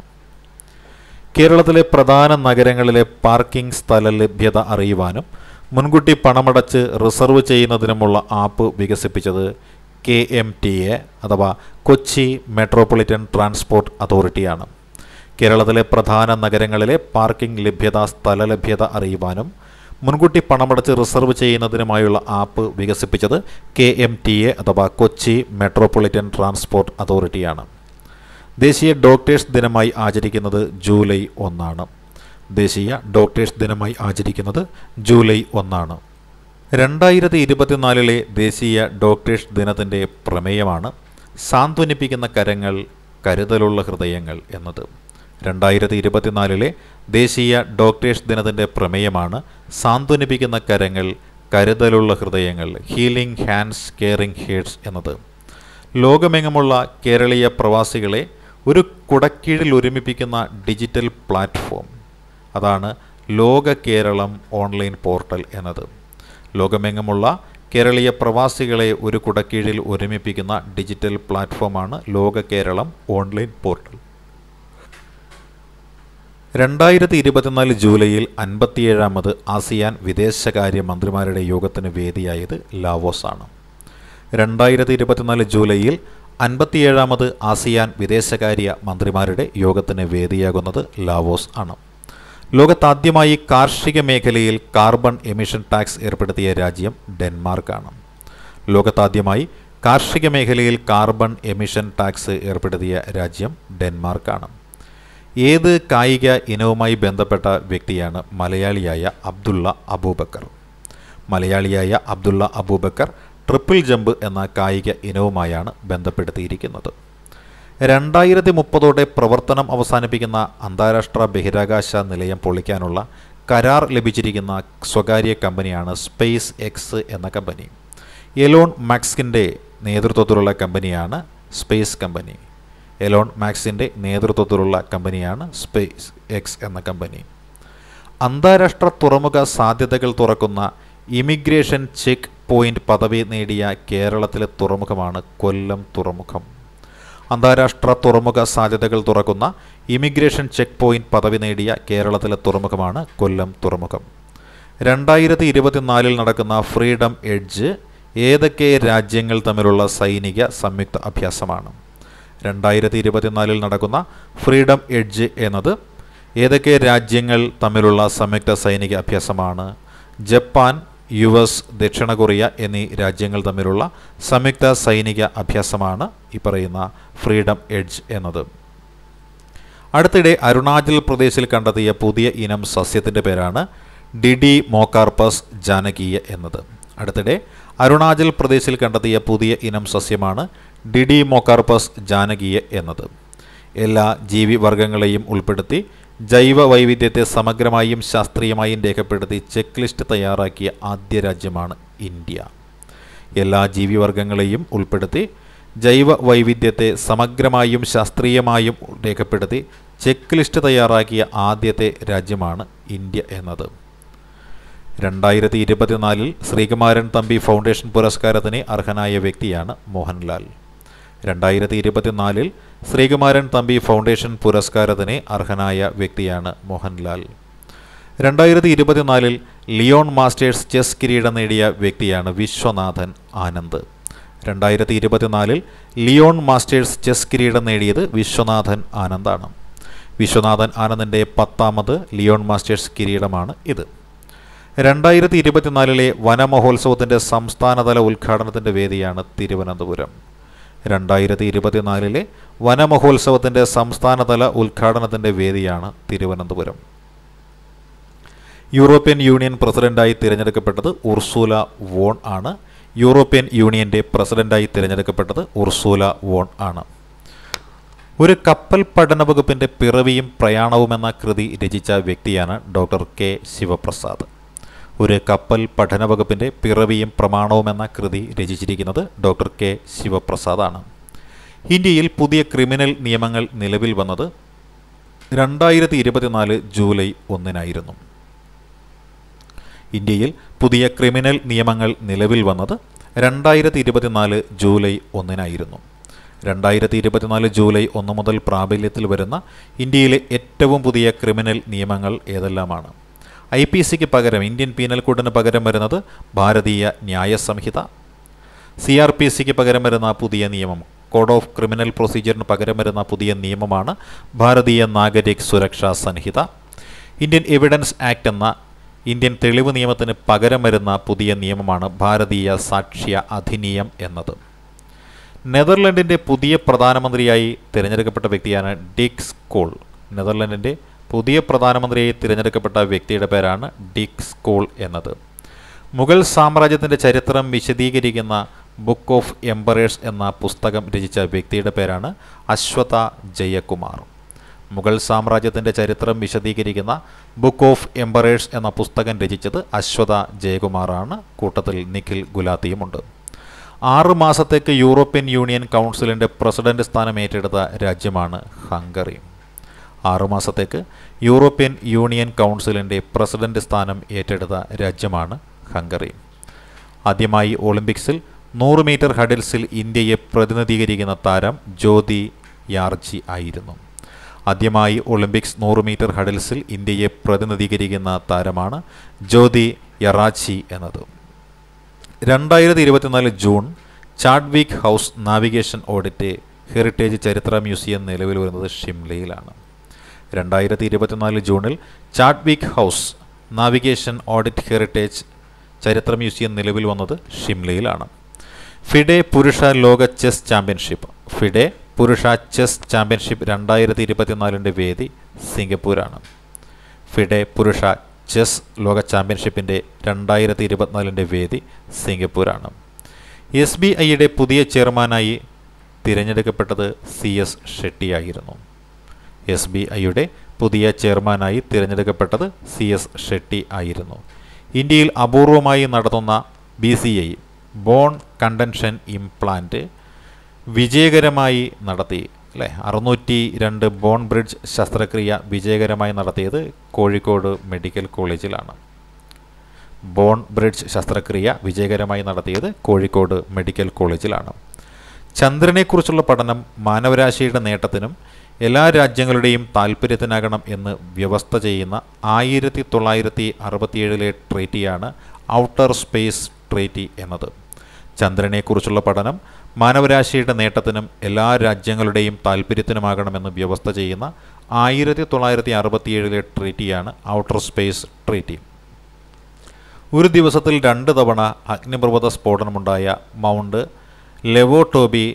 കേരളത്തിലെ പ്രധാന നഗരങ്ങളിലെ പാർക്കിംഗ് സ്ഥല ലഭ്യത അറിയുവാനും മുൻകൂട്ടി പണമടച്ച് റിസർവ് ചെയ്യുന്നതിനുമുള്ള ആപ്പ് വികസിപ്പിച്ചത് കെ എം ടി എ അഥവാ കൊച്ചി മെട്രോപൊളിറ്റൻ ട്രാൻസ്പോർട്ട് അതോറിറ്റിയാണ് കേരളത്തിലെ പ്രധാന നഗരങ്ങളിലെ പാർക്കിംഗ് ലഭ്യത സ്ഥല ലഭ്യത അറിയുവാനും മുൻകൂട്ടി പണമടച്ച് റിസർവ് ചെയ്യുന്നതിനുമായുള്ള ആപ്പ് വികസിപ്പിച്ചത് കെ എം ടി എ അഥവാ കൊച്ചി മെട്രോപൊളിറ്റൻ ട്രാൻസ്പോർട്ട് അതോറിറ്റിയാണ് ദേശീയ ഡോക്ടേഴ്സ് ദിനമായി ആചരിക്കുന്നത് ജൂലൈ ഒന്നാണ് ദേശീയ ഡോക്ടേഴ്സ് ദിനമായി ആചരിക്കുന്നത് ജൂലൈ ഒന്നാണ് രണ്ടായിരത്തി ഇരുപത്തിനാലിലെ ദേശീയ ഡോക്ടേഴ്സ് ദിനത്തിൻ്റെ പ്രമേയമാണ് സാന്ത്വനിപ്പിക്കുന്ന കരങ്ങൾ കരുതലുള്ള ഹൃദയങ്ങൾ എന്നത് രണ്ടായിരത്തി ഇരുപത്തിനാലിലെ ദേശീയ ഡോക്ടേഴ്സ് ദിനത്തിൻ്റെ പ്രമേയമാണ് സാന്ത്വനിപ്പിക്കുന്ന കരങ്ങൾ കരുതലുള്ള ഹൃദയങ്ങൾ ഹീലിംഗ് ഹാൻഡ്സ് കെയറിംഗ് ഹേഡ്സ് എന്നത് ലോകമെങ്ങുമുള്ള കേരളീയ പ്രവാസികളെ ഒരു കുടക്കീഴിൽ ഒരുമിപ്പിക്കുന്ന ഡിജിറ്റൽ പ്ലാറ്റ്ഫോം അതാണ് ലോക കേരളം ഓൺലൈൻ പോർട്ടൽ എന്നത് ലോകമെങ്ങുമുള്ള കേരളീയ പ്രവാസികളെ ഒരു കുടക്കീഴിൽ ഒരുമിപ്പിക്കുന്ന ഡിജിറ്റൽ പ്ലാറ്റ്ഫോമാണ് ലോക കേരളം ഓൺലൈൻ പോർട്ടൽ രണ്ടായിരത്തി ഇരുപത്തിനാല് ജൂലൈയിൽ അൻപത്തിയേഴാമത് ആസിയാൻ വിദേശകാര്യ മന്ത്രിമാരുടെ യോഗത്തിന് വേദിയായത് ലാവോസ് ആണ് രണ്ടായിരത്തി ഇരുപത്തിനാല് ജൂലൈയിൽ അൻപത്തിയേഴാമത് ആസിയാൻ വിദേശകാര്യ മന്ത്രിമാരുടെ യോഗത്തിന് വേദിയാകുന്നത് ലാവോസ് ആണ് ലോകത്താദ്യമായി കാർഷിക മേഖലയിൽ കാർബൺ എമിഷൻ ടാക്സ് ഏർപ്പെടുത്തിയ രാജ്യം ഡെൻമാർക്കാണ് ലോകത്താദ്യമായി കാർഷിക മേഖലയിൽ കാർബൺ എമിഷൻ ടാക്സ് ഏർപ്പെടുത്തിയ രാജ്യം ഡെൻമാർക്കാണ് ഏത് കായിക ഇനവുമായി ബന്ധപ്പെട്ട വ്യക്തിയാണ് മലയാളിയായ അബ്ദുള്ള അബൂബക്കർ മലയാളിയായ അബ്ദുള്ള അബൂബക്കർ ട്രിപ്പിൾ ജമ്പ് എന്ന കായിക ഇനവുമായാണ് ബന്ധപ്പെടുത്തിയിരിക്കുന്നത് രണ്ടായിരത്തി മുപ്പതോടെ പ്രവർത്തനം അവസാനിപ്പിക്കുന്ന അന്താരാഷ്ട്ര ബഹിരാകാശ നിലയം പൊളിക്കാനുള്ള കരാർ ലഭിച്ചിരിക്കുന്ന സ്വകാര്യ കമ്പനിയാണ് സ്പേസ് എക്സ് എന്ന കമ്പനി എലോൺ മാക്സിൻ്റെ നേതൃത്വത്തിലുള്ള കമ്പനിയാണ് സ്പേസ് കമ്പനി എലോൺ മാക്സിൻ്റെ നേതൃത്വത്തിലുള്ള കമ്പനിയാണ് സ്പേസ് എക്സ് എന്ന കമ്പനി അന്താരാഷ്ട്ര തുറമുഖ സാധ്യതകൾ തുറക്കുന്ന ഇമിഗ്രേഷൻ ചെക്ക് പോയിൻ്റ് പദവി നേടിയ കേരളത്തിലെ തുറമുഖമാണ് കൊല്ലം തുറമുഖം അന്താരാഷ്ട്ര തുറമുഖ സാധ്യതകൾ തുറക്കുന്ന ഇമിഗ്രേഷൻ ചെക്ക് പോയിന്റ് പദവി നേടിയ കേരളത്തിലെ തുറമുഖമാണ് കൊല്ലം തുറമുഖം രണ്ടായിരത്തി ഇരുപത്തിനാലിൽ നടക്കുന്ന ഫ്രീഡം എഡ്ജ് ഏതൊക്കെ രാജ്യങ്ങൾ തമ്മിലുള്ള സൈനിക സംയുക്ത അഭ്യാസമാണ് രണ്ടായിരത്തി ഇരുപത്തിനാലിൽ നടക്കുന്ന ഫ്രീഡം എഡ്ജ് എന്നത് ഏതൊക്കെ രാജ്യങ്ങൾ തമ്മിലുള്ള സംയുക്ത സൈനിക അഭ്യാസമാണ് ജപ്പാൻ യു എസ് ദക്ഷിണ കൊറിയ എന്നീ രാജ്യങ്ങൾ തമ്മിലുള്ള സംയുക്ത സൈനിക അഭ്യാസമാണ് ഈ പറയുന്ന ഫ്രീഡം എഡ്ജ് എന്നത് അടുത്തിടെ അരുണാചൽ പ്രദേശിൽ കണ്ടെത്തിയ പുതിയ ഇനം സസ്യത്തിൻ്റെ പേരാണ് ഡിഡി മോക്കാർപ്പസ് ജാനകീയ എന്നത് അടുത്തിടെ അരുണാചൽ പ്രദേശിൽ കണ്ടെത്തിയ പുതിയ ഇനം സസ്യമാണ് ഡിഡി മോക്കാർപ്പസ് ജാനകീയ എന്നത് എല്ലാ ജീവിവർഗങ്ങളെയും ഉൾപ്പെടുത്തി ജൈവ വൈവിധ്യത്തെ സമഗ്രമായും ശാസ്ത്രീയമായും രേഖപ്പെടുത്തി ചെക്ക് ലിസ്റ്റ് തയ്യാറാക്കിയ ആദ്യ രാജ്യമാണ് ഇന്ത്യ എല്ലാ ജീവിവർഗങ്ങളെയും ഉൾപ്പെടുത്തി ജൈവ വൈവിധ്യത്തെ സമഗ്രമായും ശാസ്ത്രീയമായും രേഖപ്പെടുത്തി ചെക്ക് ലിസ്റ്റ് തയ്യാറാക്കിയ ആദ്യത്തെ രാജ്യമാണ് ഇന്ത്യ എന്നത് രണ്ടായിരത്തി ഇരുപത്തിനാലിൽ ശ്രീകുമാരൻ തമ്പി ഫൗണ്ടേഷൻ പുരസ്കാരത്തിന് അർഹനായ വ്യക്തിയാണ് മോഹൻലാൽ രണ്ടായിരത്തി ഇരുപത്തിനാലിൽ ശ്രീകുമാരൻ തമ്പി ഫൗണ്ടേഷൻ പുരസ്കാരത്തിന് അർഹനായ വ്യക്തിയാണ് മോഹൻലാൽ രണ്ടായിരത്തി ഇരുപത്തിനാലിൽ ലിയോൺ മാസ്റ്റേഴ്സ് ചെസ് കിരീടം നേടിയ വ്യക്തിയാണ് വിശ്വനാഥൻ ആനന്ദ് രണ്ടായിരത്തി ഇരുപത്തിനാലിൽ ലിയോൺ മാസ്റ്റേഴ്സ് ചെസ് കിരീടം നേടിയത് വിശ്വനാഥൻ ആനന്ദാണ് വിശ്വനാഥൻ ആനന്ദിൻ്റെ പത്താമത് ലിയോൺ മാസ്റ്റേഴ്സ് കിരീടമാണ് ഇത് രണ്ടായിരത്തി ഇരുപത്തിനാലിലെ വനമഹോത്സവത്തിൻ്റെ സംസ്ഥാനതല ഉദ്ഘാടനത്തിൻ്റെ വേദിയാണ് തിരുവനന്തപുരം രണ്ടായിരത്തി ഇരുപത്തിനാലിലെ വനമഹോത്സവത്തിൻ്റെ സംസ്ഥാനതല ഉദ്ഘാടനത്തിൻ്റെ വേദിയാണ് തിരുവനന്തപുരം യൂറോപ്യൻ യൂണിയൻ പ്രസിഡന്റായി തിരഞ്ഞെടുക്കപ്പെട്ടത് ഉർസൂല വോൺ ആണ് യൂറോപ്യൻ യൂണിയൻ്റെ പ്രസിഡന്റായി തിരഞ്ഞെടുക്കപ്പെട്ടത് ഉർസൂല വോൺ ആണ് ഒരു കപ്പൽ പഠന വകുപ്പിൻ്റെ പിറവിയും പ്രയാണവും എന്ന കൃതി രചിച്ച വ്യക്തിയാണ് ഡോക്ടർ കെ ശിവപ്രസാദ് ഒരു കപ്പൽ പഠന വകുപ്പിൻ്റെ പിറവിയും പ്രമാണവും എന്ന കൃതി രചിച്ചിരിക്കുന്നത് ഡോക്ടർ കെ ശിവപ്രസാദാണ് ഇന്ത്യയിൽ പുതിയ ക്രിമിനൽ നിയമങ്ങൾ നിലവിൽ വന്നത് രണ്ടായിരത്തി ഇരുപത്തിനാല് ജൂലൈ ഒന്നിനായിരുന്നു ഇന്ത്യയിൽ പുതിയ ക്രിമിനൽ നിയമങ്ങൾ നിലവിൽ വന്നത് രണ്ടായിരത്തി ഇരുപത്തിനാല് ജൂലൈ ഒന്നിനായിരുന്നു രണ്ടായിരത്തി ഇരുപത്തിനാല് ജൂലൈ ഒന്ന് മുതൽ പ്രാബല്യത്തിൽ വരുന്ന ഇന്ത്യയിലെ ഏറ്റവും പുതിയ ക്രിമിനൽ നിയമങ്ങൾ ഏതെല്ലാമാണ് ഐ പി സിക്ക് പകരം ഇന്ത്യൻ പീനൽ കോഡിന് പകരം വരുന്നത് ഭാരതീയ ന്യായ സംഹിത സി ആർ പി സിക്ക് പകരം വരുന്ന പുതിയ നിയമം കോഡ് ഓഫ് ക്രിമിനൽ പ്രൊസീജിയറിന് പകരം വരുന്ന പുതിയ നിയമമാണ് Bharatiya Nagarik Suraksha Sanhita Indian evidence act എന്ന ഇന്ത്യൻ തെളിവ് നിയമത്തിന് പകരം വരുന്ന പുതിയ നിയമമാണ് ഭാരതീയ സാക്ഷ്യ അധിനിയം എന്നത് നെതർലൻഡിൻ്റെ പുതിയ പ്രധാനമന്ത്രിയായി തിരഞ്ഞെടുക്കപ്പെട്ട വ്യക്തിയാണ് ഡിക് സ്കോൾ നെതർലൻഡിൻ്റെ പുതിയ പ്രധാനമന്ത്രിയായി തിരഞ്ഞെടുക്കപ്പെട്ട വ്യക്തിയുടെ പേരാണ് ഡിക് സ്കൂൾ എന്നത് മുഗൾ സാമ്രാജ്യത്തിൻ്റെ ചരിത്രം വിശദീകരിക്കുന്ന ബുക്ക് ഓഫ് എംപറേഴ്സ് എന്ന പുസ്തകം രചിച്ച വ്യക്തിയുടെ പേരാണ് അശ്വത ജയകുമാർ മുഗൾ സാമ്രാജ്യത്തിൻ്റെ ചരിത്രം വിശദീകരിക്കുന്ന ബുക്ക് ഓഫ് എംപറേഴ്സ് എന്ന പുസ്തകം രചിച്ചത് അശ്വത ജയകുമാറാണ് കൂട്ടത്തിൽ നിഖിൽ ഗുലാത്തിയുമുണ്ട് ആറ് മാസത്തേക്ക് യൂറോപ്യൻ യൂണിയൻ കൗൺസിലിൻ്റെ പ്രസിഡന്റ് സ്ഥാനം ഏറ്റെടുത്ത രാജ്യമാണ് ഹംഗറി ആറുമാസത്തേക്ക് യൂറോപ്യൻ യൂണിയൻ കൗൺസിലിൻ്റെ പ്രസിഡന്റ് സ്ഥാനം ഏറ്റെടുത്ത രാജ്യമാണ് ഹംഗറി ആദ്യമായി ഒളിമ്പിക്സിൽ നൂറ് മീറ്റർ ഹഡിൽസിൽ ഇന്ത്യയെ പ്രതിനിധീകരിക്കുന്ന താരം ജ്യോതി യാർജി ആയിരുന്നു ആദ്യമായി ഒളിമ്പിക്സ് നൂറ് മീറ്റർ ഹഡിൽസിൽ ഇന്ത്യയെ പ്രതിനിധീകരിക്കുന്ന താരമാണ് ജ്യോതി യറാച്ചി എന്നത് രണ്ടായിരത്തി ഇരുപത്തിനാല് June Chadwick house navigation audit heritage ചരിത്ര മ്യൂസിയം നിലവിൽ വരുന്നത് ഷിംലയിലാണ് രണ്ടായിരത്തി ഇരുപത്തിനാല് ജൂണിൽ Chadwick house navigation audit heritage ചരിത്ര മ്യൂസിയം നിലവിൽ വന്നത് ഷിംലയിലാണ് ഫിഡെ പുരുഷ ലോക ചെസ് ചാമ്പ്യൻഷിപ്പ് ഫിഡെ പുരുഷ ചെസ് ചാമ്പ്യൻഷിപ്പ് രണ്ടായിരത്തി ഇരുപത്തിനാലിൻ്റെ വേദി സിംഗപ്പൂരാണ് ഫിഡെ പുരുഷ ചെസ് ലോക ചാമ്പ്യൻഷിപ്പിൻ്റെ രണ്ടായിരത്തി ഇരുപത്തിനാലിൻ്റെ വേദി സിംഗപ്പൂരാണ് എസ് ബി ഐയുടെ പുതിയ ചെയർമാനായി തിരഞ്ഞെടുക്കപ്പെട്ടത് സി എസ് ഷെട്ടിയായിരുന്നു എസ് ബി ഐയുടെ പുതിയ ചെയർമാനായി തിരഞ്ഞെടുക്കപ്പെട്ടത് സി എസ് ഷെട്ടി ആയിരുന്നു ഇന്ത്യയിൽ അപൂർവമായി നടത്തുന്ന B C I bone conduction implant വിജയകരമായി നടത്തി അല്ലേ അറുന്നൂറ്റി രണ്ട് ബോൺ ബ്രിഡ്ജ് ശസ്ത്രക്രിയ വിജയകരമായി നടത്തിയത് കോഴിക്കോട് മെഡിക്കൽ കോളേജിലാണ് ബോൺ ബ്രിഡ്ജ് ശസ്ത്രക്രിയ വിജയകരമായി നടത്തിയത് കോഴിക്കോട് മെഡിക്കൽ കോളേജിലാണ് ചന്ദ്രനെക്കുറിച്ചുള്ള പഠനം മാനവരാശിയുടെ നേട്ടത്തിനും എല്ലാ രാജ്യങ്ങളുടെയും താല്പര്യത്തിനാകണം എന്ന് വ്യവസ്ഥ ചെയ്യുന്ന ആയിരത്തി തൊള്ളായിരത്തി അറുപത്തിയേഴിലെ ട്രീറ്റിയാണ് ഔട്ടർ സ്പേസ് ട്രീറ്റി എന്നത് ചന്ദ്രനെക്കുറിച്ചുള്ള പഠനം മാനവരാശിയുടെ നേട്ടത്തിനും എല്ലാ രാജ്യങ്ങളുടെയും താല്പര്യത്തിനുമാകണമെന്ന് വ്യവസ്ഥ ചെയ്യുന്ന ആയിരത്തി തൊള്ളായിരത്തി അറുപത്തിയേഴിലെ ട്രീറ്റിയാണ് ഔട്ടർ സ്പേസ് ട്രീറ്റി ഒരു ദിവസത്തിൽ രണ്ട് തവണ അഗ്നിപർവ്വത സ്ഫോടനമുണ്ടായ മൗണ്ട് ലെവോടോബി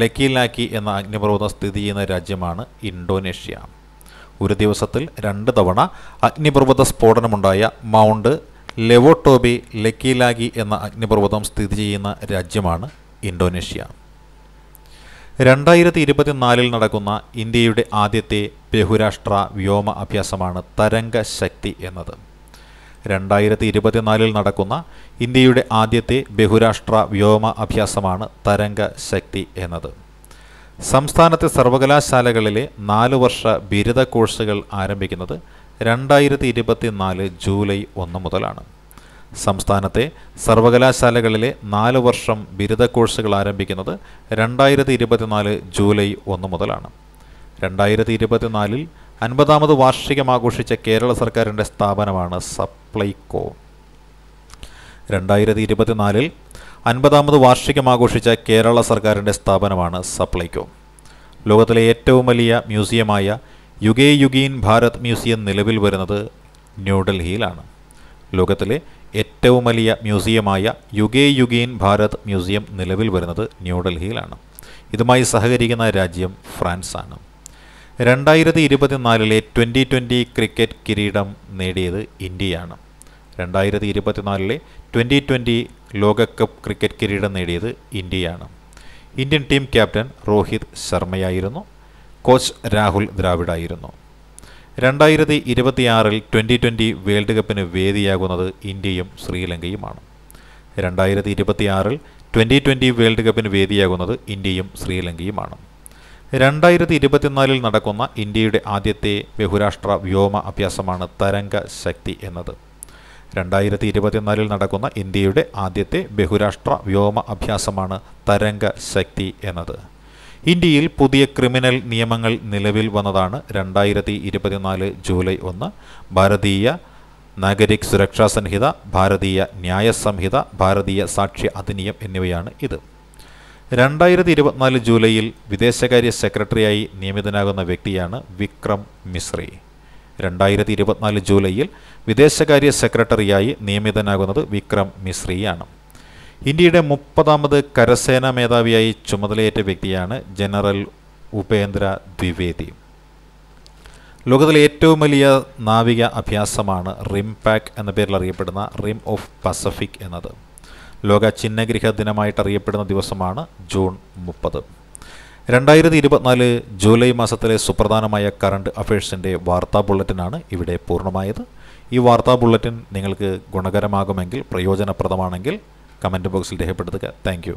ലക്കിലാക്കി എന്ന അഗ്നിപർവ്വതം സ്ഥിതി ചെയ്യുന്ന രാജ്യമാണ് ഇന്തോനേഷ്യ ഒരു ദിവസത്തിൽ രണ്ട് തവണ അഗ്നിപർവ്വത സ്ഫോടനമുണ്ടായ മൗണ്ട് ലെവോട്ടോബി ലക്കിലാഗി എന്ന അഗ്നിപർവ്വതം സ്ഥിതി ചെയ്യുന്ന രാജ്യമാണ് ഇന്തോനേഷ്യ രണ്ടായിരത്തി ഇരുപത്തിനാലിൽ നടക്കുന്ന ഇന്ത്യയുടെ ആദ്യത്തെ ബഹുരാഷ്ട്ര വ്യോമ അഭ്യാസമാണ് തരംഗ ശക്തി എന്നത് രണ്ടായിരത്തി ഇരുപത്തിനാലിൽ നടക്കുന്ന ഇന്ത്യയുടെ ആദ്യത്തെ ബഹുരാഷ്ട്ര വ്യോമ അഭ്യാസമാണ് തരംഗ ശക്തി എന്നത് സംസ്ഥാനത്തെ സർവകലാശാലകളിലെ നാല് വർഷ ബിരുദ കോഴ്സുകൾ ആരംഭിക്കുന്നത് രണ്ടായിരത്തി ഇരുപത്തിനാല് ജൂലൈ ഒന്ന് മുതലാണ് സംസ്ഥാനത്തെ സർവകലാശാലകളിലെ നാല് വർഷം ബിരുദ കോഴ്സുകൾ ആരംഭിക്കുന്നത് രണ്ടായിരത്തി ഇരുപത്തിനാല് ജൂലൈ ഒന്ന് മുതലാണ് രണ്ടായിരത്തി ഇരുപത്തിനാലിൽ അൻപതാമത് വാർഷികം ആഘോഷിച്ച കേരള സർക്കാരിൻ്റെ സ്ഥാപനമാണ് സപ്ലൈകോ രണ്ടായിരത്തി ഇരുപത്തിനാലിൽ അൻപതാമത് വാർഷികം ആഘോഷിച്ച കേരള സർക്കാരിൻ്റെ സ്ഥാപനമാണ് സപ്ലൈകോ ലോകത്തിലെ ഏറ്റവും വലിയ മ്യൂസിയമായ യുഗേ യുഗീൻ ഭാരത് മ്യൂസിയം നിലവിൽ വരുന്നത് ന്യൂഡൽഹിയിലാണ് ലോകത്തിലെ ഏറ്റവും വലിയ മ്യൂസിയമായ യുഗേ യുഗീൻ ഭാരത് മ്യൂസിയം നിലവിൽ വരുന്നത് ന്യൂഡൽഹിയിലാണ് ഇതുമായി സഹകരിക്കുന്ന രാജ്യം ഫ്രാൻസാണ് രണ്ടായിരത്തി ഇരുപത്തിനാലിലെ ട്വൻ്റി ട്വൻ്റി ക്രിക്കറ്റ് കിരീടം നേടിയത് ഇന്ത്യയാണ് രണ്ടായിരത്തി ഇരുപത്തിനാലിലെ ട്വൻ്റി ട്വൻ്റി ലോകകപ്പ് ക്രിക്കറ്റ് കിരീടം നേടിയത് ഇന്ത്യയാണ് ഇന്ത്യൻ ടീം ക്യാപ്റ്റൻ രോഹിത് ശർമ്മയായിരുന്നു കോച്ച് രാഹുൽ ദ്രാവിഡായിരുന്നു രണ്ടായിരത്തി ഇരുപത്തിയാറിൽ ട്വൻ്റി ട്വൻ്റി വേൾഡ് കപ്പിന് വേദിയാകുന്നത് ഇന്ത്യയും ശ്രീലങ്കയുമാണ് രണ്ടായിരത്തി ഇരുപത്തിയാറിൽ ട്വൻ്റി ട്വൻ്റി വേൾഡ് കപ്പിന് വേദിയാകുന്നത് ഇന്ത്യയും ശ്രീലങ്കയുമാണ് രണ്ടായിരത്തി ഇരുപത്തിനാലിൽ നടക്കുന്ന ഇന്ത്യയുടെ ആദ്യത്തെ ബഹുരാഷ്ട്ര വ്യോമ അഭ്യാസമാണ് തരംഗ ശക്തി എന്നത് രണ്ടായിരത്തി ഇരുപത്തിനാലിൽ നടക്കുന്ന ഇന്ത്യയുടെ ആദ്യത്തെ ബഹുരാഷ്ട്ര വ്യോമ അഭ്യാസമാണ് തരംഗ ശക്തി എന്നത് ഇന്ത്യയിൽ പുതിയ ക്രിമിനൽ നിയമങ്ങൾ നിലവിൽ വന്നതാണ് രണ്ടായിരത്തി ഇരുപത്തിനാല് ജൂലൈ ഒന്ന് ഭാരതീയ നാഗരിക് സുരക്ഷാ സംഹിത ഭാരതീയ ന്യായ സംഹിത ഭാരതീയ സാക്ഷ്യ അധിനിയം എന്നിവയാണ് ഇത് രണ്ടായിരത്തി ഇരുപത്തിനാല് ജൂലൈയിൽ വിദേശകാര്യ സെക്രട്ടറിയായി നിയമിതനാകുന്ന വ്യക്തിയാണ് വിക്രം മിശ്രി രണ്ടായിരത്തി ഇരുപത്തിനാല് ജൂലൈയിൽ വിദേശകാര്യ സെക്രട്ടറിയായി നിയമിതനാകുന്നത് വിക്രം മിശ്രിയാണ് ഇന്ത്യയുടെ മുപ്പതാമത് കരസേനാ മേധാവിയായി ചുമതലയേറ്റ വ്യക്തിയാണ് ജനറൽ ഉപേന്ദ്ര ദ്വിവേദി ലോകത്തിലെ ഏറ്റവും വലിയ നാവിക അഭ്യാസമാണ് റിം പാക്ക് എന്ന പേരിൽ അറിയപ്പെടുന്ന റിം ഓഫ് പസഫിക് എന്നത് ലോക ചിഹ്നഗ്രഹ ദിനമായിട്ട് അറിയപ്പെടുന്ന ദിവസമാണ് ജൂൺ മുപ്പത് രണ്ടായിരത്തി ഇരുപത്തിനാല് ജൂലൈ മാസത്തിലെ സുപ്രധാനമായ കറണ്ട് അഫയേഴ്സിൻ്റെ വാർത്താ ബുള്ളറ്റിനാണ് ഇവിടെ പൂർണ്ണമായത് ഈ വാർത്താ ബുള്ളറ്റിൻ നിങ്ങൾക്ക് ഗുണകരമാകുമെങ്കിൽ പ്രയോജനപ്രദമാണെങ്കിൽ കമൻറ്റ് ബോക്സിൽ രേഖപ്പെടുത്തുക താങ്ക്